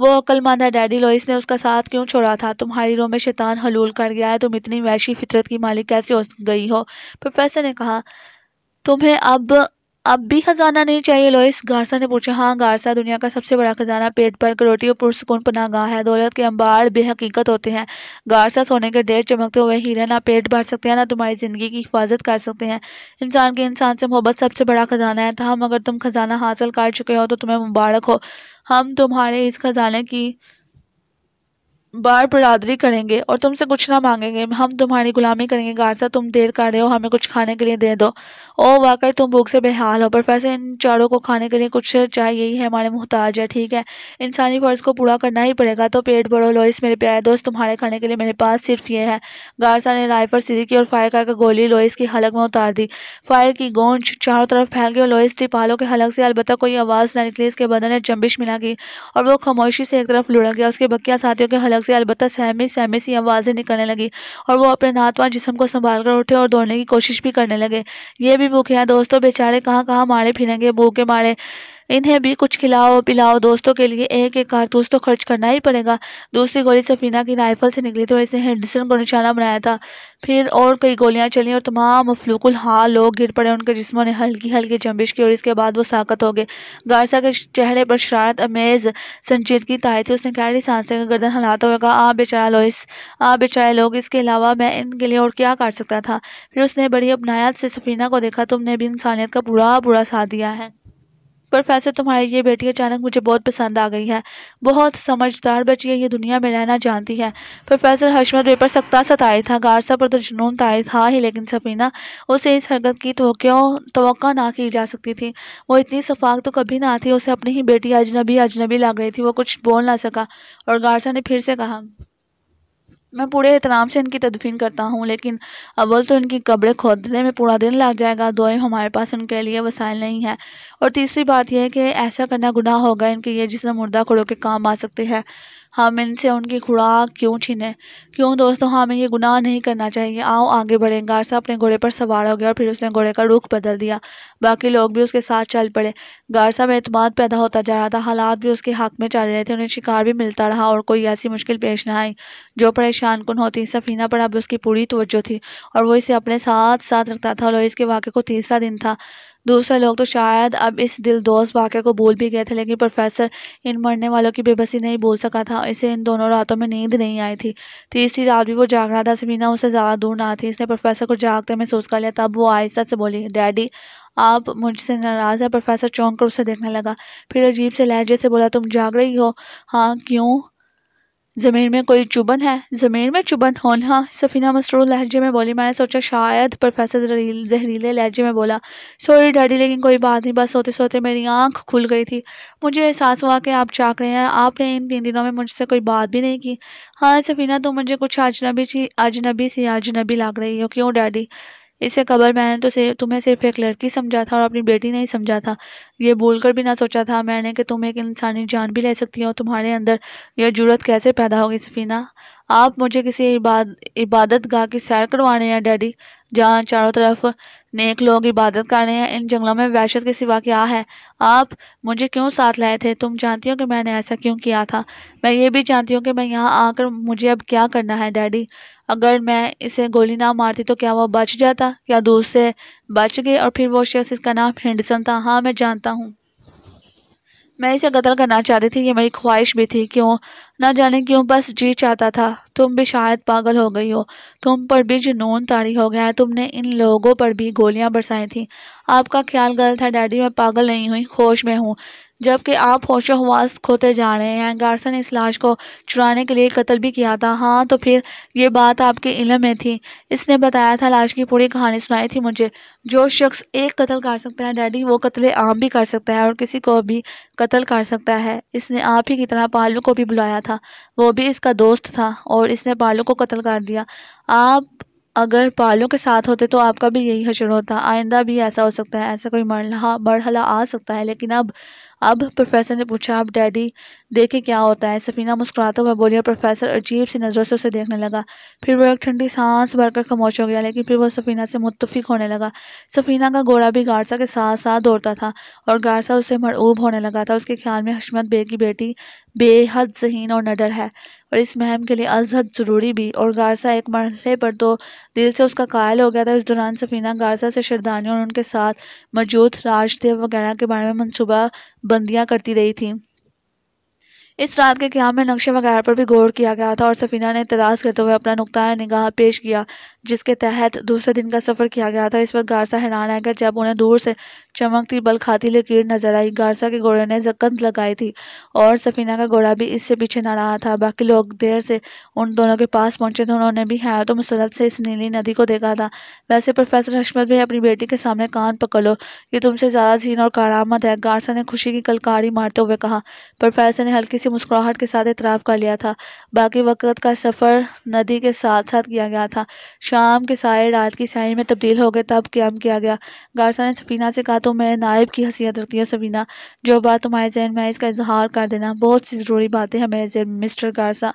वो अक्लमंद है डैडी लोइस ने उसका साथ क्यों छोड़ा था तुम्हारी रो में शैतान हलूल कर गया है तुम इतनी वैशी फितरत की मालिक कैसे हो गई हो प्रोफेसर ने कहा तुम्हें अब अब भी खजाना नहीं चाहिए लोइस गारसा ने पूछा हाँ गारसा दुनिया का सबसे बड़ा खजाना पेट पर करोटी और पुरसकून गाह है दौलत के अंबार बेहकीकत होते हैं गारसा सोने के ढेर चमकते हुए हीरा ना पेट भर सकते हैं ना तुम्हारी ज़िंदगी की हिफाजत कर सकते हैं इंसान के इंसान से मोहब्बत सबसे बड़ा खजाना है तहम तो अगर तुम खजाना हासिल कर चुके हो तो तुम्हें मुबारक हो हम तुम्हारे इस खजाने की बार बरदरी करेंगे और तुमसे कुछ ना मांगेंगे हम तुम्हारी गुलामी करेंगे गारसा तुम देर कर रहे हो हमें कुछ खाने के लिए दे दो ओ वाकई तुम भूख से बेहाल हो पर फैसे इन चारों को खाने के लिए कुछ चाहिए ही है हमारे मोहताज है ठीक है इंसानी फ़र्ज़ को पूरा करना ही पड़ेगा तो पेट भरो लोइस मेरे प्यारे दोस्त तुम्हारे खाने के लिए मेरे पास सिर्फ ये है गारसा ने राइफर सीधी की और फायर का गोली लोइस की हलक में उतार दी फायर की गोंज चारों तरफ फैल गई और लोइस टिपालों के हलक से अलबत्त कोई आवाज़ ना निकली इसके बदल ने जम्बिश मिला की और वो खामोशी से एक तरफ लुढ़क गया उसके बकिया साथियों के हलक नाक से अलबत्त सहमी सहमी सी आवाज़ें निकलने लगी और वो अपने नातवान जिसम को संभाल कर उठे और दौड़ने की कोशिश भी करने लगे ये भी भूखे हैं दोस्तों बेचारे कहाँ कहाँ मारे फिरेंगे भूखे मारे इन्हें भी कुछ खिलाओ पिलाओ दोस्तों के लिए एक एक कारतूस तो खर्च करना ही पड़ेगा दूसरी गोली सफीना की राइफल से निकली थी और इसने हेंडसन को निशाना बनाया था फिर और कई गोलियां चली और तमाम अफलूकुल हाल लोग गिर पड़े उनके जिसमों ने हल्की हल्की जंबिश की और इसके बाद वो साकत हो गए गारसा के चेहरे पर शरारत अमेज संजीदगी तारी थी उसने गहरी सांस लेकर गर्दन हिलाते हुए कहा आप बेचारा लोइस आप बेचारे लोग इसके अलावा मैं इनके लिए और क्या कर सकता था फिर उसने बड़ी अपनायत से सफीना को देखा तुमने भी इंसानियत का पूरा बुरा साथ दिया है प्रोफेसर तुम्हारी ये बेटी अचानक मुझे बहुत पसंद आ गई है बहुत समझदार बच्ची है ये दुनिया में रहना जानती है प्रोफेसर हशमत पेपर सख्ता सताए था गारसा पर तो जुनून ताए था ही लेकिन सफीना उसे इस हरकत की तो ना की जा सकती थी वो इतनी सफाक तो कभी ना थी उसे अपनी ही बेटी अजनबी अजनबी लग रही थी वो कुछ बोल ना सका और गारसा ने फिर से कहा मैं पूरे एहतराम से इनकी तदफीन करता हूँ लेकिन अव्वल तो इनकी कब्रें खोदने में पूरा दिन लग जाएगा दो हमारे पास उनके लिए वसाइल नहीं है और तीसरी बात यह है कि ऐसा करना गुनाह होगा इनके ये जिसमें मुर्दा खड़ो के काम आ सकते हैं हम इनसे उनकी खुराक क्यों छीने क्यों दोस्तों हमें ये गुनाह नहीं करना चाहिए आओ आगे बढ़े गारसा अपने घोड़े पर सवार हो गया और फिर उसने घोड़े का रुख बदल दिया बाकी लोग भी उसके साथ चल पड़े गारसा में अतमाद पैदा होता जा रहा था हालात भी उसके हक में चल रहे थे उन्हें शिकार भी मिलता रहा और कोई ऐसी मुश्किल पेश न आई जो परेशान कन होती सफीना पर अब उसकी पूरी तवज्जो थी और वो इसे अपने साथ साथ रखता था और इसके वाक़े को तीसरा दिन था दूसरे लोग तो शायद अब इस दिल दोस्त वाक़े को भूल भी गए थे लेकिन प्रोफेसर इन मरने वालों की बेबसी नहीं भूल सका था इसे इन दोनों रातों में नींद नहीं आई थी तीसरी रात भी वो जाग रहा था सबीना उससे ज़्यादा दूर ना थी इसने प्रोफेसर को जागते सोच कर लिया तब वो आहिस्ता से बोली डैडी आप मुझसे नाराज़ है प्रोफेसर चौंक कर उसे देखने लगा फिर अजीब से लहजे से बोला तुम जाग रही हो हाँ क्यों ज़मीन में कोई चुबन है ज़मीन में चुबन होना हाँ, सफीना मसरूर लहजे में बोली मैंने सोचा शायद प्रोफेसर जहरीले लहजे में बोला सॉरी डैडी लेकिन कोई बात नहीं बस सोते सोते मेरी आंख खुल गई थी मुझे एहसास हुआ कि आप चाक रहे हैं आपने इन तीन दिनों में मुझसे कोई बात भी नहीं की हाँ सफीना तो मुझे कुछ अजनबी सी अजनबी सी अजनबी लाग रही हो क्यों डैडी इससे खबर मैंने तो सिर्फ तुम्हें सिर्फ एक लड़की समझा था और अपनी बेटी नहीं समझा था ये बोलकर भी ना सोचा था मैंने कि तुम एक इंसानी जान भी ले सकती हो तुम्हारे अंदर यह जरूरत कैसे पैदा होगी सफीना आप मुझे किसी इबाद इबादत गाह की सैर करवाने हैं डैडी जहाँ चारों तरफ नेक लोग इबादत कर रहे हैं इन जंगलों में वहशत के सिवा क्या है आप मुझे क्यों साथ लाए थे तुम जानती हो कि मैंने ऐसा क्यों किया था मैं ये भी जानती हूँ कि मैं यहाँ आकर मुझे अब क्या करना है डैडी अगर मैं इसे गोली ना मारती तो क्या वो बच जाता क्या दूर से बच गए और फिर वो शख्स इसका नाम हेंडसन था हाँ मैं जानता हूँ मैं इसे कतल करना चाहती थी ये मेरी ख्वाहिश भी थी क्यों ना जाने क्यों बस जी चाहता था तुम भी शायद पागल हो गई हो तुम पर भी जुनून तारी हो गया है तुमने इन लोगों पर भी गोलियां बरसाई थी आपका ख्याल गलत है डैडी मैं पागल नहीं हुई होश में हूँ जबकि आप होशो हवास खोते जा रहे हैं गार्सन इस लाश को चुराने के लिए कत्ल भी किया था हाँ तो फिर ये बात आपके इलम में थी इसने बताया था लाश की पूरी कहानी सुनाई थी मुझे जो शख्स एक कत्ल कर सकता है डैडी वो कत्ल आम भी कर सकता है और किसी को भी कत्ल कर सकता है इसने आप ही की तरह पालू को भी बुलाया था वो भी इसका दोस्त था और इसने पालू को कत्ल कर दिया आप अगर पालों के साथ होते तो आपका भी यही हशर होता आइंदा भी ऐसा हो सकता है ऐसा कोई मरला मरहला आ सकता है लेकिन अब अब प्रोफेसर ने पूछा अब डैडी देखे क्या होता है सफीना मुस्कुराते हुए बोली और प्रोफेसर अजीब सी नज़रों से उसे देखने लगा फिर वो एक ठंडी सांस भरकर खामोश हो गया लेकिन फिर वो सफीना से मुतफिक होने लगा सफीना का घोड़ा भी गारसा के साथ साथ दौड़ता था और गारसा उसे मरऊब होने लगा था उसके ख्याल में हशमत बेग की बेटी बेहद जहीन और नडर है और इस महम के लिए अजहद ज़रूरी भी और गारसा एक मरहले पर तो दिल से उसका कायल हो गया था इस दौरान सफीना गारसा से शरदानियों और उनके साथ मौजूद राजदेव वगैरह के बारे में मनसूबा बंदियां करती रही थी इस रात के क्या में नक्शे वगैरह पर भी गौर किया गया था और सफीना ने तलाश करते हुए अपना नुकता निगाह पेश किया जिसके तहत दूसरे दिन का सफ़र किया गया था इस वक्त गारसा हैरान रह जब उन्हें दूर से चमकती बल खाती लकीर नजर आई गारसा के घोड़े ने जकंद लगाई थी और सफीना का घोड़ा भी इससे पीछे न रहा था बाकी लोग देर से उन दोनों के पास पहुंचे थे उन्होंने भी हैरत मसरत से इस नीली नदी को देखा था वैसे प्रोफेसर हशमत भी अपनी बेटी के सामने कान पकड़ लो ये तुमसे ज़्यादा जीन और कारामद है गारसा ने खुशी की कलकारी मारते हुए कहा प्रोफेसर ने हल्की सी की मुस्कुराहट के साथ इतराफ़ कर लिया था बाकी वक़्त का सफ़र नदी के साथ साथ किया गया था शाम के साय रात की साय में तब्दील हो गए तब क्याम किया गया गारसा ने सबीना से कहा तो मेरे नायब की हसीियत रखती है सफीना जो बात तुम्हारे जहन में है इसका इजहार कर देना बहुत सी ज़रूरी बातें हैं मेरे जहन मिस्टर गारसा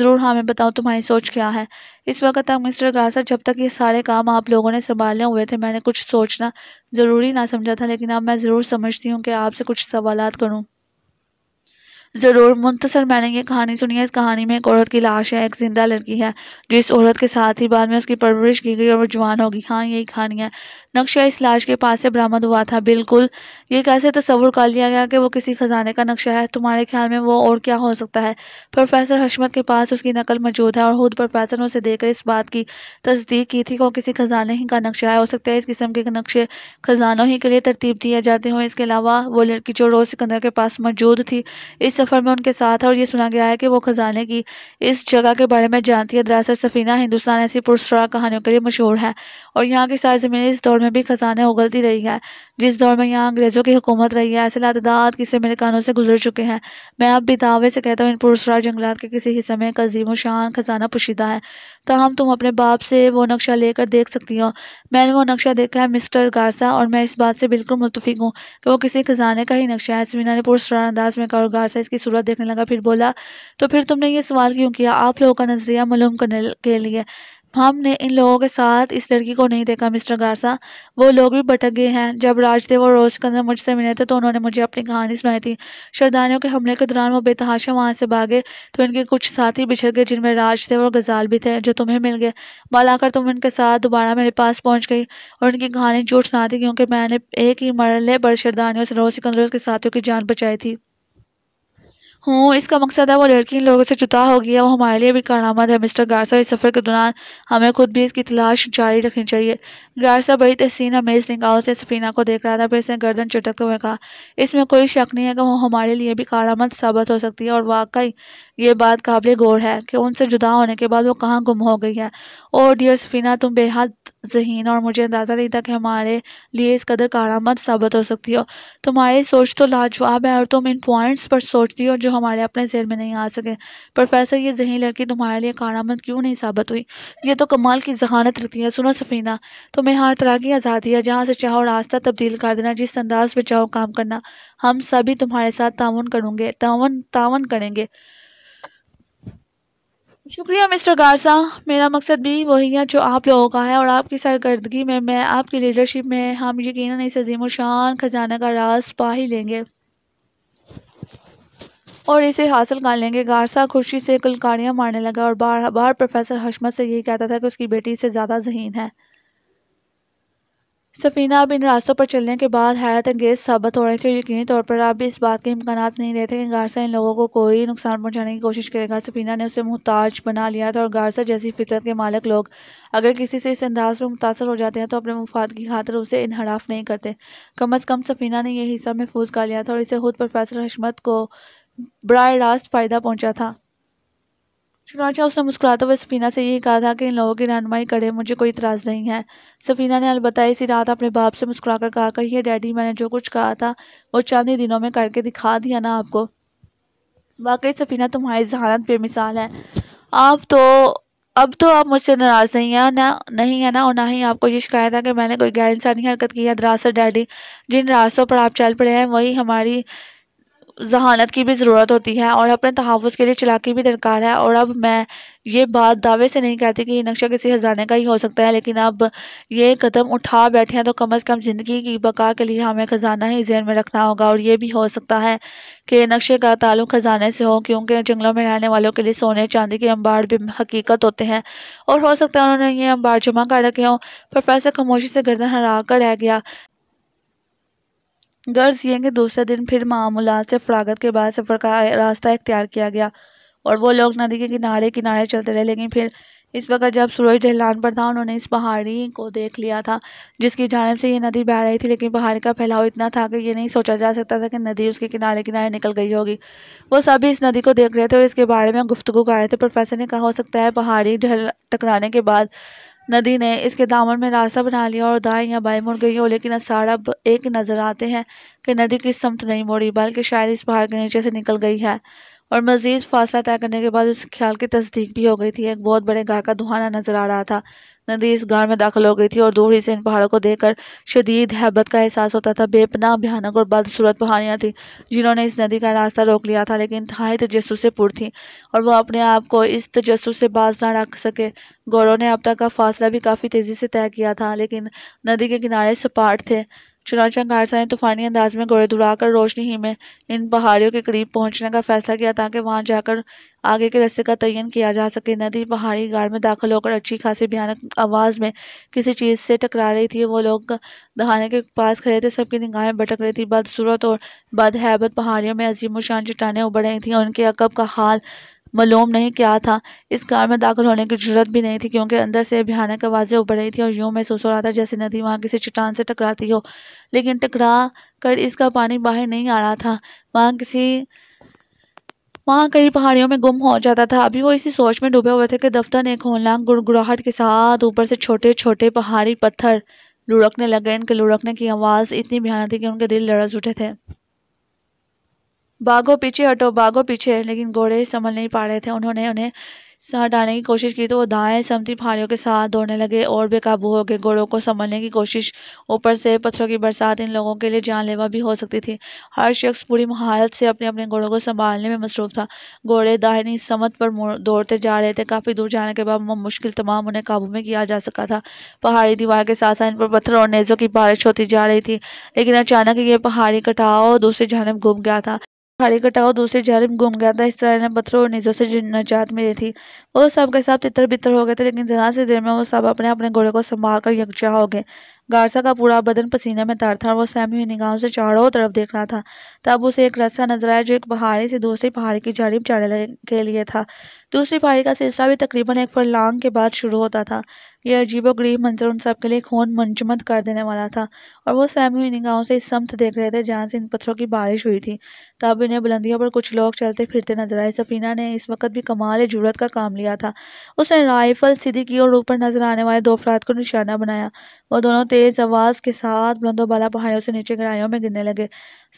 ज़रूर हाँ मैं बताऊँ तुम्हारी सोच क्या है इस वक्त तक मिस्टर गारसा जब तक ये सारे काम आप लोगों ने संभाले हुए थे मैंने कुछ सोचना ज़रूरी ना समझा था लेकिन अब मैं ज़रूर समझती हूँ कि आपसे कुछ सवाल करूँ ज़रूर मुंतसर मैंने ये कहानी सुनी है इस कहानी में एक औरत की लाश है एक जिंदा लड़की है जिस औरत के साथ ही बाद में उसकी परवरिश की गई और वो जवान होगी हाँ यही कहानी है नक्शा इस लाश के पास से बरामद हुआ था बिल्कुल ये कैसे तस्वुर कर लिया गया कि वो किसी खजाने का नक्शा है तुम्हारे ख्याल में वो और क्या हो सकता है प्रोफेसर हशमत के पास उसकी नकल मौजूद है और खुद प्रोफेसर ने उसे देकर इस बात की तस्दीक की थी कि वो किसी खजाने ही का नक्शा है हो सकता है इस किस्म के नक्शे खजानों ही के लिए तरतीब दिए जाते हों इसके अलावा वो लड़की जो रोज़ सिकंदर के पास मौजूद थी इस सफ़र में उनके साथ और ये सुना गया है कि वो खजाने की इस जगह के बारे में जानती है दरअसल सफीना हिंदुस्तान ऐसी पुरस्कार कहानियों के लिए मशहूर है और यहाँ की सारजमीन इस दौर में में भी खजाने उगलती रही है जिस दौर में यहाँ अंग्रेज़ों की हुकूमत रही है ऐसे लातदाद किसी मेरे कानों से गुजर चुके हैं मैं अब भी दावे से कहता हूँ इन पुरसरार जंगलात के किसी हिस्से में कजीम शान खजाना पुशीदा है ताहम तुम अपने बाप से वो नक्शा लेकर देख सकती हो मैंने वो नक्शा देखा है मिस्टर गारसा और मैं इस बात से बिल्कुल मुतफिक हूँ कि वो किसी खजाने का ही नक्शा है समीना ने पुरस्कार अंदाज में कहा और गारसा इसकी सूरत देखने लगा फिर बोला तो फिर तुमने ये सवाल क्यों किया आप लोगों का नजरिया मलूम करने के लिए हमने इन लोगों के साथ इस लड़की को नहीं देखा मिस्टर गारसा वो लोग भी भटक गए हैं जब राजदेव और रोजकंदर मुझसे मिले थे तो उन्होंने मुझे अपनी कहानी सुनाई थी शरदानियों के हमले के दौरान वो बेतहाशा वहाँ से भागे तो इनके कुछ साथी बिछड़ गए जिनमें राजदेव और गजाल भी थे जो तुम्हें मिल गए बल आकर तुम इनके साथ दोबारा मेरे पास पहुँच गई और इनकी कहानी झूठ सुना क्योंकि मैंने एक ही मरले पर शरदानियों से रोज सिकंदर के साथियों की जान बचाई थी हूँ इसका मकसद है वो लड़की इन लोगों से जुदा हो गया वो हमारे लिए भी कारामद है मिस्टर गारसा इस सफ़र के दौरान हमें खुद भी इसकी तलाश जारी रखनी चाहिए गारसा बड़ी तहसीन इस निगाहों से सफीना को देख रहा था फिर इसने गर्दन चटकते हुए कहा इसमें कोई शक नहीं है कि वो हमारे लिए भी कारामद साबित हो सकती है और वाकई ये बात काबिल गौर है कि उनसे जुदा होने के बाद वो कहाँ गुम हो गई है और डियर सफीना तुम बेहद जहीन और मुझे अंदाज़ा नहीं था कि हमारे लिए इस कदर कारामद साबित हो सकती हो तुम्हारी सोच तो लाजवाब है और तुम इन पॉइंट्स पर सोचती हो जो हमारे अपने जेर में नहीं आ सके प्रोफेसर ये जहीन लड़की तुम्हारे लिए कारामद क्यों नहीं साबित हुई ये तो कमाल की जहानत रखती है सुनो सफीना तुम्हें हर तरह की आज़ादी है जहाँ से चाहो रास्ता तब्दील कर देना जिस अंदाज में चाहो काम करना हम सभी तुम्हारे साथ ताउन करूँगे ताउन ताउन करेंगे शुक्रिया मिस्टर गारसा मेरा मकसद भी वही है जो आप लोगों का है और आपकी सरकर्दगी में मैं आपकी लीडरशिप में हम यकीन इस अजीम शान खजाना का राज पा ही लेंगे और इसे हासिल कर लेंगे गारसा खुशी से कुलकारियां मारने लगा और बार बार प्रोफेसर हशमत से यही कहता था कि उसकी बेटी इससे ज़्यादा जहीन है सफ़ीना अब इन रास्तों पर चलने के बाद हैरत अंगेज साबित हो रहे थे यकीनी तौर पर अब इस बात के इम्कान नहीं रहे थे कि गारसा इन लोगों को कोई नुकसान पहुंचाने की कोशिश करेगा सफ़ीना ने उसे मुहताज बना लिया था और गारसा जैसी फितरत के मालिक लोग अगर किसी से इस अंदाज में मुतासर हो जाते हैं तो अपने मुफाद की खातर उसे इनहराफ नहीं करते कम अज़ कम सफ़ीना ने यह हिस्सा महफूज कर लिया था और इसे खुद प्रोफेसर हशमत को बरह रास्त फ़ायदा पहुँचा था चुनाचा उसने मुस्कुराते हुए सफ़ीना से यही कहा था कि इन लोगों की रहनमाई करे मुझे कोई इतराज़ नहीं है सफ़ीना ने अलबत्ता इसी रात अपने बाप से मुस्कुरा कर कहा कहिए डैडी मैंने जो कुछ कहा था वो चंद ही दिनों में करके दिखा दिया ना आपको वाकई सफ़ीना तुम्हारी जहानत बेमिसाल है आप तो अब तो आप मुझसे नाराज़ नहीं है ना नहीं है ना और ना ही आपको ये शिकायत है कि मैंने कोई गैर इंसानी हरकत की है दरअसल डैडी जिन रास्तों पर आप चल पड़े हैं वही हमारी जहानत की भी ज़रूरत होती है और अपने तहफ़ के लिए चलाकी भी दरकार है और अब मैं ये बात दावे से नहीं कहती कि नक्शा किसी ख़जाने का ही हो सकता है लेकिन अब ये कदम उठा बैठे हैं तो कम अज़ कम ज़िंदगी की बका के लिए हमें ख़जाना ही जहन में रखना होगा और ये भी हो सकता है कि नक्शे का ताल्लुक ख़जाने से हो क्योंकि जंगलों में रहने वालों के लिए सोने चांदी के अंबार भी हकीकत होते हैं और हो सकता है उन्होंने ये अंबार जमा कर रखे हों पर पैसे खामोशी से गर्दन हरा कर रह गया गर्ज ये कि दूसरे दिन फिर मामूलात से फरागत के बाद सफ़र का रास्ता इख्तियार किया गया और वो लोग नदी के किनारे किनारे चलते रहे लेकिन फिर इस वक्त जब सूरज ढहलान पर था उन्होंने इस पहाड़ी को देख लिया था जिसकी जानब से ये नदी बह रही थी लेकिन पहाड़ी का फैलाव इतना था कि ये नहीं सोचा जा सकता था कि नदी उसके किनारे किनारे निकल गई होगी वो सभी इस नदी को देख रहे थे और इसके बारे में गुफ्तु कर रहे थे प्रोफेसर ने कहा हो सकता है पहाड़ी ढल टकराने के बाद नदी ने इसके दामन में रास्ता बना लिया और दाएं या बाएं मुड़ गई हो लेकिन असाड़ा अब एक नजर आते हैं कि नदी किस समत नहीं मोड़ी बल्कि शायद इस पहाड़ के नीचे से निकल गई है और मजीद फासला तय करने के बाद उस ख्याल की तस्दीक भी हो गई थी एक बहुत बड़े घर का दुहाना नजर आ रहा था नदी इस गांव में दाखिल हो गई थी और दूर ही से इन पहाड़ों को देखकर शदीद हैबत का एहसास होता था बेपना भयानक और बदसूरत पहाड़ियाँ थी जिन्होंने इस नदी का रास्ता रोक लिया था लेकिन था तजस्स से पुर थी और वह अपने आप को इस तजस्स से बाज ना रख सके गौरव ने अब तक का फासला भी काफ़ी तेज़ी से तय किया था लेकिन नदी के किनारे सपाट थे चुनांचे अंगारसा ने तूफ़ानी अंदाज में घुड़घुड़ाकर रोशनी ही में इन पहाड़ियों के करीब पहुंचने का फ़ैसला किया ताकि वहां जाकर आगे के रास्ते का तयन किया जा सके नदी पहाड़ी गाड़ में दाखिल होकर अच्छी खासी भयानक आवाज़ में किसी चीज़ से टकरा रही थी वो लोग दहाने के पास खड़े थे सबकी निगाहें भटक रही थी बदसूरत और बदहैबत पहाड़ियों में अजीम शान चट्टाने उबड़ रही थी और उनके अकब का हाल मलूम नहीं क्या था इस कार में दाखिल होने की जरूरत भी नहीं थी क्योंकि अंदर से भयानक आवाज़ें उभर रही थी और यूं महसूस हो रहा था जैसे नदी वहाँ किसी चट्टान से टकराती हो लेकिन टकरा कर इसका पानी बाहर नहीं आ रहा था वहाँ किसी वहाँ कई पहाड़ियों में गुम हो जाता था अभी वो इसी सोच में डूबे हुए थे कि दफ्तर ने खोलना गुड़गुड़ाहट के साथ ऊपर से छोटे छोटे पहाड़ी पत्थर लुढ़कने लगे इनके लुढ़कने की आवाज़ इतनी भयानक थी कि उनके दिल लड़स उठे थे भागो पीछे हटो भागो पीछे लेकिन घोड़े संभल नहीं पा रहे थे उन्होंने उन्हें हटाने की कोशिश की तो वो दाएं समती फाड़ियों के साथ दौड़ने लगे और बेकाबू हो गए घोड़ों को संभलने की कोशिश ऊपर से पत्थरों की बरसात इन लोगों के लिए जानलेवा भी हो सकती थी हर शख्स पूरी महारत से अपने अपने घोड़ों को संभालने में मसरूफ था घोड़े दाहिनी समत पर दौड़ते जा रहे थे काफ़ी दूर जाने के बाद मुश्किल तमाम उन्हें काबू में किया जा सका था पहाड़ी दीवार के साथ साथ इन पर पत्थर और नेज़ों की बारिश होती जा रही थी लेकिन अचानक ये पहाड़ी कटाव दूसरी जानब घूम गया था खाली कटाओ और दूसरी जानब घूम गया था इस तरह इन्हें पत्थरों और नीजों से निजात मिली थी वो तो सब के साथ तितर बितर हो गए थे लेकिन जरा से देर में वो सब अपने अपने घोड़े को संभाल कर यकजा हो गए गारसा का पूरा बदन पसीने में तार था और वो सहमी हुई निगाहों से चारों तरफ देख रहा था तब उसे एक रस्सा नजर आया जो एक पहाड़ी से दूसरी पहाड़ी की जानब चढ़ने के लिए था दूसरी पहाड़ी का सिलसिला भी तकरीबन एक फरलांग के बाद शुरू होता था यह अजीबो-गरीब मंजर उन सब के लिए खून मंचमत कर देने वाला था और वो सहमी हुई निगाहों से इस समत देख रहे थे जहां से इन पत्थरों की बारिश हुई थी तब इन्हें बुलंदियों पर कुछ लोग चलते फिरते नजर आए सफीना ने इस वक्त भी कमाल जरूरत का काम लिया था उसने राइफल सीधी की और ऊपर नजर आने वाले दो अफराद को निशाना बनाया वो दोनों तेज आवाज के साथ बुलंदोबाला पहाड़ियों से नीचे गहराइयों में गिरने लगे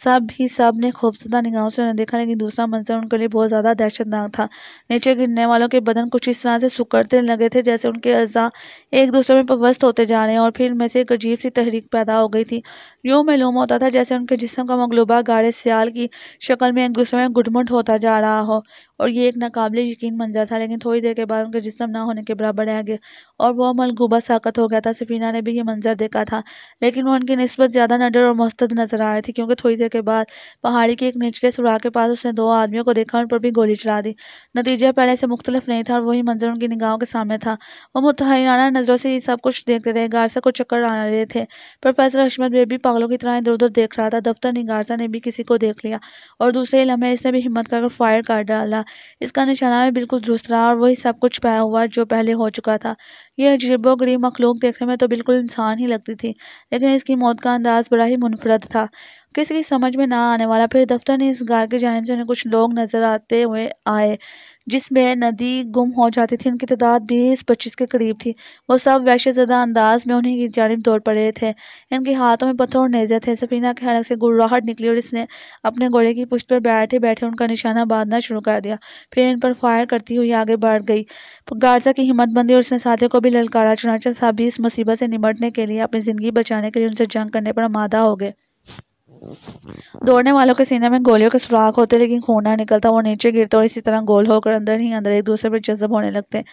सब ही सब ने खूबसूरत निगाहों से उन्हें देखा लेकिन दूसरा मंजर उनके लिए बहुत ज़्यादा दहशतनाक था नीचे गिरने वालों के बदन कुछ इस तरह से सुकड़ते लगे थे जैसे उनके अज्जा एक दूसरे में पवस्त होते जा रहे हैं और फिर में से एक अजीब सी तहरीक पैदा हो गई थी यूं मालूम होता था जैसे उनके जिसम का मकलूबा गाढ़े सियाल की शक्ल में एक दूसरे में गुटमुट होता जा रहा हो और ये एक नाकबले यकीन मंजर था लेकिन थोड़ी देर के बाद उनके जिसम ना होने के बराबर रह गए और वह मलगूबा साकत हो गया था सफीना ने भी ये मंजर देखा था लेकिन वह उनकी नस्बत ज़्यादा नडर और मस्तद नजर आ रही थी क्योंकि थोड़ी देर के बाद पहाड़ी के एक निचले सुराख के पास उसने दो आदमियों को देखा उन पर भी गोली चला दी नतीजा पहले से मुख्तलिफ नहीं था और वही मंजर उनकी निगाहों के सामने था वह मुतहराना नजरों से ये सब कुछ देखते रहे गारसा को चक्कर आ रहे थे प्रोफेसर हशमत बेबी पागलों की तरह इधर उधर देख रहा था दफ्तर निगारसा ने भी किसी को देख लिया और दूसरे लम्हे इसने भी हिम्मत कर फायर कर डाला इसका निशाना भी बिल्कुल दुरुस्त रहा और वही सब कुछ पाया हुआ जो पहले हो चुका था यह अजीबो गरीब मखलूक देखने में तो बिल्कुल इंसान ही लगती थी लेकिन इसकी मौत का अंदाज बड़ा ही मुनफरद था किसी की समझ में ना आने वाला फिर दफ्तर ने इस गार की जानब से उन्हें कुछ लोग नजर आते हुए आए जिसमें नदी गुम हो जाती थी उनकी तादाद बीस पच्चीस के करीब थी वो सब ज्यादा अंदाज में उन्हीं की जानब दौड़ पड़े थे इनके हाथों में पत्थर और नेजे थे सफीना के हलक से गुर्राहट निकली और इसने अपने घोड़े की पुष्ट पर बैठे बैठे उनका निशाना बांधना शुरू कर दिया फिर इन पर फायर करती हुई आगे बढ़ गई गारजा की हिम्मत बंदी और उसने साथियों को भी ललकारा चुनाचा साहब इस मुसीबत से निमटने के लिए अपनी ज़िंदगी बचाने के लिए उनसे जंग करने पर आमादा हो गए दौड़ने वालों के सीने में गोलियों के सुराख होते लेकिन खून ना निकलता वो नीचे गिरते और इसी तरह गोल होकर अंदर ही अंदर एक दूसरे पर जज्ब होने लगते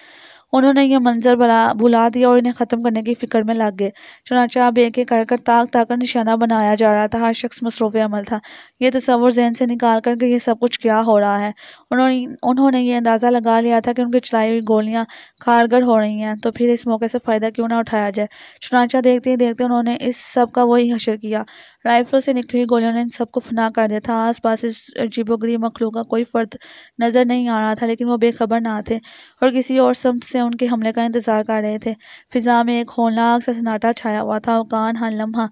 उन्होंने ये मंजर भुला दिया और इन्हें ख़त्म करने की फिक्र में लग गए चुनाचा अब एक एक कर ताक ताक कर निशाना बनाया जा रहा था हर शख्स मसरूफ़ अमल था ये तस्वर जहन से निकाल कर कि यह सब कुछ क्या हो रहा है उन्होंने उन्होंने ये अंदाज़ा लगा लिया था कि उनकी चलाई हुई गोलियां कारगर हो रही हैं तो फिर इस मौके से फ़ायदा क्यों ना उठाया जाए चुनाचा देखते ही देखते उन्होंने इस सब का वही हशर किया राइफलों से निकली गोलियों ने इन सबको फना कर दिया था आसपास इस अजीबोगरीब मखलू का कोई फर्द नज़र नहीं आ रहा था लेकिन वो बेखबर ना थे और किसी और सम से उनके हमले का इंतज़ार कर रहे थे फिजा में एक होलनाक सा सन्नाटा छाया हुआ था और कान हा लम्हा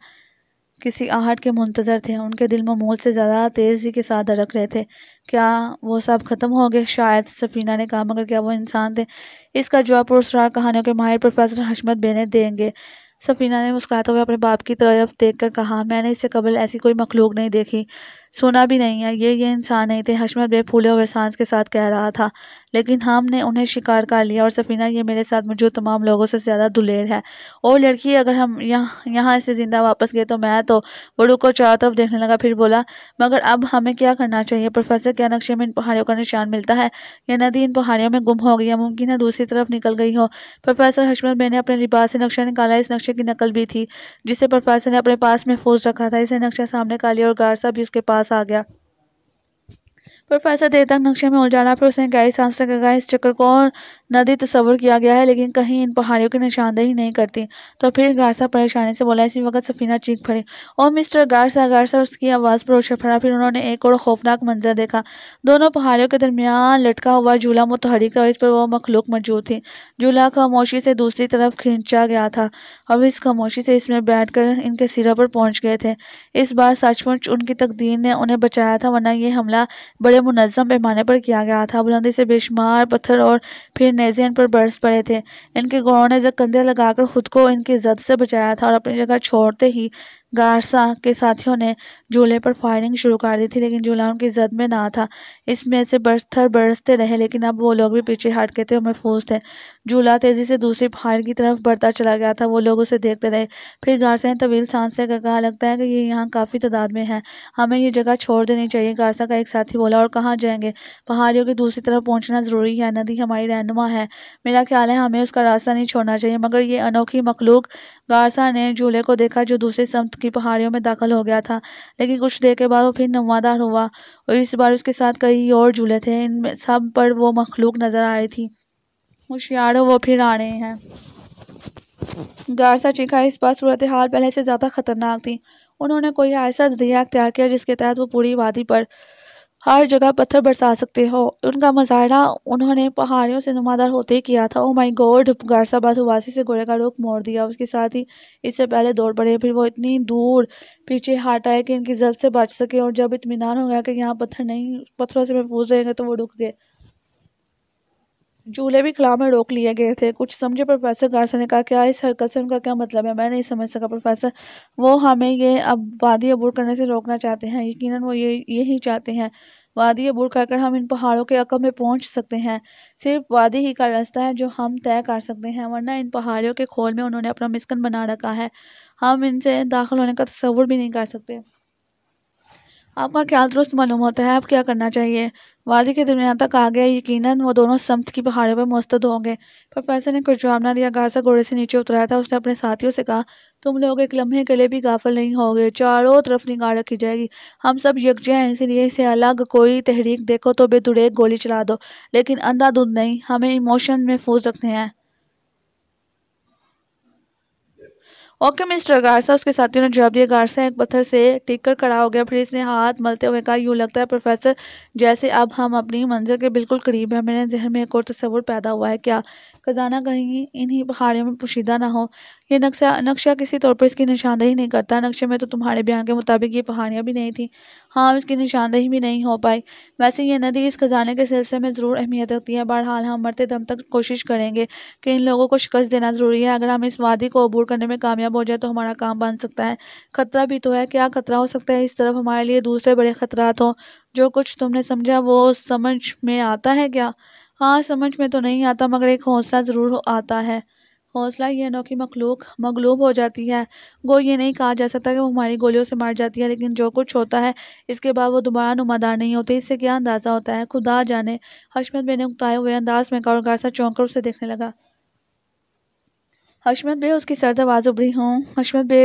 किसी आहट के मुंतज़र थे उनके दिल ममूल से ज़्यादा तेज़ी के साथ धड़क रहे थे क्या वो सब ख़त्म हो गए शायद सफीना ने कहा मगर क्या वो इंसान थे इसका जवाब पुरस्कार कहानियों के माहिर प्रोफेसर हशमत बेने देंगे सफ़ीना ने मुस्कुराते हुए अपने बाप की तरफ देख कर कहा मैंने इससे कबल ऐसी कोई मखलूक नहीं देखी सुना भी नहीं है ये ये इंसान नहीं थे हशमत बे फूले हुए सांस के साथ कह रहा था लेकिन हमने उन्हें शिकार कर लिया और सफीना ये मेरे साथ मौजूद तमाम लोगों से ज़्यादा दुलेर है और लड़की अगर हम यहाँ यहाँ से ज़िंदा वापस गए तो मैं तो बड़ू को चारों तरफ देखने लगा फिर बोला मगर अब हमें क्या करना चाहिए प्रोफेसर क्या नक्शे में इन पहाड़ियों का निशान मिलता है यह नदी इन पहाड़ियों में गुम हो गई है मुमकिन है दूसरी तरफ निकल गई हो प्रोफेसर हशमत बे ने अपने लिबास से नक्शा निकाला इस नक्शे की नकल भी थी जिसे प्रोफेसर ने अपने पास महफूज रखा था इसे नक्शा सामने काली और गारसा भी उसके पास पास आ गया प्रोफेसर देर तक नक्शे में उलझाना फिर उसने गाइस आंसर का इस चक्कर को नदी तस्वर किया गया है लेकिन कहीं इन पहाड़ियों की निशानदेही नहीं करती तो फिर गारसा परेशानी से बोला इसी वक्त सफीना चीख पड़ी और मिस्टर गारसा गारसा उसकी आवाज़ पर उछल पड़ा फिर उन्होंने एक और खौफनाक मंजर देखा दोनों पहाड़ियों के दरमियान लटका हुआ झूला मुतहरिक था इस पर वह मखलूक मौजूद थी झूला खामोशी से दूसरी तरफ खींचा गया था अब इस खामोशी से इसमें कर इनके सिरों पर पहुंच गए थे इस बार सचमुच उनकी तकदीर ने उन्हें बचाया था वरना यह हमला बड़े मुनज़म पैमाने पर किया गया था बुलंदी से बेशुमार पत्थर और फिर नेज़ियन पर बरस पड़े थे इनके घोड़ों ने जब कंधे लगाकर खुद को इनकी जद से बचाया था और अपनी जगह छोड़ते ही गारसा के साथियों ने झूले पर फायरिंग शुरू कर दी थी लेकिन झूला उनकी जद में ना था इसमें से बरसर बरसते रहे लेकिन अब वो लोग भी पीछे हट गए थे और महफूज थे झूला तेज़ी से दूसरी फायर की तरफ बढ़ता चला गया था वो लोग उसे देखते रहे फिर गारसा ने तवील सांस से कहा लगता है कि ये यहाँ काफ़ी तादाद में है हमें ये जगह छोड़ देनी चाहिए गारसा का एक साथी बोला और कहाँ जाएंगे पहाड़ियों की दूसरी तरफ पहुँचना ज़रूरी है नदी हमारी रहनुमा है मेरा ख्याल है हमें उसका रास्ता नहीं छोड़ना चाहिए मगर ये अनोखी मखलूक गारसा ने झूले को देखा जो दूसरी समत की पहाड़ियों में दाखिल हो गया था लेकिन कुछ देर के बाद वो फिर नवादार हुआ और इस बार उसके साथ कई और झूले थे इन सब पर वो मखलूक नज़र आ रही थी होशियार वो फिर आ रहे हैं गारसा चीखा इस बार सूरत हाल पहले से ज़्यादा ख़तरनाक थी उन्होंने कोई ऐसा जरिया अख्तियार किया जिसके तहत वो पूरी वादी पर हर जगह पत्थर बरसा सकते हो उनका मुजाहरा उन्होंने पहाड़ियों से नुमादार होते ही किया था ओ oh माई गोड गारसाबाद हुवासी से घोड़े का रुख मोड़ दिया उसके साथ ही इससे पहले दौड़ पड़े फिर वो इतनी दूर पीछे हट आए कि इनकी जल्द से बच सके और जब इतमान हो गया कि यहाँ पत्थर नहीं पत्थरों से महफूज रहेंगे तो वो रुक गए झूले भी खिला में रोक लिए गए थे कुछ समझे प्रोफेसर गार्डन ने कहा क्या इस हरकत से उनका क्या मतलब है मैं नहीं समझ सका प्रोफेसर वो हमें ये अब वादी अबूर करने से रोकना चाहते हैं यकीनन वो ये यही चाहते हैं वादी अबूर कर कर हम इन पहाड़ों के अकब में पहुंच सकते हैं सिर्फ वादी ही का रास्ता है जो हम तय कर सकते हैं वरना इन पहाड़ियों के खोल में उन्होंने अपना मिस्कन बना रखा है हम इनसे दाखिल होने का तस्वुर भी नहीं कर सकते आपका ख्याल दुरुस्त मालूम होता है आप क्या करना चाहिए वादी के दरमियान तक आ गया यकीनन वो दोनों समत की पहाड़ियों पर मुस्तद होंगे प्रोफेसर ने कुछ जवाब ना दिया सा घोड़े से नीचे उतराया था उसने अपने साथियों से कहा तुम लोग एक लम्हे के लिए भी गाफल नहीं होगे चारों तरफ निगाह रखी जाएगी हम सब यज्ञ हैं इसीलिए इसे अलग कोई तहरीक देखो तो बेदुड़े गोली चला दो लेकिन अंधाधुंध नहीं हमें इमोशन महफूज रखने हैं ओके मिस्टर गारसा उसके साथियों ने जवाब दिया गारसा एक पत्थर से टिक कर खड़ा हो गया फिर इसने हाथ मलते हुए कहा यूँ लगता है प्रोफेसर जैसे अब हम अपनी मंजिल के बिल्कुल करीब हैं मेरे जहन में एक और तस्वुर पैदा हुआ है क्या खजाना कहीं इन्हीं पहाड़ियों में पोशीदा ना हो ये नक्शा नक्शा किसी तौर पर इसकी निशानदेही नहीं करता नक्शे में तो तुम्हारे बयान के मुताबिक ये पहाड़ियाँ भी नहीं थी हाँ इसकी निशानदेही भी नहीं हो पाई वैसे ये नदी इस खजाने के सिलसिले में ज़रूर अहमियत रखती है बहरहाल हम मरते दम तक कोशिश करेंगे कि इन लोगों को शिकस्त देना ज़रूरी है अगर हम इस वादी को अबूर करने में कामयाब हो जाए तो हमारा काम बन सकता है खतरा भी तो है क्या खतरा हो सकता है इस तरफ हमारे लिए दूसरे बड़े खतरात हों जो कुछ तुमने समझा वो समझ में आता है क्या हाँ समझ में तो नहीं आता मगर एक हौसला ज़रूर आता है हौसला ये अनोखी की मखलूक मगलूब हो जाती है गो ये नहीं कहा जा सकता कि वो हमारी गोलियों से मार जाती है लेकिन जो कुछ होता है इसके बाद वो दोबारा नुमादार नहीं होते इससे क्या अंदाज़ा होता है खुदा जाने हशमत बेने उगताए हुए अंदाज में कारसा चौंक कर उसे देखने लगा हशमत बे उसकी सर्द आवाज उभरी हूँ हशमत बे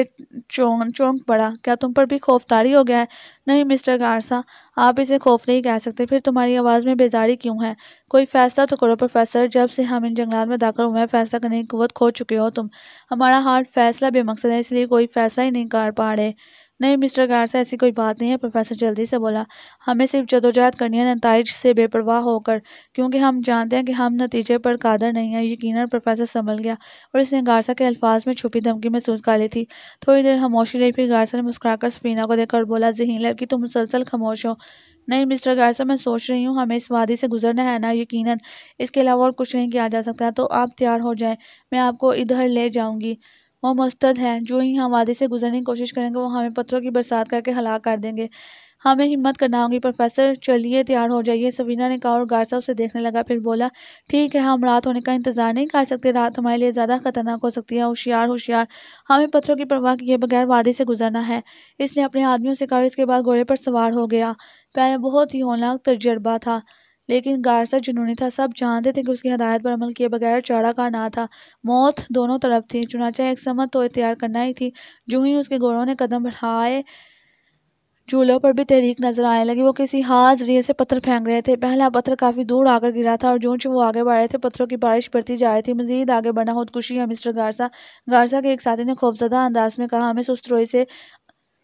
चौंक चौंक पड़ा क्या तुम पर भी खौफ तारी हो गया है नहीं मिस्टर गारसा आप इसे खौफ नहीं कह सकते फिर तुम्हारी आवाज़ में बेजारी क्यों है कोई फ़ैसला तो करो प्रोफेसर जब से हम इन जंगलात में दाखिल हुए हैं फ़ैसला करने की कुत खो चुके हो तुम हमारा हाल फ़ैसला बेमकसद है इसलिए कोई फ़ैसला ही नहीं कर पा रहे नहीं मिस्टर गारसा ऐसी कोई बात नहीं है प्रोफेसर जल्दी से बोला हमें सिर्फ जदोजहद करनी है नतज से बेपरवाह होकर क्योंकि हम जानते हैं कि हम नतीजे पर कादर नहीं है यकीन प्रोफेसर संभल गया और इसने गारसा के अल्फाज में छुपी धमकी महसूस कर ली थी थोड़ी देर खामोशी रही फिर गारसा ने मुस्कुराकर सफीना को देखकर बोला जहीन लड़की तुम मुसलसल खामोश हो नहीं मिस्टर गारसा मैं सोच रही हूँ हमें इस वादी से गुजरना है ना यकीन इसके अलावा और कुछ नहीं किया जा सकता तो आप तैयार हो जाए मैं आपको इधर ले जाऊंगी वो मस्तद हैं जो ही हम वादी से गुजरने की कोशिश करेंगे वो हमें पत्थरों की बरसात करके हलाक कर देंगे हमें हिम्मत करना होगी प्रोफेसर चलिए तैयार हो जाइए सवीना ने कहा और गारसा उसे देखने लगा फिर बोला ठीक है हम रात होने का इंतज़ार नहीं कर सकते रात हमारे लिए ज़्यादा खतरनाक हो सकती है होशियार होशियार हमें पत्थरों की परवाह किए बगैर वादे से गुजरना है इसने अपने आदमियों से कहा इसके बाद घोड़े पर सवार हो गया पहले बहुत ही होनाक तजर्बा था लेकिन गारसा जुनूनी था सब जानते थे कि उसकी हदायत पर अमल किए बगैर चारा का ना था मौत दोनों तरफ थी चुनाचा एक समत तो इख्तियार करना ही थी जो ही उसके घोड़ों ने कदम बढ़ाए झूलों पर भी तहरीक नजर आने लगी वो किसी हाथ जरिए से पत्थर फेंक रहे थे पहला पत्थर काफ़ी दूर आकर गिरा था और जो वो आगे बढ़ रहे थे पत्थरों की बारिश बढ़ती जा रही थी मजीद आगे बढ़ना खुशी है मिस्टर गारसा गारसा के एक साथी ने खौफजदा अंदाज में कहा हमें सुस्त्रोई से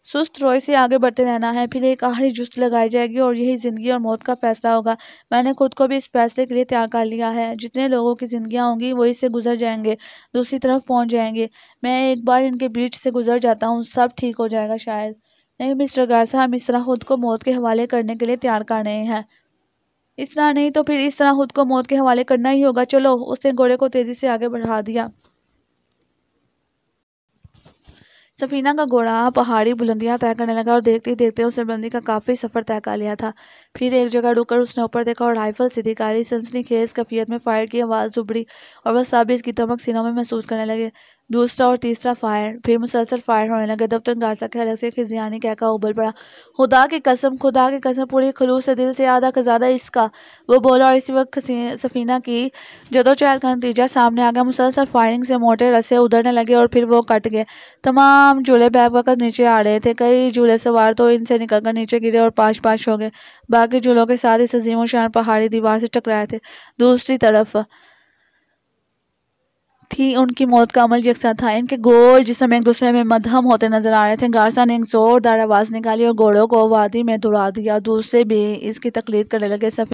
सुस्त रोई से आगे बढ़ते रहना है फिर एक आखिरी जुस्त लगाई जाएगी और यही ज़िंदगी और मौत का फ़ैसला होगा मैंने खुद को भी इस फैसले के लिए तैयार कर लिया है जितने लोगों की ज़िंदियाँ होंगी वो इससे गुजर जाएंगे दूसरी तरफ पहुंच जाएंगे मैं एक बार इनके बीच से गुजर जाता हूँ सब ठीक हो जाएगा शायद नहीं मिस्टर गारसा हम इस तरह खुद को मौत के हवाले करने के लिए तैयार कर रहे हैं इस तरह नहीं तो फिर इस तरह खुद को मौत के हवाले करना ही होगा चलो उसने घोड़े को तेज़ी से आगे बढ़ा दिया सफीना का घोड़ा पहाड़ी बुलंदियां तय करने लगा और देखते ही देखते उसने बुलंदी का काफ़ी सफ़र तय कर लिया था फिर एक जगह रुककर उसने ऊपर देखा और राइफल सीधी गाड़ी सनसनी खेज कफियत में फायर की आवाज़ उभरी और वह सब इसकी तमक सीनों में महसूस करने लगे दूसरा और तीसरा फायर फिर मुसलसल फायर होने लगे दफ्तर गारसा के अलग से खिजियानी कहका उबल पड़ा खुदा की कसम खुदा की कसम पूरी खलूस से दिल से आधा खजाना इसका वो बोला और इसी वक्त सफीना की जदोजहद का नतीजा सामने आ गया मुसलसल फायरिंग से मोटे रस्से उधरने लगे और फिर वो कट गए तमाम झूले बैग वक्त नीचे आ रहे थे कई झूले सवार तो इनसे निकलकर नीचे गिरे और पाँच पाँच हो गए बाकी झूलों के साथ इस अजीम शान पहाड़ी दीवार से टकराए थे दूसरी तरफ थी उनकी मौत का अमल यकसा था इनके गोल जिसम एक दूसरे में मदहम होते नजर आ रहे थे गारसा ने एक जोरदार आवाज़ निकाली और घोड़ों को वादी में दौड़ा दिया दूसरे भी इसकी तकलीफ करने लगे सफ़ेद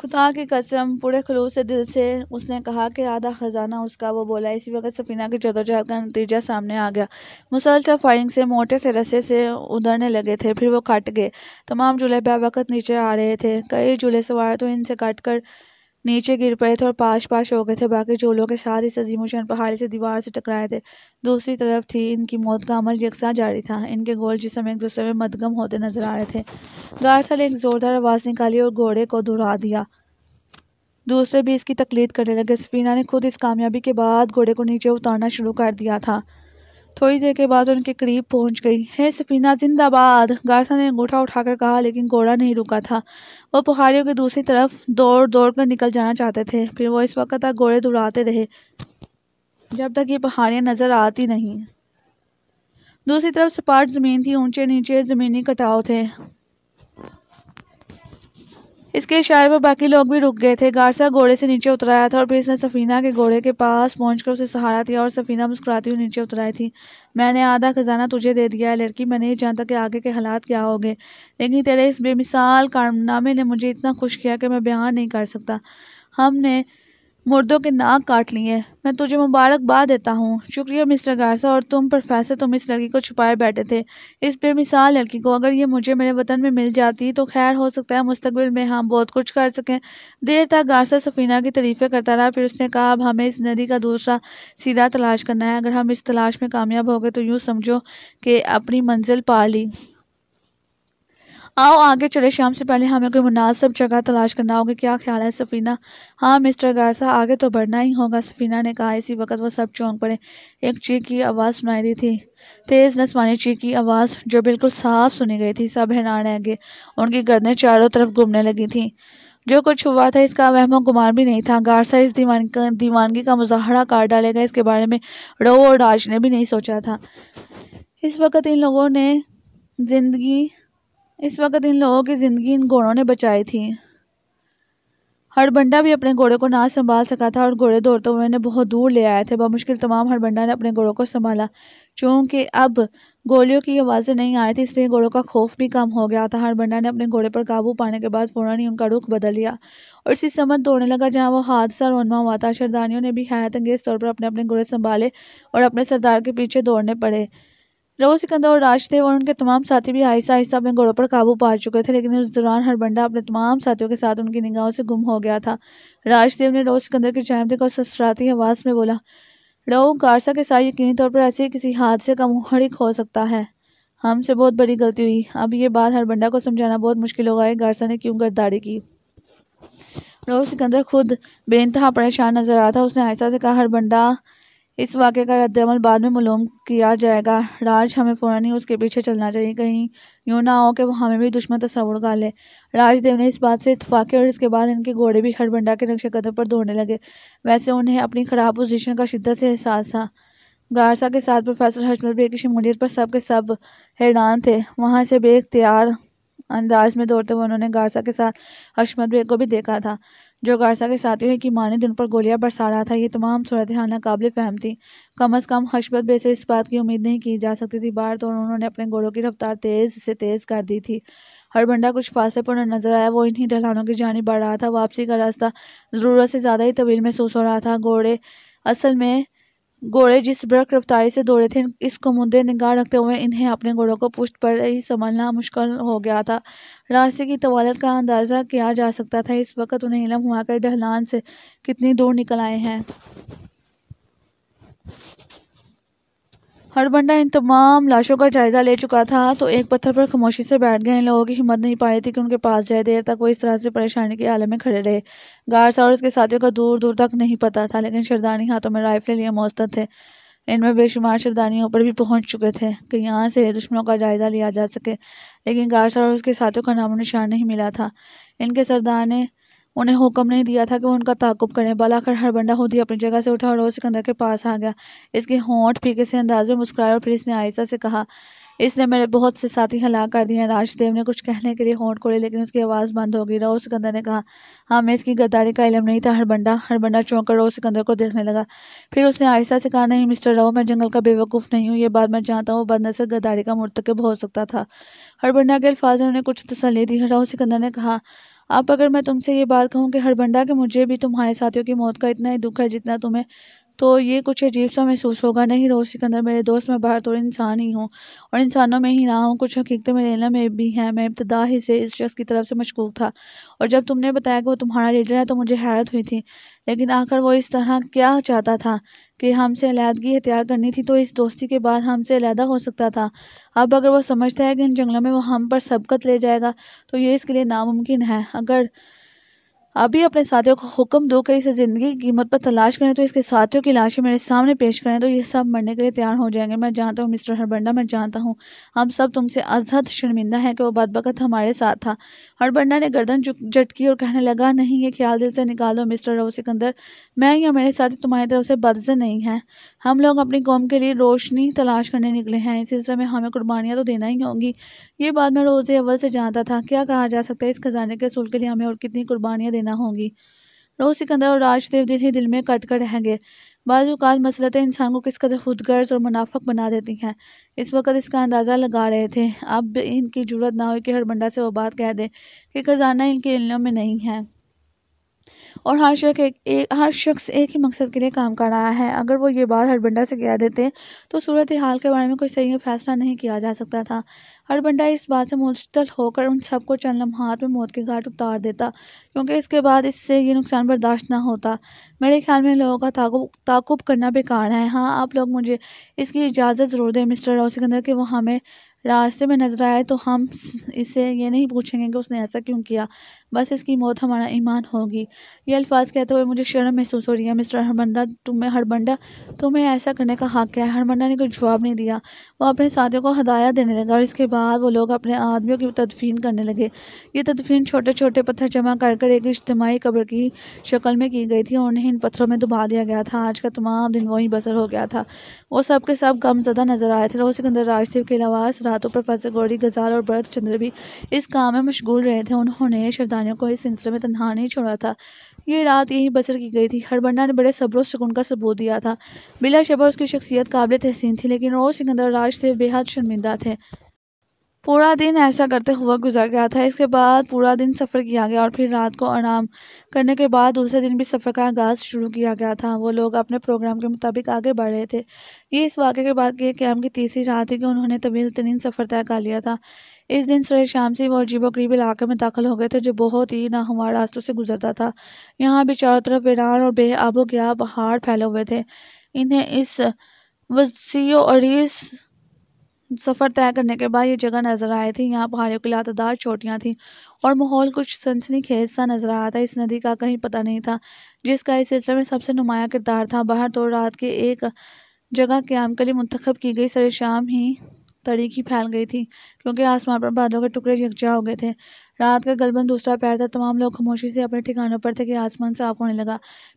खुदा की कसम पूरे खलूस से दिल से उसने कहा कि आधा ख़जाना उसका वो बोला इसी वक्त सफीना की जदोजहद का नतीजा सामने आ गया मुसलसल फायरिंग से मोटे से रस्से से उधरने लगे थे फिर वो कट गए तमाम जुल्हे बेवकत नीचे आ रहे थे कई झूले सवार तो इनसे कट कर नीचे गिर पड़े थे और पास पाश हो गए थे बाकी जो लोग साथ इस अजीम सजीमोशन पहाड़ी से दीवार से टकराए थे दूसरी तरफ थी इनकी मौत का अमल यकसा जारी था इनके गोल जिसम एक दूसरे में मदगम होते नजर आ रहे थे गार्सल एक जोरदार आवाज़ निकाली और घोड़े को दोहरा दिया दूसरे भी इसकी तकलीद करने लगे सफीना ने खुद इस कामयाबी के बाद घोड़े को नीचे उतारना शुरू कर दिया था थोड़ी देर के बाद उनके करीब पहुंच गई है सफीना जिंदाबाद गारसा ने अंगूठा उठाकर कहा लेकिन घोड़ा नहीं रुका था वो पहाड़ियों की दूसरी तरफ दौड़ दौड़ कर निकल जाना चाहते थे फिर वो इस वक्त तक घोड़े दौड़ाते रहे जब तक ये पहाड़ियां नजर आती नहीं दूसरी तरफ सपाट जमीन थी ऊंचे नीचे जमीनी कटाव थे इसके इशारे पर बाकी लोग भी रुक गए थे गारसा घोड़े से नीचे उतराया था और फिर इसने सफीना के घोड़े के पास पहुंचकर उसे सहारा दिया और सफीना मुस्कुराती हुई नीचे उतराई थी मैंने आधा खजाना तुझे दे दिया है लड़की मैं नहीं जानता कि आगे के हालात क्या होंगे लेकिन तेरे इस बेमिसाल कारनामे ने मुझे इतना खुश किया कि मैं बयान नहीं कर सकता हमने मुर्दों के नाक काट लिए मैं तुझे मुबारकबाद देता हूँ शुक्रिया मिस्टर गारसा और तुम प्रोफेसर तुम तो इस लड़की को छुपाए बैठे थे इस बेमिसाल लड़की को अगर ये मुझे मेरे वतन में मिल जाती तो खैर हो सकता है मुस्तबिल में हम बहुत कुछ कर सकें देर तक गारसा सफीना की तरीफे करता रहा फिर उसने कहा अब हमें इस नदी का दूसरा सिरा तलाश करना है अगर हम इस तलाश में कामयाब हो गए तो यूँ समझो कि अपनी मंजिल पा ली आओ आगे चले शाम से पहले हमें कोई मुनासिब जगह तलाश करना होगा क्या ख्याल है सफ़ीना हाँ मिस्टर गारसा आगे तो बढ़ना ही होगा सफ़ीना ने कहा इसी वक्त वो सब चौंक पड़े एक चीख की आवाज़ सुनाई दी थी तेज़ नस्मानी चीख की आवाज़ जो बिल्कुल साफ सुनी गई थी सब हैरान रह गए उनकी गर्दें चारों तरफ घूमने लगी थी जो कुछ हुआ था इसका वहमो गुमान भी नहीं था गारसा इस दीवान दीवानगी का मुजाहरा कर डालेगा इसके बारे में रो और राज ने भी नहीं सोचा था इस वक्त इन लोगों ने जिंदगी इस वक्त इन लोगों की ज़िंदगी इन घोड़ों ने बचाई थी हड़बंडा भी अपने घोड़े को ना संभाल सका था और घोड़े दौड़ते हुए ने बहुत दूर ले आए थे बमुश्किल तमाम हड़बंडा ने अपने घोड़ों को संभाला चूंकि अब गोलियों की आवाज़ें नहीं आई थी इसलिए घोड़ों का खौफ भी कम हो गया था हड़बंडा ने अपने घोड़े पर काबू पाने के बाद फ़ौरन ही उनका रुख बदल लिया और इसी समय दौड़ने लगा जहाँ वो हादसा रोनमा हुआ था सरदारियों ने भी हैरत अंगेज तौर पर अपने अपने घोड़े संभाले और अपने सरदार के पीछे दौड़ने पड़े रऊफ सिकंदर और राजदेव और उनके तमाम साथी भी आहिस्ता आहिस्ता अपने घोड़ों पर काबू पा चुके थे लेकिन उस दौरान हरबंडा अपने तमाम साथियों के साथ उनकी निगाहों से गुम हो गया था राजदेव ने रऊफ सिकंदर के जाम देखा ससराती आवाज़ में बोला रऊफ कारसा के साथ यकीनी तौर पर ऐसे किसी हादसे का मुहरिक हो सकता है हमसे बहुत बड़ी गलती हुई अब ये बात हरबंडा को समझाना बहुत मुश्किल होगा कि गारसा ने क्यों गर्दारी की रोज सिकंदर खुद बेनतहा परेशान नजर आ रहा था उसने आहिस्ता से कहा हरबंडा इस वाक्य का रद्दअमल बाद में मलूम किया जाएगा राज हमें फ़ौरन ही उसके पीछे चलना चाहिए कहीं यूँ ना हो कि वो हमें भी दुश्मन तस्वुर का ले राजदेव ने इस बात से इतफाक़ और इसके बाद इनके घोड़े भी खड़बंडा के नक्शे कदम पर दौड़ने लगे वैसे उन्हें अपनी ख़राब पोजिशन का शिद्दत से एहसास था गारसा के साथ प्रोफेसर हजमत बेग की शमूलियत पर सब के सब हैरान थे वहाँ से बेख्तियार अंदाज में दौड़ते हुए उन्होंने गारसा के साथ हशमत बेग को भी देखा था जो गारसा के साथियों की माने दिन पर गोलियां बरसा रहा था ये तमाम सूरत हाल नाकबले फहम थी कम अज़ कम हशबत बे से इस बात की उम्मीद नहीं की जा सकती थी बार तो उन्होंने अपने घोड़ों की रफ्तार तेज़ से तेज़ कर दी थी हर बंडा कुछ फासले पर नजर आया वो इन्हीं ढलानों की जानी बढ़ रहा था वापसी का रास्ता ज़रूरत से ज़्यादा ही तवील महसूस हो रहा था घोड़े असल में घोड़े जिस ब्रक रफ्तारी से दौड़े थे इसको मुद्दे निगाह रखते हुए इन्हें अपने घोड़ों को पुष्ट पर ही संभालना मुश्किल हो गया था रास्ते की तवालत का अंदाज़ा किया जा सकता था इस वक्त उन्हें इलम हुआ कर डहलान से कितनी दूर निकल आए हैं हरबंडा इन तमाम लाशों का जायजा ले चुका था तो एक पत्थर पर खामोशी से बैठ गए इन लोगों की हिम्मत नहीं पा रही थी कि उनके पास जाए देर तक वो इस तरह से परेशानी के आलम में खड़े रहे गार्ड्स और उसके साथियों का दूर दूर तक नहीं पता था लेकिन शरदानी हाथों में राइफलें लिए मौसद थे इनमें बेशुमार शरदानियों पर भी पहुंच चुके थे कि यहाँ से दुश्मनों का जायजा लिया जा सके लेकिन गार्ड्स और उसके साथियों का नामो निशान नहीं मिला था इनके सरदार ने उन्हें हुक्म नहीं दिया था कि वो उनका ताकुब करें बलाखिर हरबंडा खुद ही अपनी जगह से उठा और वो सिकंदर के पास आ गया इसके होंठ फीके से अंदाज में मुस्कुराए और फिर इसने आहिस्ता से कहा इसने मेरे बहुत से साथी हलाक कर दिए राजदेव ने कुछ कहने के लिए होंठ खोले लेकिन उसकी आवाज़ बंद हो गई रोज सिकंदर ने कहा हमें हाँ, इसकी गद्दारी का इलम नहीं था हरबंडा हरबंडा चौंक कर रोज सिकंदर को देखने लगा फिर उसने आहिस्ता से कहा नहीं मिस्टर राव मैं जंगल का बेवकूफ़ नहीं हूँ ये बात मैं जानता हूँ बदनसर गद्दारी का मुरतकब हो सकता था हरबंडा के अल्फाज ने उन्हें कुछ तसली दी राहुल सिकंदर ने कहा अब अगर मैं तुमसे ये बात कहूँ कि हरबंडा कि मुझे भी तुम्हारे साथियों की मौत का इतना ही दुख है जितना तुम्हें तो ये कुछ अजीब सा महसूस होगा नहीं रोज़ सिकंदर मेरे दोस्त मैं बाहर तोड़ इंसान ही हूँ और इंसानों में ही ना हूँ कुछ हकीकतें मेरे इलम में भी हैं मैं इब्तदा ही से इस शख्स की तरफ से मशकूक था और जब तुमने बताया कि वो तुम्हारा लीडर है तो मुझे हैरत हुई थी लेकिन आखिर वो इस तरह क्या चाहता था कि हमसे अलीहदगी हथियार करनी थी तो इस दोस्ती के बाद हमसे अलहदा हो सकता था अब अगर वो समझता है कि इन जंगलों में वो हम पर सबकत ले जाएगा तो ये इसके लिए नामुमकिन है अगर अभी अपने साथियों को हुक्म दो कि इसे ज़िंदगी की कीमत पर तलाश करें तो इसके साथियों की लाशें मेरे सामने पेश करें तो ये सब मरने के लिए तैयार हो जाएंगे मैं जानता हूँ मिस्टर हरबंडा मैं जानता हूँ हम सब तुमसे अजहद शर्मिंदा है कि वो बदबकत हमारे साथ था हरबंडा ने गर्दन झटकी और कहने लगा नहीं ये ख्याल दिल से निकाल दो मिस्टर रो सिकंदर मैं या मेरे साथी तुम्हारी तरफ से बदज नहीं है हम लोग अपनी कौम के लिए रोशनी तलाश करने निकले हैं इस सिलसिले में हमें कुर्बानियाँ तो देना ही होंगी ये बात मैं रोज़े अव्वल से जानता था क्या कहा जा सकता है इस खजाने के असूल के लिए हमें और कितनी कुर्बानियाँ देना होंगी रोज़ सिकंदर और राजदेव दिल ही दिल में कट कर रहेंगे बाज़ात मसलतें इंसान को किस कदर खुदगर्ज और मुनाफक बना देती हैं इस वक्त इसका अंदाज़ा लगा रहे थे अब इनकी जरूरत ना हो कि हर बंडा से वो बात कह दें कि खजाना इनके इल्म में नहीं है और हर शख्स एक, एक हर शख्स एक ही मकसद के लिए काम कर रहा है अगर वो ये बात हरबंडा से कह देते तो सूरत हाल के बारे में कोई सही फैसला नहीं किया जा सकता था हरबंडा इस बात से मुस्तल होकर उन सबको चंद लम्हात में मौत के घाट उतार देता क्योंकि इसके बाद इससे ये नुकसान बर्दाश्त ना होता मेरे ख्याल में लोगों का ताकुब ताकुब करना बेकार है हाँ आप लोग मुझे इसकी इजाज़त ज़रूर दें मिस्टर राव सिकंदर कि वो हमें रास्ते में नज़र आए तो हम इसे ये नहीं पूछेंगे कि उसने ऐसा क्यों किया बस इसकी मौत हमारा ईमान होगी ये अल्फाज कहते हुए मुझे शर्म महसूस हो रही है मिस्टर हरबंदा तुम्हें हरबंडा तुम्हें ऐसा करने का हक है हरबंडा ने कोई जवाब नहीं दिया वो अपने साथियों को हदायत देने लगा और इसके बाद वो लोग अपने आदमियों की तदफीन करने लगे ये तदफीन छोटे छोटे पत्थर जमा कर कर एक इज्तमाही कब्र की शक्ल में की गई थी और उन्हें इन पत्थरों में दुबा दिया गया था आज का तमाम दिन वही बसर हो गया था वो सब के सब गमजदा नजर आए थे रोज सिकंदर राजदेव के अलावा हाथों पर फंसे गौरी गजाल और भरत चंद्र भी इस काम में मशगूल रहे थे उन्होंने शरदानिया को इस सिलसिले में तनहा नहीं छोड़ा था ये रात यहीं बसर की गई थी हरबन्ना ने बड़े सब्र सुकून का सबूत दिया था बिला शबा उसकी शख्सियत काबिल तहसीन थी लेकिन रोज सिकंदर राज थे बेहद शर्मिंदा थे पूरा दिन ऐसा करते हुआ गुजर गया था इसके बाद पूरा दिन सफ़र किया गया और फिर रात को आराम करने के बाद दूसरे दिन भी सफ़र का आगाज़ शुरू किया गया था वो लोग अपने प्रोग्राम के मुताबिक आगे बढ़ रहे थे ये इस वाक़े के बाद के कैम की तीसरी रात थी कि उन्होंने तवील तरीन सफ़र तय कर लिया था इस दिन सर शाम से वो अजीब गरीब इलाके में दाखिल हो गए थे जो बहुत ही नाहवार रास्तों से गुजरता था यहाँ भी चारों तरफ वीरान और बेहबो गया पहाड़ फैले हुए थे इन्हें इस और इस सफ़र तय करने के बाद ये जगह नज़र आई थी यहाँ पहाड़ियों की लातदार चोटियां थी और माहौल कुछ सनसनी खेज सा नज़र आ रहा था इस नदी का कहीं पता नहीं था जिसका इस सिलसिले में सबसे नुमाया किरदार था बाहर तो रात के एक जगह क्याम के लिए मंतखब की गई शाम ही तरीकी फैल गई थी क्योंकि आसमान पर बादलों के टुकड़े यकजा हो गए थे रात का गलबन दूसरा पैर था तमाम लोग खामोशी से अपने ठिकानों पर थे कि आसमान साफ होने लगा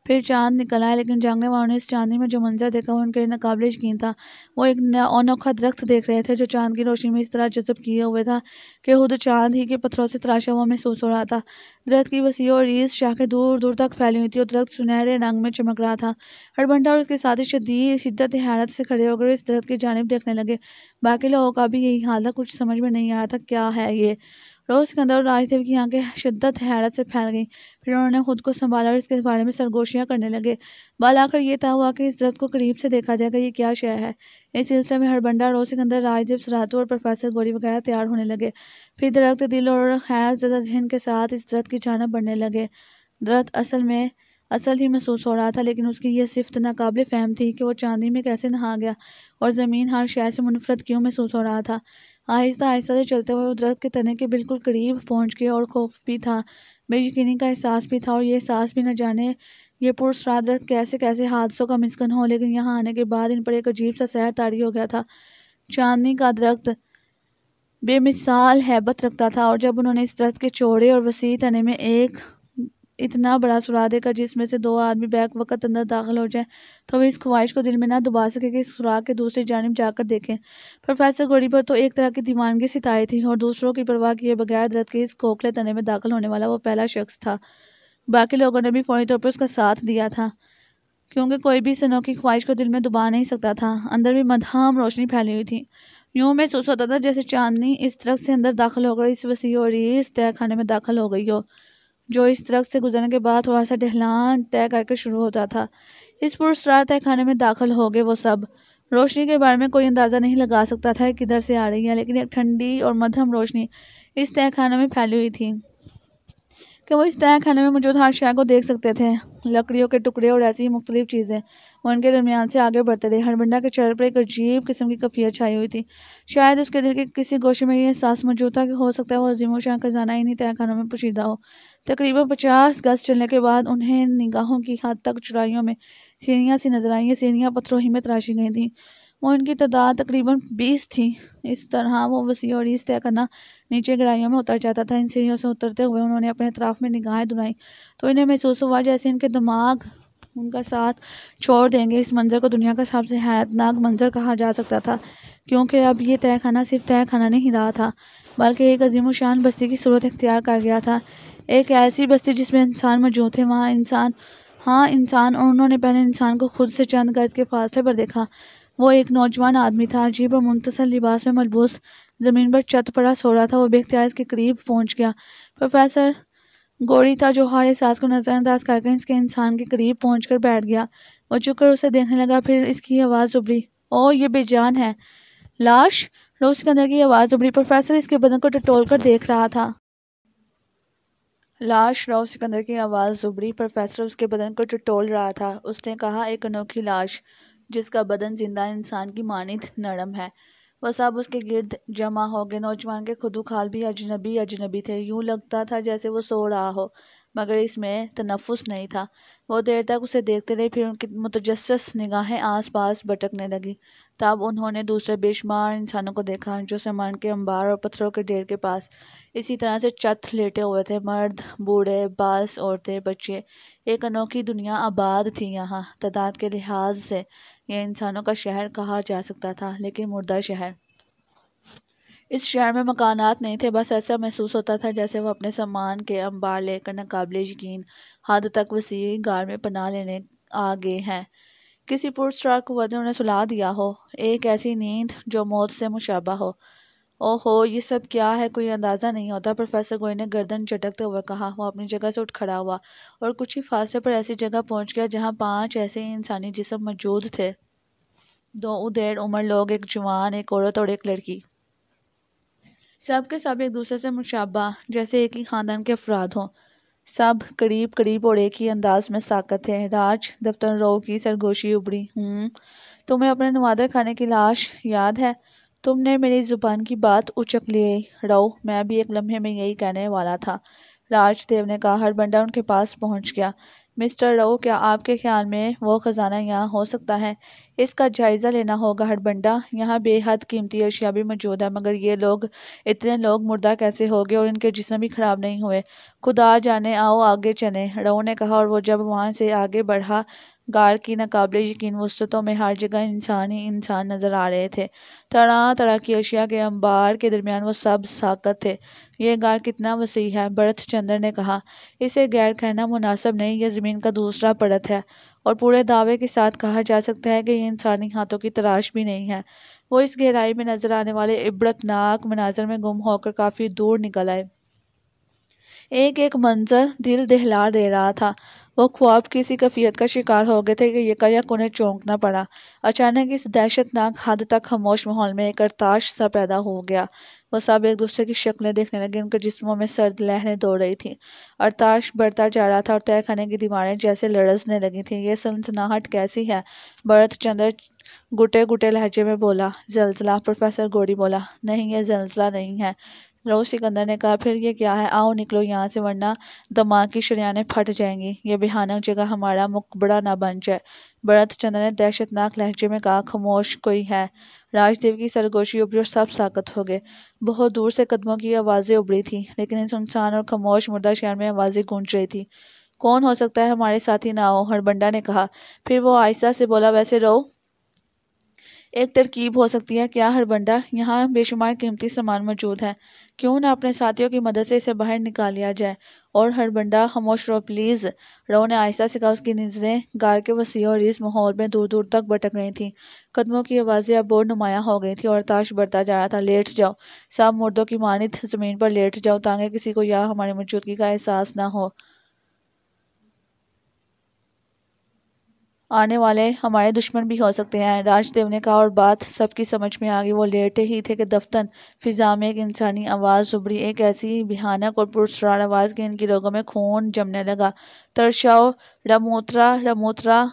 फिर चांद निकल आया लेकिन जागने वालों ने इस चांदी में जो मंजर देखा वो उनके नाकबले यकीन था वो एक अनोखा दरख्त देख रहे थे जो चांद की रोशनी में इस तरह जजब किए हुए था कि खुद चांद ही के पत्थरों से तराशा हुआ महसूस हो रहा था दरख्त की वसी और ईस शाखें दूर दूर तक फैली हुई थी और दरख्त सुनहरे रंग में चमक रहा था हड़बंडा और उसके साथ ही शदी शिद्दत हैरत से खड़े होकर इस दरख्त की जानब देखने लगे बाकी लोगों का भी यही हाल था कुछ समझ में नहीं आ रहा था क्या है ये रोज़ सिकंदर और राजदेव की आंखें शिद्दत हैरत से फैल गईं फिर उन्होंने खुद को संभाला और इसके बारे में सरगोशियाँ करने लगे बाल आकर यह तय हुआ कि इस दरख्त को करीब से देखा जाएगा ये क्या शय है इस सिलसिले में हरबंडा रोज़ सिकंदर राजदेव सरातू और प्रोफेसर गोरी वगैरह तैयार होने लगे फिर दरख्त दिल और हैरत जदा जहन के साथ इस दरख्त की जानब बढ़ने लगे दरख्त असल में असल ही महसूस हो रहा था लेकिन उसकी यह सिफत नाकबिल फहम थी कि वो चांदी में कैसे नहा गया और ज़मीन हर शय से मुनफरद क्यों महसूस हो रहा था आहिस्ता आहिस्ता से तो चलते हुए वो दरख्त के तने के बिल्कुल करीब पहुंच गया और खौफ भी था बेयकनी का एहसास भी था और ये एहसास भी न जाने ये पुरसरार दरख्त कैसे कैसे हादसों का मिसकन हो लेकिन यहाँ आने के बाद इन पर एक अजीब सा सहर तारी हो गया था चांदनी का दरख्त बेमिसाल हैबत रखता था और जब उन्होंने इस दरख्त के चौड़े और वसी तने में एक इतना बड़ा सुराग देखा जिसमें से दो आदमी बैक वक्त अंदर दाखिल हो जाएं तो वे इस ख्वाहिश को दिल में ना दबा सके कि सुराग के दूसरी जानब जाकर देखें प्रोफेसर गोरी पर तो एक तरह की दीवानगी सितारे थी और दूसरों की परवाह किए बगैर दर्द के इस खोखले तने में दाखिल होने वाला वो पहला शख्स था बाकी लोगों ने भी फौरी तौर पर उसका साथ दिया था क्योंकि कोई भी सनों की ख्वाहिश को दिल में दुबा नहीं सकता था अंदर भी मदहम रोशनी फैली हुई थी यूं महसूस होता था जैसे चांदनी इस तरफ से अंदर दाखिल होकर इस वसी और इस तय खाने में दाखिल हो गई हो जो इस तरह से गुजरने के बाद थोड़ा सा ढहलान तय करके शुरू होता था इस पुरस्कार तय खाने में दाखिल हो गए वो सब रोशनी के बारे में कोई अंदाज़ा नहीं लगा सकता था किधर से आ रही है लेकिन एक ठंडी और मध्यम रोशनी इस तय खाना में फैली हुई थी कि वो इस तय खाने में मौजूद हर शय को देख सकते थे लकड़ियों के टुकड़े और ऐसी ही मुख्तलिफ चीज़ें वो उनके दरमियान से आगे बढ़ते रहे हरबंडा के चेहरे पर एक अजीब किस्म की कफियत छाई हुई थी शायद उसके दिल के किसी गोशे में यह एहसास मौजूद था कि हो सकता है वो अजीम शाह खजाना इन्हीं तय खानों में पोशीदा हो तकरीबन पचास गज चलने के बाद उन्हें निगाहों की हद तक चुराइयों में सीढ़ियाँ सी नजर आई सीढ़ियाँ पत्थरों ही में तराशी गई थी वो इनकी तादाद तकरीबन बीस थी इस तरह वो वसी और ईस तय करना नीचे गहराइयों में उतर जाता था इन सीढ़ियों से उतरते हुए उन्होंने अपने अतराफ़ में निगाहें दुराई तो इन्हें महसूस हुआ जैसे इनके दिमाग उनका साथ छोड़ देंगे इस मंज़र को दुनिया का सबसे हैतनाक मंज़र कहा जा सकता था क्योंकि अब ये तय खाना सिर्फ तय खाना नहीं रहा था बल्कि एक अजीम शान बस्ती की सूरत अख्तियार कर गया था एक ऐसी बस्ती जिसमें इंसान मौजूद थे वहाँ इंसान हाँ इंसान और उन्होंने पहले इंसान को खुद से चंद गज़ के फासले पर देखा वो एक नौजवान आदमी था अजीब और मुंतसर लिबास में मलबूस ज़मीन पर चत पड़ा सो रहा था वो बेख्तियार के करीब पहुँच गया प्रोफेसर गोरी था जो हर एहसास को नज़रअंदाज करके इसके इंसान के करीब पहुँच कर बैठ गया वो चुप कर उसे देखने लगा फिर इसकी आवाज़ उभरी ओ ये बेजान है लाश रोज के अंदर की आवाज़ उभरी प्रोफेसर इसके बदन को टटोल कर देख रहा था लाश राव सिकंदर की आवाज़ उभरी प्रोफेसर उसके बदन को टटोल रहा था उसने कहा एक अनोखी लाश जिसका बदन जिंदा इंसान की मानित नरम है वह सब उसके गिर्द जमा हो गए नौजवान के खाल भी अजनबी अजनबी थे यूं लगता था जैसे वो सो रहा हो मगर इसमें तनफुस नहीं था बहुत देर तक उसे देखते रहे फिर उनकी मुतजस निगाहें आस पास भटकने लगी तब उन्होंने दूसरे बेशुमार इंसानों को देखा जो सामान के अंबार और पत्थरों के ढेर के पास इसी तरह से चत लेटे हुए थे मर्द बूढ़े बास औरतें बच्चे एक अनोखी दुनिया आबाद थी यहाँ तादाद के लिहाज से यह इंसानों का शहर कहा जा सकता था लेकिन मुर्दा शहर इस शहर में मकानात नहीं थे बस ऐसा महसूस होता था जैसे वह अपने सामान के अंबार लेकर नाकबिल यकीन हद तक वसी गार में पना लेने आ गए हैं किसी पुरस्कार कुत उन्हें सुला दिया हो एक ऐसी नींद जो मौत से मुशाबा हो ओहो ये सब क्या है कोई अंदाज़ा नहीं होता प्रोफेसर गोई ने गर्दन झटकते हुए कहा वो अपनी जगह से उठ खड़ा हुआ और कुछ ही फासले पर ऐसी जगह पहुंच गया जहां पांच ऐसे इंसानी जिसम मौजूद थे दो उधेड़ उम्र लोग एक जवान एक औरत और एक लड़की सब के सब एक दूसरे से मुशाबा जैसे एक ही ख़ानदान के अफराद हों सब करीब करीब और एक ही अंदाज में साकत है राज दफ्तर रो की सरगोशी हम्म तुम्हें अपने नवादा खाने की लाश याद है तुमने मेरी ज़ुबान की बात उचक लिए रो मैं भी एक लम्हे में यही कहने वाला था राजदेव ने कहा हर बंडा उनके पास पहुंच गया मिस्टर रऊ क्या आपके ख्याल में वो ख़जाना यहाँ हो सकता है इसका जायज़ा लेना होगा हडबंडा यहाँ बेहद कीमती अशिया भी मौजूद है मगर ये लोग इतने लोग मुर्दा कैसे हो गए और इनके जिसम भी ख़राब नहीं हुए खुदा जाने आओ आगे चले रो ने कहा और वो जब वहां से आगे बढ़ा गार की नाकबले यकीन वस्तुतों में हर जगह इंसान ही इंसान नज़र आ रहे थे तरह तरह की अशिया के अंबार के दरमियान वो सब साकत थे यह गार कितना वसी है भरत चंद्र ने कहा इसे गैर कहना मुनासिब नहीं यह ज़मीन का दूसरा परत है और पूरे दावे के साथ कहा जा सकता है कि यह इंसानी हाथों की तराश भी नहीं है वो इस गहराई में नज़र आने वाले इबरतनाक मनाजर में गुम होकर काफ़ी दूर निकल आए एक एक मंजर दिल दहला दे रहा था वो ख्वाब किसी कफियत का शिकार हो गए थे कि यका उन्हें चौंकना पड़ा अचानक इस दहशतनाक हद तक खामोश माहौल में एक अरताश सा पैदा हो गया वो सब एक दूसरे की शक्लें देखने लगे उनके जिस्मों में सर्द लहरें दौड़ रही थी अरताश बढ़ता जा रहा था और तय खाने की दीवारें जैसे लड़सने लगी थी ये सनसनाहट कैसी है भरत चंद्र गुटे गुटे लहजे में बोला जलजला प्रोफेसर गोरी बोला नहीं ये जलजला नहीं है रोज सिकंदर ने कहा फिर ये क्या है आओ निकलो यहाँ से वरना दमाग की शरियाने फट जाएंगी यह भयानक जगह हमारा मुकबड़ा ना बन जाए भरत चंद्र ने दहशतनाक लहजे में कहा खामोश कोई है राजदेव की सरगोशी उभरी और सब साकत हो गए बहुत दूर से कदमों की आवाज़ें उभरी थी लेकिन इस सुनसान और खामोश मुर्दा शहर में आवाज़ें गूंज रही थी कौन हो सकता है हमारे साथी ना हो हरबंडा ने कहा फिर वो आहिस्ता से बोला वैसे रहो एक तरकीब हो सकती है क्या हरबंडा यहाँ बेशुमार कीमती सामान मौजूद है क्यों ना अपने साथियों की मदद से इसे बाहर निकाल लिया जाए और हरबंडा खामोश रहो प्लीज़ रो ने आहिस्ता से कहा उसकी नज़रें गार के वसी और इस माहौल में दूर दूर तक भटक रही थीं कदमों की आवाज़ें अब और नुमाया हो गई थी और ताश बढ़ता जा रहा था लेट जाओ सब मुर्दों की मानित ज़मीन पर लेट जाओ ताकि किसी को यह हमारी मौजूदगी का एहसास ना हो आने वाले हमारे दुश्मन भी हो सकते हैं राजदेव ने कहा और बात सबकी समझ में आ गई वो लेटे ही थे कि दफ्तर फिजा में एक इंसानी आवाज़ उभरी एक ऐसी भयानक और पुरस्ार आवाज़ की इनकी रोगों में खून जमने लगा तरशाओ रमोत्रा रमोत्रा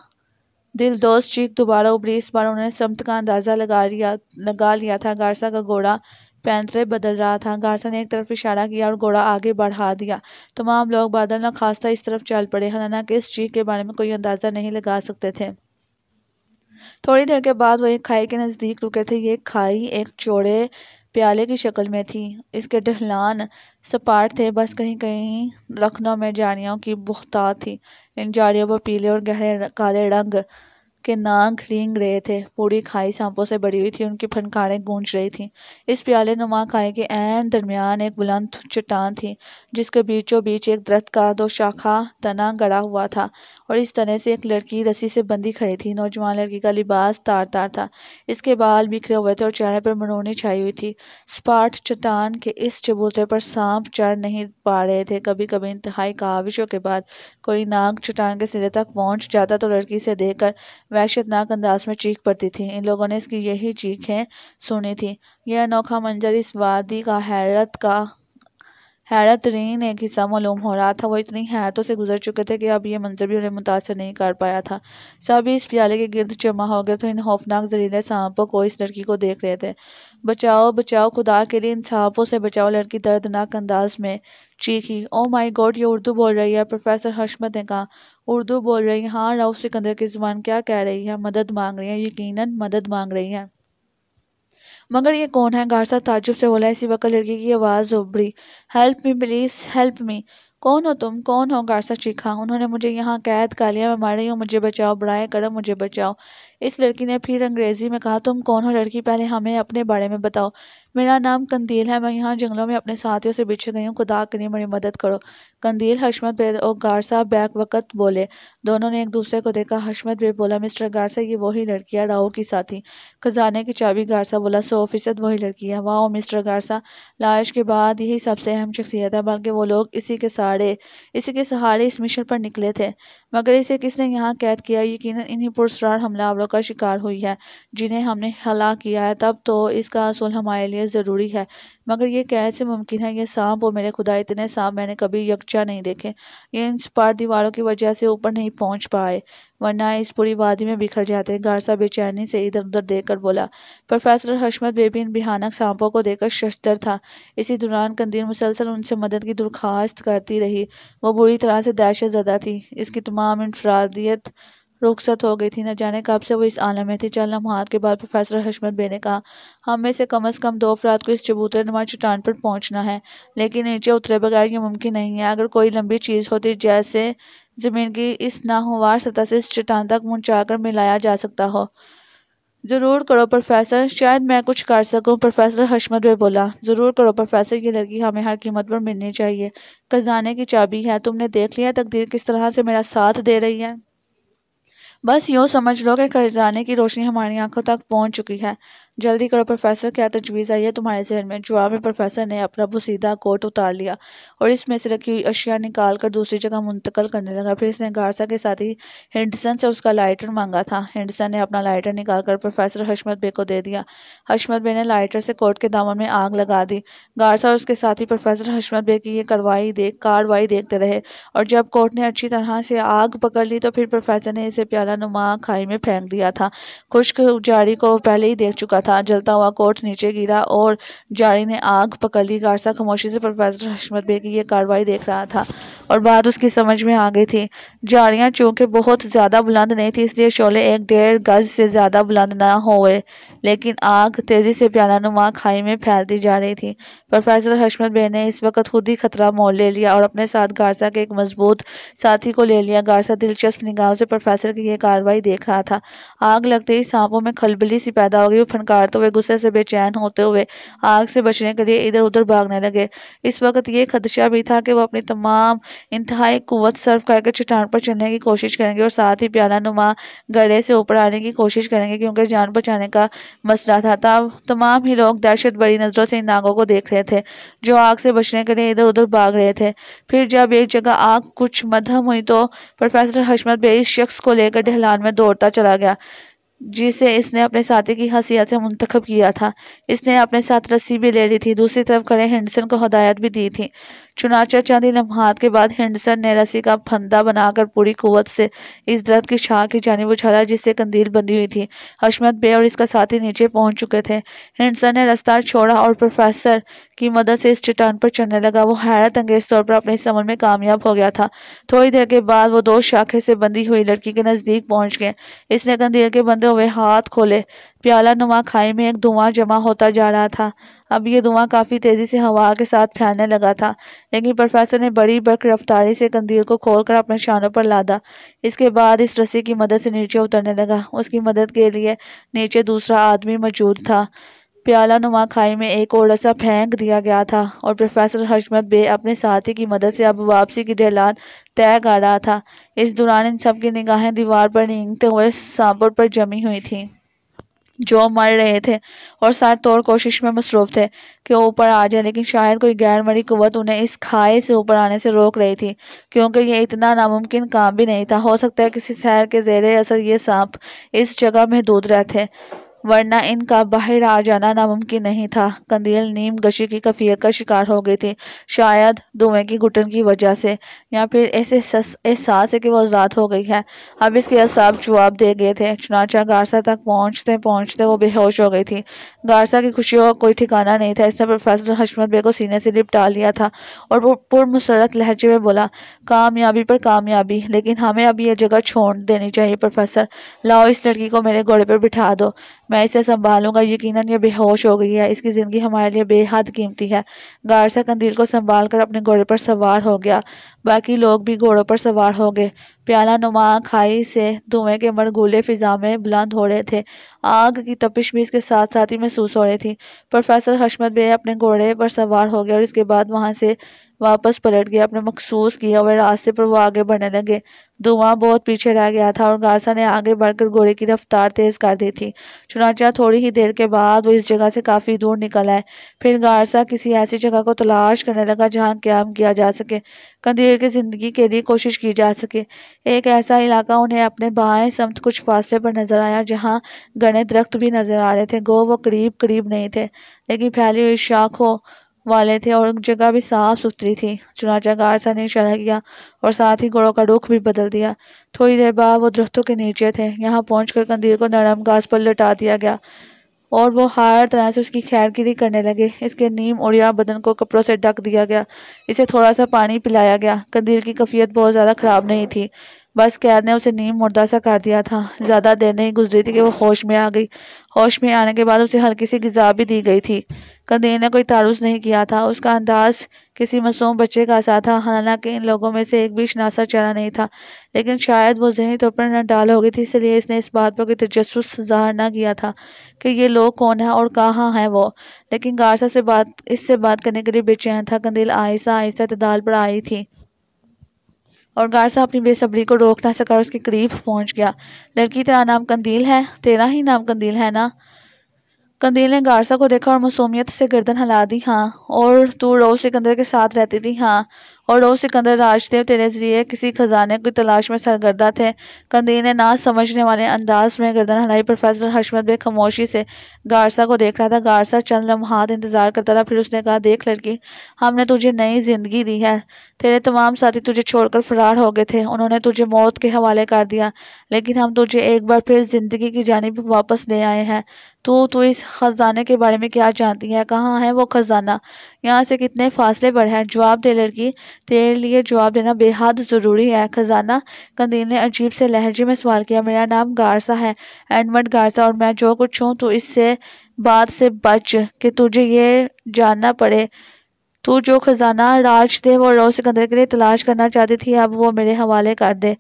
दिल दोस्त चीख दोबारा उभरी इस बार उन्होंने समत का अंदाज़ा लगा लिया लगा लिया था गारसा का घोड़ा पैंतरे बदल रहा था गारसा ने एक तरफ इशारा किया और घोड़ा आगे बढ़ा दिया तमाम लोग बादल न खास्ता इस तरफ चल पड़े हनाना के इस चीख के बारे में कोई अंदाज़ा नहीं लगा सकते थे थोड़ी देर के बाद वो एक खाई के नज़दीक रुके थे ये खाई एक चौड़े प्याले की शक्ल में थी इसके ढलान सपाट थे बस कहीं कहीं लखनऊ में जाड़ियों की बुख्ता थी इन जाड़ियों पर पीले और गहरे काले रंग के नाक रींग रहे थे पूरी खाई सांपों से भरी हुई थी उनकी फनकारें गूंज रही थीं इस प्याले नुमा खाई के एन दरमियान एक बुलंद चट्टान थी जिसके बीचों बीच एक दरख्त का दो शाखा तना गड़ा हुआ था और इस तरह से एक लड़की रस्सी से बंधी खड़ी थी नौजवान लड़की का लिबास तार तार था इसके बाल बिखरे हुए थे और चेहरे पर मनोनी छाई हुई थी स्पाट चट्टान के इस चबूतरे पर सांप चढ़ नहीं पा रहे थे कभी कभी इंतहाई काविशों के बाद कोई नाग चट्टान के सिरे तक पहुंच जाता तो लड़की से देखकर वहशतनाक अंदाज में चीख पड़ती थी इन लोगों ने इसकी यही चीखें सुनी थी यह अनोखा मंजर इस वादी का हैरत का हैरत रीन एक हिस्सा मालूम हो रहा था वो इतनी हैरतों से गुजर चुके थे कि अब ये मंजर भी उन्हें मुतासर नहीं कर पाया था सभी इस प्याले के गिर्द जमा हो गए तो इन खौफनाक जहरीले सांपों को इस लड़की को देख रहे थे बचाओ बचाओ खुदा के लिए इन सांपों से बचाओ लड़की दर्दनाक अंदाज में चीखी ओ माई गॉड ये उर्दू बोल रही है प्रोफेसर हशमत ने कहा उर्दू बोल रही हाँ राउ सिकंदर की जुबान क्या कह रही है मदद मांग रही है यकीनन मदद मांग रही है मगर ये कौन है गारसा ताजुब से बोला इसी वक्त लड़की की आवाज़ उभरी help me please help me कौन हो तुम कौन हो गारसा चीखा उन्होंने मुझे यहाँ कैद कर लिया मैं मर रही हूँ मुझे बचाओ बड़ा करो मुझे बचाओ इस लड़की ने फिर अंग्रेजी में कहा तुम कौन हो लड़की पहले हमें अपने बारे में बताओ मेरा नाम कंदील है मैं यहाँ जंगलों में अपने साथियों से बिछड़ गई हूँ खुदा करिए मेरी मदद करो कंदील हशमत बेद और गारसा बैक वक़्त बोले दोनों ने एक दूसरे को देखा हशमत बेद बोला मिस्टर गारसा ये वही लड़की है राहू की साथी खजाने की चाबी गारसा बोला सौ फीसद वही लड़की है वाह मिस्टर गारसा लाश के बाद यही सबसे अहम शख्सियत है बल्कि वो लोग इसी के सहारे इसी के सहारे इस मिशन पर निकले थे मगर इसे किसने यहाँ कैद किया यकीन इन्हीं पुरस्कार हमला हमलों का शिकार हुई है जिन्हें हमने हला किया है तब तो इसका असूल हमारे लिए ज़रूरी है मगर ये कैसे मुमकिन है ये सांप और मेरे खुदा इतने सांप मैंने कभी यकचा नहीं देखे ये इन पार दीवारों की वजह से ऊपर नहीं पहुंच पाए वरना इस पूरी वादी में बिखर जाते गारसा बेचैनी से इधर उधर देखकर बोला प्रोफेसर हशमत बेबी इन भयानक सांपों को देखकर शस्तर था इसी दौरान कंदीर मुसलसल उनसे मदद की दरख्वास्त करती रही वो बुरी तरह से दहशत ज़दा थी इसकी तमाम इनफरादियत रुखसत हो गई थी न जाने कब से वो इस आलम में थी चल लम्हात के बाद प्रोफेसर हशमत बे ने कहा हम में से कम अज़ कम दो अफराद को इस चबूतरे नुमा चट्टान पर पहुंचना है लेकिन नीचे उतरे बगैर ये मुमकिन नहीं है अगर कोई लंबी चीज़ होती जैसे ज़मीन की इस नाहवार सतह से इस चट्टान तक मुंचाकर मिलाया जा सकता हो ज़रूर करो प्रोफेसर शायद मैं कुछ कर सकूं प्रोफेसर हशमत भी बोला ज़रूर करो प्रोफेसर ये लड़की हमें हर कीमत पर मिलनी चाहिए खजाने की चाबी है तुमने देख लिया तकदीर किस तरह से मेरा साथ दे रही है बस यूं समझ लो कि खजाने की रोशनी हमारी आंखों तक पहुंच चुकी है जल्दी करो प्रोफेसर क्या तजवीज़ आई है तुम्हारे जहन में जवाब में प्रोफेसर ने अपना सीधा कोट उतार लिया और इसमें से रखी हुई अशिया निकाल कर दूसरी जगह मुंतकल करने लगा फिर इसने गारसा के साथ ही हिंडसन से उसका लाइटर मांगा था हिंडसन ने अपना लाइटर निकाल कर प्रोफेसर हशमत बे को दे दिया हशमत बे ने लाइटर से कोट के दामन में आग लगा दी गारसा और उसके ही प्रोफेसर हशमत बे की ये कार्रवाई देख कार्रवाई देखते रहे और जब कोर्ट ने अच्छी तरह से आग पकड़ ली तो फिर प्रोफेसर ने इसे प्याला नुमा खाई में फेंक दिया था खुश्क जारी को पहले ही देख चुका था जलता हुआ कोर्ट नीचे गिरा और जाड़ी ने आग पकड़ ली गारसा खामोशी से प्रोफेसर हशमत बे की यह कार्रवाई देख रहा था और बात उसकी समझ में आ गई थी झाड़ियाँ चूँकि बहुत ज़्यादा बुलंद नहीं थी इसलिए शोले एक डेढ़ गज से ज़्यादा बुलंद ना होए लेकिन आग तेज़ी से प्याला नुमा खाई में फैलती जा रही थी प्रोफेसर हशमत बे ने इस वक्त खुद ही खतरा मोल ले लिया और अपने साथ गारसा के एक मजबूत साथी को ले लिया गारसा दिलचस्प निगाहों से प्रोफेसर की यह कार्रवाई देख रहा था आग लगते ही सांपों में खलबली सी पैदा हो गई वो फनकारते तो हुए गुस्से से बेचैन होते हुए आग से बचने के लिए इधर उधर भागने लगे इस वक्त ये खदशा भी था कि वो अपनी तमाम इंतहाई क़ुत सर्व करके चट्टान पर चढ़ने की कोशिश करेंगे और साथ ही प्याला नुमा गले से ऊपर आने की कोशिश करेंगे क्योंकि जान बचाने का मसला था तब तमाम ही लोग दहशत बड़ी नज़रों से इन नागों को देख रहे थे जो आग से बचने के लिए इधर उधर भाग रहे थे फिर जब एक जगह आग कुछ मध्यम हुई तो प्रोफेसर हशमत बे इस शख्स को लेकर ढहलान में दौड़ता चला गया जिसे इसने अपने साथी की हसीियत से मुंतखब किया था इसने अपने साथ रस्सी भी ले ली थी दूसरी तरफ खड़े हेंडसन को हदायत भी दी थी चुनाचा चांदी लम्हात के बाद हिंडसन ने रस्सी का फंदा बनाकर पूरी कुवत से इस दरख्त की शाह की जानब उछाला जिससे कंदील बंधी हुई थी हशमत बे और इसका साथी नीचे पहुंच चुके थे हिंडसन ने रस्ता छोड़ा और प्रोफेसर की मदद से इस चट्टान पर चढ़ने लगा वो हैरत अंगेज तौर पर अपने समन में कामयाब हो गया था थोड़ी देर के बाद वो दो शाखे से बंधी हुई लड़की के नज़दीक पहुंच गए इसने कंदील के बंधे हुए हाथ खोले प्याला नुमा खाई में एक धुआं जमा होता जा रहा था अब यह धुआं काफ़ी तेज़ी से हवा के साथ फैलने लगा था लेकिन प्रोफेसर ने बड़ी बर्क रफ्तारी से कंदील को खोलकर अपने शानों पर लादा इसके बाद इस रस्सी की मदद से नीचे उतरने लगा उसकी मदद के लिए नीचे दूसरा आदमी मौजूद था प्याला नुमा खाई में एक और रस्सा फेंक दिया गया था और प्रोफेसर हजमत बे अपने साथी की मदद से अब वापसी की ढलान तय कर रहा था इस दौरान इन सब की निगाहें दीवार पर नींगते हुए सांपोर पर जमी हुई थीं जो मर रहे थे और साथ तौर तो कोशिश में मसरूफ थे कि वो ऊपर आ जाए लेकिन शायद कोई गैर मरी कुत उन्हें इस खाए से ऊपर आने से रोक रही थी क्योंकि ये इतना नामुमकिन काम भी नहीं था हो सकता है किसी शहर के जेर असर ये सांप इस जगह महदूद रहते वरना इनका बाहर आ जाना नामुमकिन नहीं था कंदील नीम गशी की कफियत का शिकार हो गई थी शायद धुएं की घुटन की वजह से या फिर ऐसे एहसास है कि वो आज़ाद हो गई है अब इसके असाब जवाब दे गए थे चुनाचा गारसा तक पहुंचते पहुंचते वो बेहोश हो गई थी गारसा की खुशी का कोई ठिकाना नहीं था इसने प्रोफेसर हशमत बे को सीने से निपटा लिया था और वो पुरमसरत लहजे में बोला कामयाबी पर कामयाबी लेकिन हमें अब यह जगह छोड़ देनी चाहिए प्रोफेसर लाओ इस लड़की को मेरे घोड़े पर बिठा दो मैं इसे संभालूंगा यकीनन ये बेहोश हो गई है इसकी ज़िंदगी हमारे लिए बेहद कीमती है गारसा कंदील को संभाल कर अपने घोड़े पर सवार हो गया बाकी लोग भी घोड़ों पर सवार हो गए प्याला नुमा खाई से धुएं के मरगूले फिजा में बुलंद हो रहे थे आग की तपिश भी इसके साथ साथ ही महसूस हो रही थी प्रोफेसर हशमत बे अपने घोड़े पर सवार हो गए और इसके बाद वहाँ से वापस पलट गया अपने मखसूस किया हुए रास्ते पर वो आगे बढ़ने लगे धुआं बहुत पीछे रह गया था और गारसा ने आगे बढ़कर घोड़े की रफ्तार तेज कर दी थी चुनाचा थोड़ी ही देर के बाद वो इस जगह से काफी दूर निकल आए फिर गारसा किसी ऐसी जगह को तलाश करने लगा जहाँ क्याम किया जा सके कंदीर की जिंदगी के लिए कोशिश की जा सके एक ऐसा इलाका उन्हें अपने बाएं समत कुछ फासले पर नजर आया जहाँ गणे दरख्त भी नजर आ रहे थे गो वो करीब करीब नहीं थे लेकिन फैली हुई शाखों वाले थे और जगह भी साफ सुथरी थी चुनाचा गारसा ने इशारा किया और साथ ही घोड़ों का रुख भी बदल दिया थोड़ी देर बाद वो दरख्तों के नीचे थे यहाँ पहुंचकर कंदीर को नरम घास पर लटा दिया गया और वो हर तरह से उसकी खैरगिरी करने लगे इसके नीम उड़िया बदन को कपड़ों से ढक दिया गया इसे थोड़ा सा पानी पिलाया गया कंदीर की कफियत बहुत ज़्यादा ख़राब नहीं थी बस कैद ने उसे नीम मुर्दा सा कर दिया था ज़्यादा देर नहीं गुजरी थी कि वो होश में आ गई होश में आने के बाद उसे हल्की सी गिजा भी दी गई थी कदीर ने कोई तारुज नहीं किया था उसका अंदाज किसी मासूम बच्चे का सा था हालांकि इन लोगों में से एक भी शनासा चेहरा नहीं था लेकिन शायद वो जहनी तौर पर नडाल हो गई थी इसलिए इसने इस बात पर कोई तजस जाहिर ना किया था कि ये लोग कौन है और कहाँ हैं वो लेकिन गारसा से बात इससे बात करने के लिए बेचैन था कंदील आहिस्ता आहिस्ता तदाल पर आई थी और गारसा अपनी बेसब्री को रोक ना सका उसके करीब पहुंच गया लड़की तेरा नाम कंदील है तेरा ही नाम कंदील है ना कंदील ने गारसा को देखा और मासूमियत से गर्दन हिला दी हाँ और तू रो सिकंदर के साथ रहती थी हाँ और रो सिकंदर राजदेव तेरे जरिए किसी खजाने की तलाश में सरगर्दा थे कंदील ने ना समझने वाले अंदाज में गर्दन हलाई प्रोफेसर हशमत बे खामोशी से गारसा को देख रहा था गारसा चंद लम्हा इंतजार करता रहा फिर उसने कहा देख लड़की हमने तुझे नई जिंदगी दी है तेरे तमाम साथी तुझे छोड़कर फरार हो गए थे उन्होंने तुझे मौत के हवाले कर दिया लेकिन हम तुझे एक बार फिर ज़िंदगी की जानब वापस ले आए हैं तू तू इस ख़जाने के बारे में क्या जानती है कहाँ है वो ख़जाना यहाँ से कितने फासले पर है जवाब दे लड़की तेरे लिए जवाब देना बेहद ज़रूरी है ख़जाना कंदील ने अजीब से लहजे में सवाल किया मेरा नाम गारसा है एडमंड गारसा और मैं जो कुछ हूँ तो इससे बात से बच कि तुझे ये जानना पड़े तू जो खजाना राजदेव और गौ सिकंदर के लिए तलाश करना चाहती थी अब वो मेरे हवाले कर दे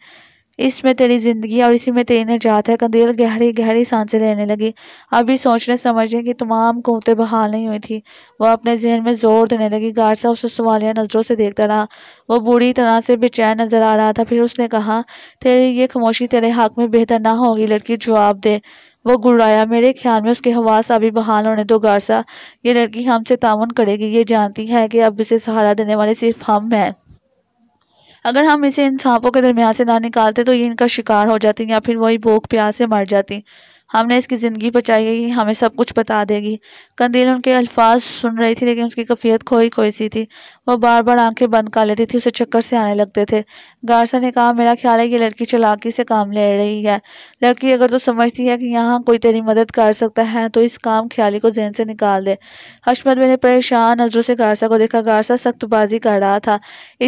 इसमें तेरी जिंदगी और इसी में तेरी निजात है कंदील गहरी गहरी सांसें लेने लगी अभी सोचने समझने की तमाम कोतें बहाल नहीं हुई थी वह अपने जहन में जोर देने लगी गारसा साहब उसे सवालिया नज़रों से देखता रहा वह बुरी तरह से बेचैन नजर आ रहा था फिर उसने कहा तेरी ये खामोशी तेरे हक में बेहतर ना होगी लड़की जवाब दे वो गुड़ाया मेरे ख्याल में उसके हवास अभी बहाल होने दो तो गारसा ये लड़की हमसे तावन करेगी ये जानती है कि अब इसे सहारा देने वाले सिर्फ हम हैं अगर हम इसे इन सांपों के दरमियान से ना निकालते तो ये इनका शिकार हो जाती या फिर वही भूख प्यास से मर जाती हमने इसकी ज़िंदगी बचाई है हमें सब कुछ बता देगी कंदील उनके अल्फाज सुन रही थी लेकिन उसकी कफ़ियत खोई खोई सी थी वो बार बार आंखें बंद कर लेती थी उसे चक्कर से आने लगते थे गारसा ने कहा मेरा ख्याल है ये लड़की चलाकी से काम ले रही है लड़की अगर तो समझती है कि यहाँ कोई तेरी मदद कर सकता है तो इस काम ख्याली को जहन से निकाल दे हशमत मैंने परेशान नजरों से गारसा को देखा गारसा सख्तबाजी कर रहा था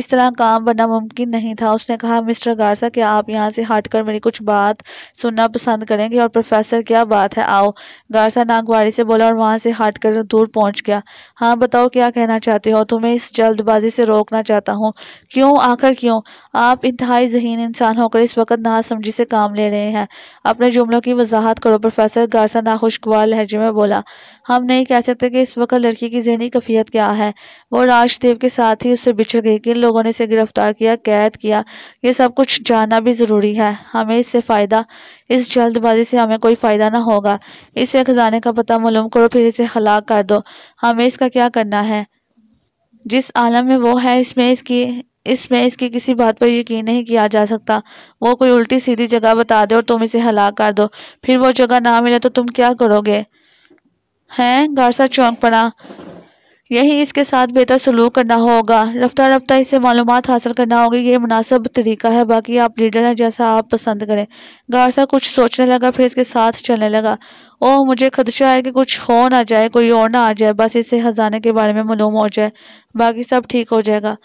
इस तरह काम बनना मुमकिन नहीं था उसने कहा मिस्टर गारसा क्या आप यहाँ से हटकर मेरी कुछ बात सुनना पसंद करेंगे और प्रोफेसर सर क्या बात है आओ गारसा नागवाड़ी से बोला और वहां से हटकर दूर पहुंच गया हाँ बताओ क्या कहना चाहते हो तुम्हें इस जल्दबाजी से रोकना चाहता हूँ क्यों आखिर क्यों आप इंतहाई जहीन इंसान होकर इस वक्त नासमझी से काम ले रहे हैं अपने जुमलों की वजाहत करो प्रोफेसर गारसा नाखुशगवार लहजे में बोला हम नहीं कह सकते कि इस वक्त लड़की की जहनी कफियत क्या है वो राजदेव के साथ ही उससे बिछड़ गई किन लोगों ने इसे गिरफ्तार किया कैद किया ये सब कुछ जानना भी ज़रूरी है हमें इससे फ़ायदा इस जल्दबाजी से हमें कोई फ़ायदा ना होगा इसे खजाने का पता मालूम करो फिर इसे खलाक कर दो हमें इसका क्या करना है जिस आलम में वो है इसमें इसकी इसमें इसकी किसी बात पर यकीन नहीं किया जा सकता वो कोई उल्टी सीधी जगह बता दे और तुम इसे हलाक कर दो फिर वो जगह ना मिले तो तुम क्या करोगे हैं गारसा चौंक पड़ा यही इसके साथ बेहतर सलूक करना होगा रफ्ता रफ्ता इससे मालूम हासिल करना होगी ये मुनासब तरीका है बाकी आप लीडर हैं जैसा आप पसंद करें गारसा कुछ सोचने लगा फिर इसके साथ चलने लगा ओह मुझे खदशा है कि कुछ हो ना जाए कोई और ना आ जाए बस इसे खजाने के बारे में मालूम हो जाए बाकी सब ठीक हो जाएगा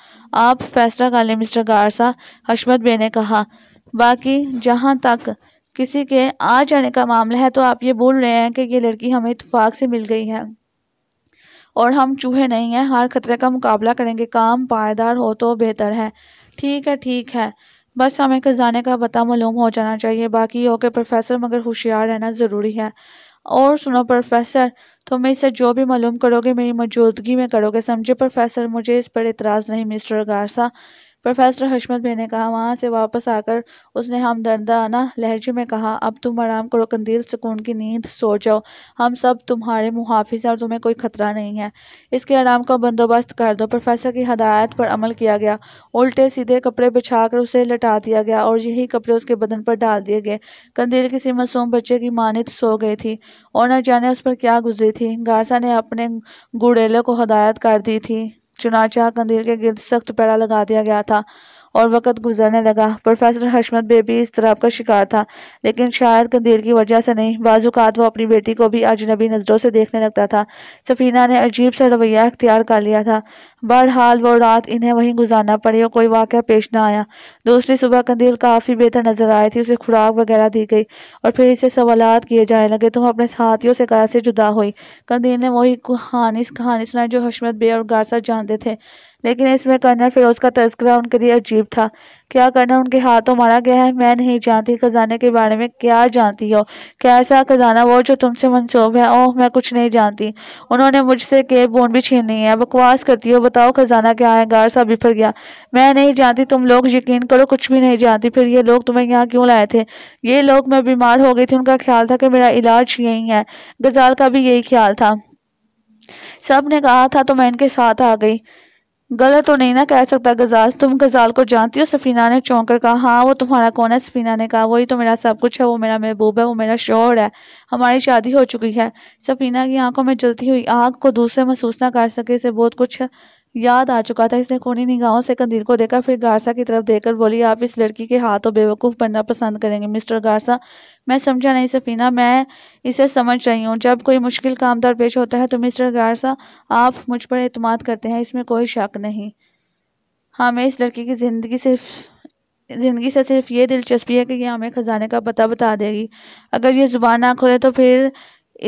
आप फैसला कर ले मिस्टर गारसा हशमत बे ने कहा बाकी जहाँ तक किसी के आ जाने का मामला है तो आप ये बोल रहे हैं कि ये लड़की हमें इतफाक़ से मिल गई है और हम चूहे नहीं हैं हर खतरे का मुकाबला करेंगे काम पायदार हो तो बेहतर है ठीक है ठीक है बस हमें खजाने का पता मालूम हो जाना चाहिए बाकी हो के प्रोफेसर मगर होशियार रहना ज़रूरी है और सुनो प्रोफेसर तुम इससे जो भी मालूम करोगे मेरी मौजूदगी में करोगे समझे प्रोफेसर मुझे इस पर एतराज़ नहीं मिस्टर गारसा प्रोफेसर हशमत ने कहा। वहां से वापस आकर उसने हमदर्दाना लहजे में कहा, अब तुम आराम करो कंदील, सुकून की नींद, सो जाओ। हम सब तुम्हारे मुहाफिज हैं और तुम्हें कोई ख़तरा नहीं है। इसके आराम का बंदोबस्त कर दो। प्रोफेसर की हदायत पर अमल किया गया। उल्टे सीधे कपड़े बिछाकर उसे लटा दिया गया और यही कपड़े उसके बदन पर डाल दिए गए। कंदील किसी मासूम बच्चे की मानित सो गई थी और न जाने उस पर क्या गुजरी थी। गारसा ने अपने गुड़ेलों को हदायत कर दी थी चुनाचा कंदील के गिर्द सख्त पैरा लगा दिया गया था और वक़्त गुजरने लगा प्रोफेसर हशमत बेबी इस तरह का शिकार था लेकिन शायद कंदील की वजह से नहीं बाज़ात वो अपनी बेटी को भी अजनबी नज़रों से देखने लगता था सफ़ीना ने अजीब सा रवैया अख्तियार कर लिया था बहरहाल वो रात इन्हें वहीं गुजारना पड़ी और कोई वाक़ पेश न आया दूसरी सुबह कंदील काफ़ी बेहतर नजर आई थी उसे खुराक वगैरह दी गई और फिर इसे सवालत किए जाने लगे तुम अपने साथियों से कहा से जुदा हुई कंदील ने वही कहानी कहानी सुनाई जो हशमत बे और गारसा जानते थे लेकिन इसमें कर्नल तो फिरोज का तस्करा उनके लिए अजीब था क्या कर्नल उनके हाथों मारा गया है मैं नहीं जानती खजाने के बारे में क्या जानती हो क्या ऐसा खजाना वो जो तुमसे मनसूब है ओह मैं कुछ नहीं जानती उन्होंने मुझसे के बोन भी छीननी है बकवास करती हो बताओ खजाना क्या है गार सा बिफर गया मैं नहीं जानती तुम लोग यकीन करो कुछ भी नहीं जानती फिर ये लोग तुम्हें यहाँ क्यों लाए थे ये लोग मैं बीमार हो गई थी उनका ख्याल था कि मेरा इलाज यही है गजाल का भी यही ख्याल था सब ने कहा था तो मैं इनके साथ आ गई गलत तो नहीं ना कह सकता गजाल तुम गजाल को जानती हो सफीना ने चौंक कर कहा हाँ वो तुम्हारा कौन है सफीना ने कहा वही तो मेरा सब कुछ है वो मेरा महबूब है वो मेरा शोर है हमारी शादी हो चुकी है सफीना की आंखों में जलती हुई आग को दूसरे महसूस ना कर सके इसे बहुत कुछ याद आ चुका था इसने कोनी निगाहों से कंदील को देखा फिर गारसा की तरफ देखकर बोली आप इस लड़की के हाथों बेवकूफ़ बनना पसंद करेंगे मिस्टर गारसा मैं समझा नहीं सफ़ीना मैं इसे समझ रही हूँ जब कोई मुश्किल काम आमतौर पेश होता है तो मिस्टर गारसा आप मुझ पर अतमाद करते हैं इसमें कोई शक नहीं हमें इस लड़की की ज़िंदगी सिर्फ ज़िंदगी से सिर्फ ये दिलचस्पी है कि यह हमें ख़जाने का पता बता देगी अगर ये ज़ुबान ना खोले तो फिर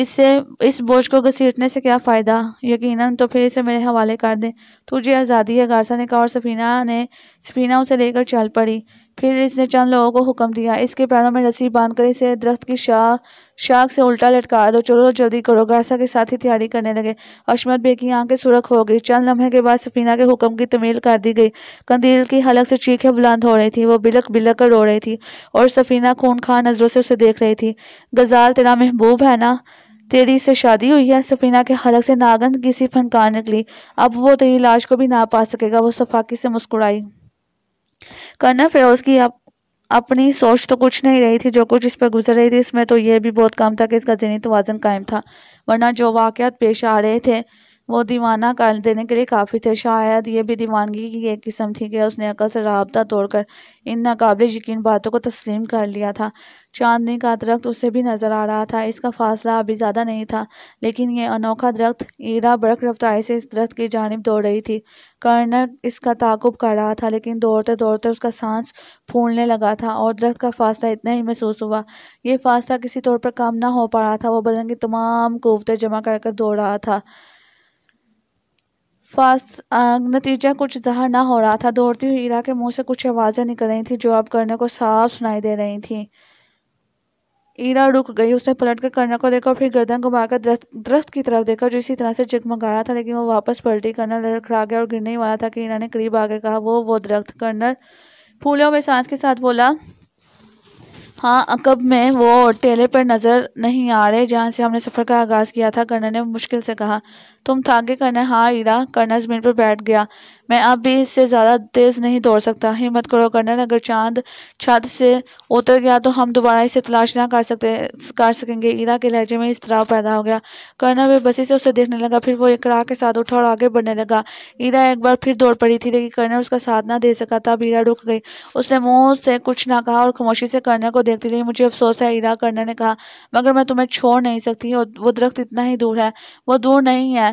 इससे इस बोझ को घसीटने से क्या फ़ायदा यकीनन तो फिर इसे मेरे हवाले कर दें तुझे आज़ादी है गारसा ने कहा और सफीना ने सफीना उसे लेकर चल पड़ी फिर इसने चंद लोगों को हुक्म दिया इसके पैरों में रस्सी बांधकर इसे दरख्त की शा शाख से उल्टा लटका दो चलो जल्दी करो गारसा के साथ ही तैयारी करने लगे अशमत बे की आंखें सुरख हो गई चंद लम्हे के बाद सफीना के हुक्म की तमील कर दी गई कंदील की हलक से चीखें बुलंद हो रही थी वो बिलक बिलक कर रो रही थी और सफीना खून खान नजरों से उसे देख रही थी गजाल तेरा महबूब है ना तेरी से शादी हुई है सफीना के हलक से नागन किसी फनकार निकली अब वो तेरी लाश को भी ना पा सकेगा वो सफाकी से मुस्कुराई करना है उसकी आप अपनी सोच तो कुछ नहीं रही थी जो कुछ इस पर गुजर रही थी इसमें तो यह भी बहुत कम था कि इसका जहनी तोज़न कायम था वरना जो वाकत पेश आ रहे थे वो दीवाना कर देने के लिए काफ़ी थे शायद ये भी दीवानगी की एक किस्म थी कि उसने अकल से रबता तोड़कर इन नाकबले यकीन बातों को तस्लीम कर लिया था चांदनी का दरख्त उसे भी नज़र आ रहा था इसका फासला अभी ज़्यादा नहीं था लेकिन ये अनोखा दरख्त ईरा बर्क रफ्तार से इस दरख्त की जानब दौड़ रही थी कर्नल इसका ताकुब कर रहा था लेकिन दौड़ते दौड़ते उसका सांस फूलने लगा था और दरख्त का फासला इतना ही महसूस हुआ ये फासला किसी तौर पर कम ना हो पा रहा था वो बदन की तमाम कुवतें जमा कर कर दौड़ रहा था फास नतीजा कुछ जहर ना हो रहा था दौड़ती हुई ईरा के मुंह से कुछ आवाज़ें निकल रही थी जो अब करने को साफ सुनाई दे रही थी ईरा रुक गई उसने पलट कर करना को देखा और फिर गर्दन घुमाकर दरख्त की तरफ देखा जो इसी तरह से जगमगा रहा था लेकिन वो वापस पलटी करना लड़खड़ा गया और गिरने ही वाला था कि ईरा ने करीब आगे कहा वो वो दरख्त कर्नल फूलों में सांस के साथ बोला हाँ अकब में वो टेले पर नज़र नहीं आ रहे जहाँ से हमने सफ़र का आगाज़ किया था कर्नल ने मुश्किल से कहा तुम थाके तो करना हाँ ईरा करना ज़मीन पर बैठ गया मैं अब भी इससे ज़्यादा तेज़ नहीं दौड़ सकता हिम्मत करो कर्नल अगर चांद छत से उतर गया तो हम दोबारा इसे तलाश ना कर सकते कर सकेंगे ईरा के लहजे में इस तरह पैदा हो गया कर्नल वे बसी से उसे देखने लगा फिर वो एक राह के साथ उठा और आगे बढ़ने लगा ईरा एक बार फिर दौड़ पड़ी थी लेकिन कर्नल उसका साथ ना दे सका तब ईरा रुक गई उसने मुंह से कुछ ना कहा और खामोशी से कर्नल को देखती रही मुझे अफसोस है ईरा करना ने कहा मगर मैं तुम्हें छोड़ नहीं सकती वो दरख्त इतना ही दूर है वो दूर नहीं है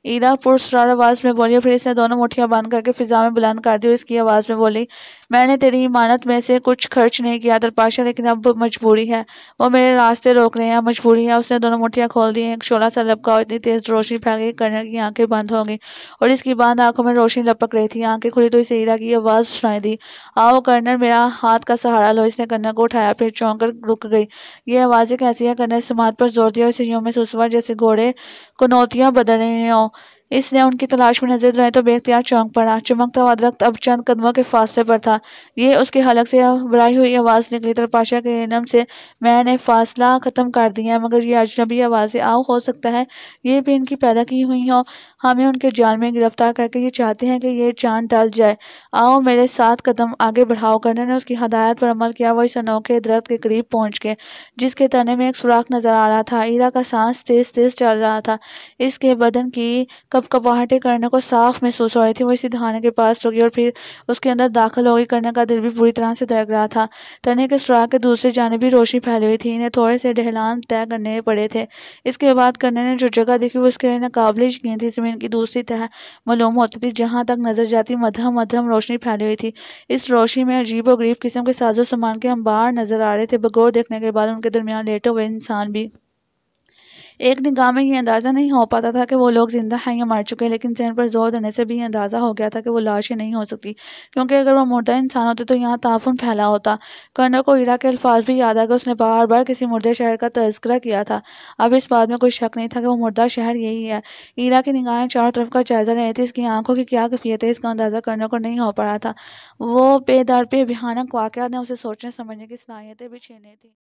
ईदा पुरसरार आवाज़ में बोली और फिर इसने दोनों मुठ्ठियाँ बांध करके फिजा में बुलंद कर दी और इसकी आवाज़ में बोली मैंने तेरी इमानत में से कुछ खर्च नहीं किया दरपाशा लेकिन अब मजबूरी है वो मेरे रास्ते रोक रहे हैं मजबूरी है उसने दोनों मुठिया खोल दी एक छोला सा लपका और इतनी तेज़ रोशनी फैल गई कर्ण की आंखें बंद हो गई और इसकी बंद आंखों में रोशनी लपक रही थी आंखें खुली तो इसे ईरा की आवाज़ सुनाई दी आओ कर्नर मेरा हाथ का सहारा लो इसने कर्नर को उठाया फिर चौंक कर रुक गई ये आवाज़ें कैसी है कर्नर समाज पर जोर दिया और इसे में सुसवा जैसे घोड़े कनौतियां बदल रहे हों इसने उनकी तलाश में नजर रहे तो बेख्तियार चौंक पड़ा चमकता हुआ दरख्त अब चंद कदमों के फासले पर था ये उसके हलक से बढ़ाई हुई आवाज़ निकली तरपाशा के नम से मैंने फासला ख़त्म कर दिया मगर ये अजनबी आवाज़ें आओ हो सकता है ये भी इनकी पैदा की हुई हो हमें उनके जाल में गिरफ्तार करके ये चाहते हैं कि ये चांद डाल जाए आओ मेरे साथ कदम आगे बढ़ाओ करने ने उसकी हदायत पर अमल किया वह इस अनोखे दरख्त के करीब पहुंच गए जिसके तने में एक सुराख नजर आ रहा था ईरा का सांस तेज तेज चल रहा था इसके बदन की कब कपकपाहटें करने को साफ महसूस हो रही थी वो इसी धाने के पास रुकी और फिर उसके अंदर दाखिल हो गई करने का दिल भी बुरी तरह से धड़क रहा था तने के सुराग के दूसरी जाने भी रोशनी फैली हुई थी इन्हें थोड़े से ढहलान तय करने पड़े थे इसके बाद करने ने जो जगह देखी वो उसके लिए नाकबले यकीन थी जमीन की दूसरी तह मलूम होती थी जहाँ तक नजर जाती मध्यम मध्यम रोशनी फैली हुई थी इस रोशनी में अजीब और गरीब किस्म के साजो सामान के अंबार नजर आ रहे थे बगौर देखने के बाद उनके दरमियान लेटे हुए इंसान भी एक निगाह में ये अंदाज़ा नहीं हो पाता था कि वो लोग ज़िंदा हैं या मर चुके हैं लेकिन जहन पर जोर देने से भी ये अंदाज़ा हो गया था कि वो लाशें नहीं हो सकती क्योंकि अगर वो मुर्दा इंसान होते तो यहाँ ताफुन फैला होता कर्नल को ईरा के अल्फाज भी याद आ गए उसने बार बार किसी मुर्दे शहर का तस्करा किया था अब इस बात में कोई शक नहीं था कि वो मुर्दा शहर यही है ईरा की निगाहें चारों तरफ का जायज़ा ले थे थी इसकी आंखों की क्या कफियत है इसका अंदाज़ा कर्नल को नहीं हो पा रहा था वो बेदार पे भयानक वाक़ ने उसे सोचने समझने की सलाहियतें भी छीनी थी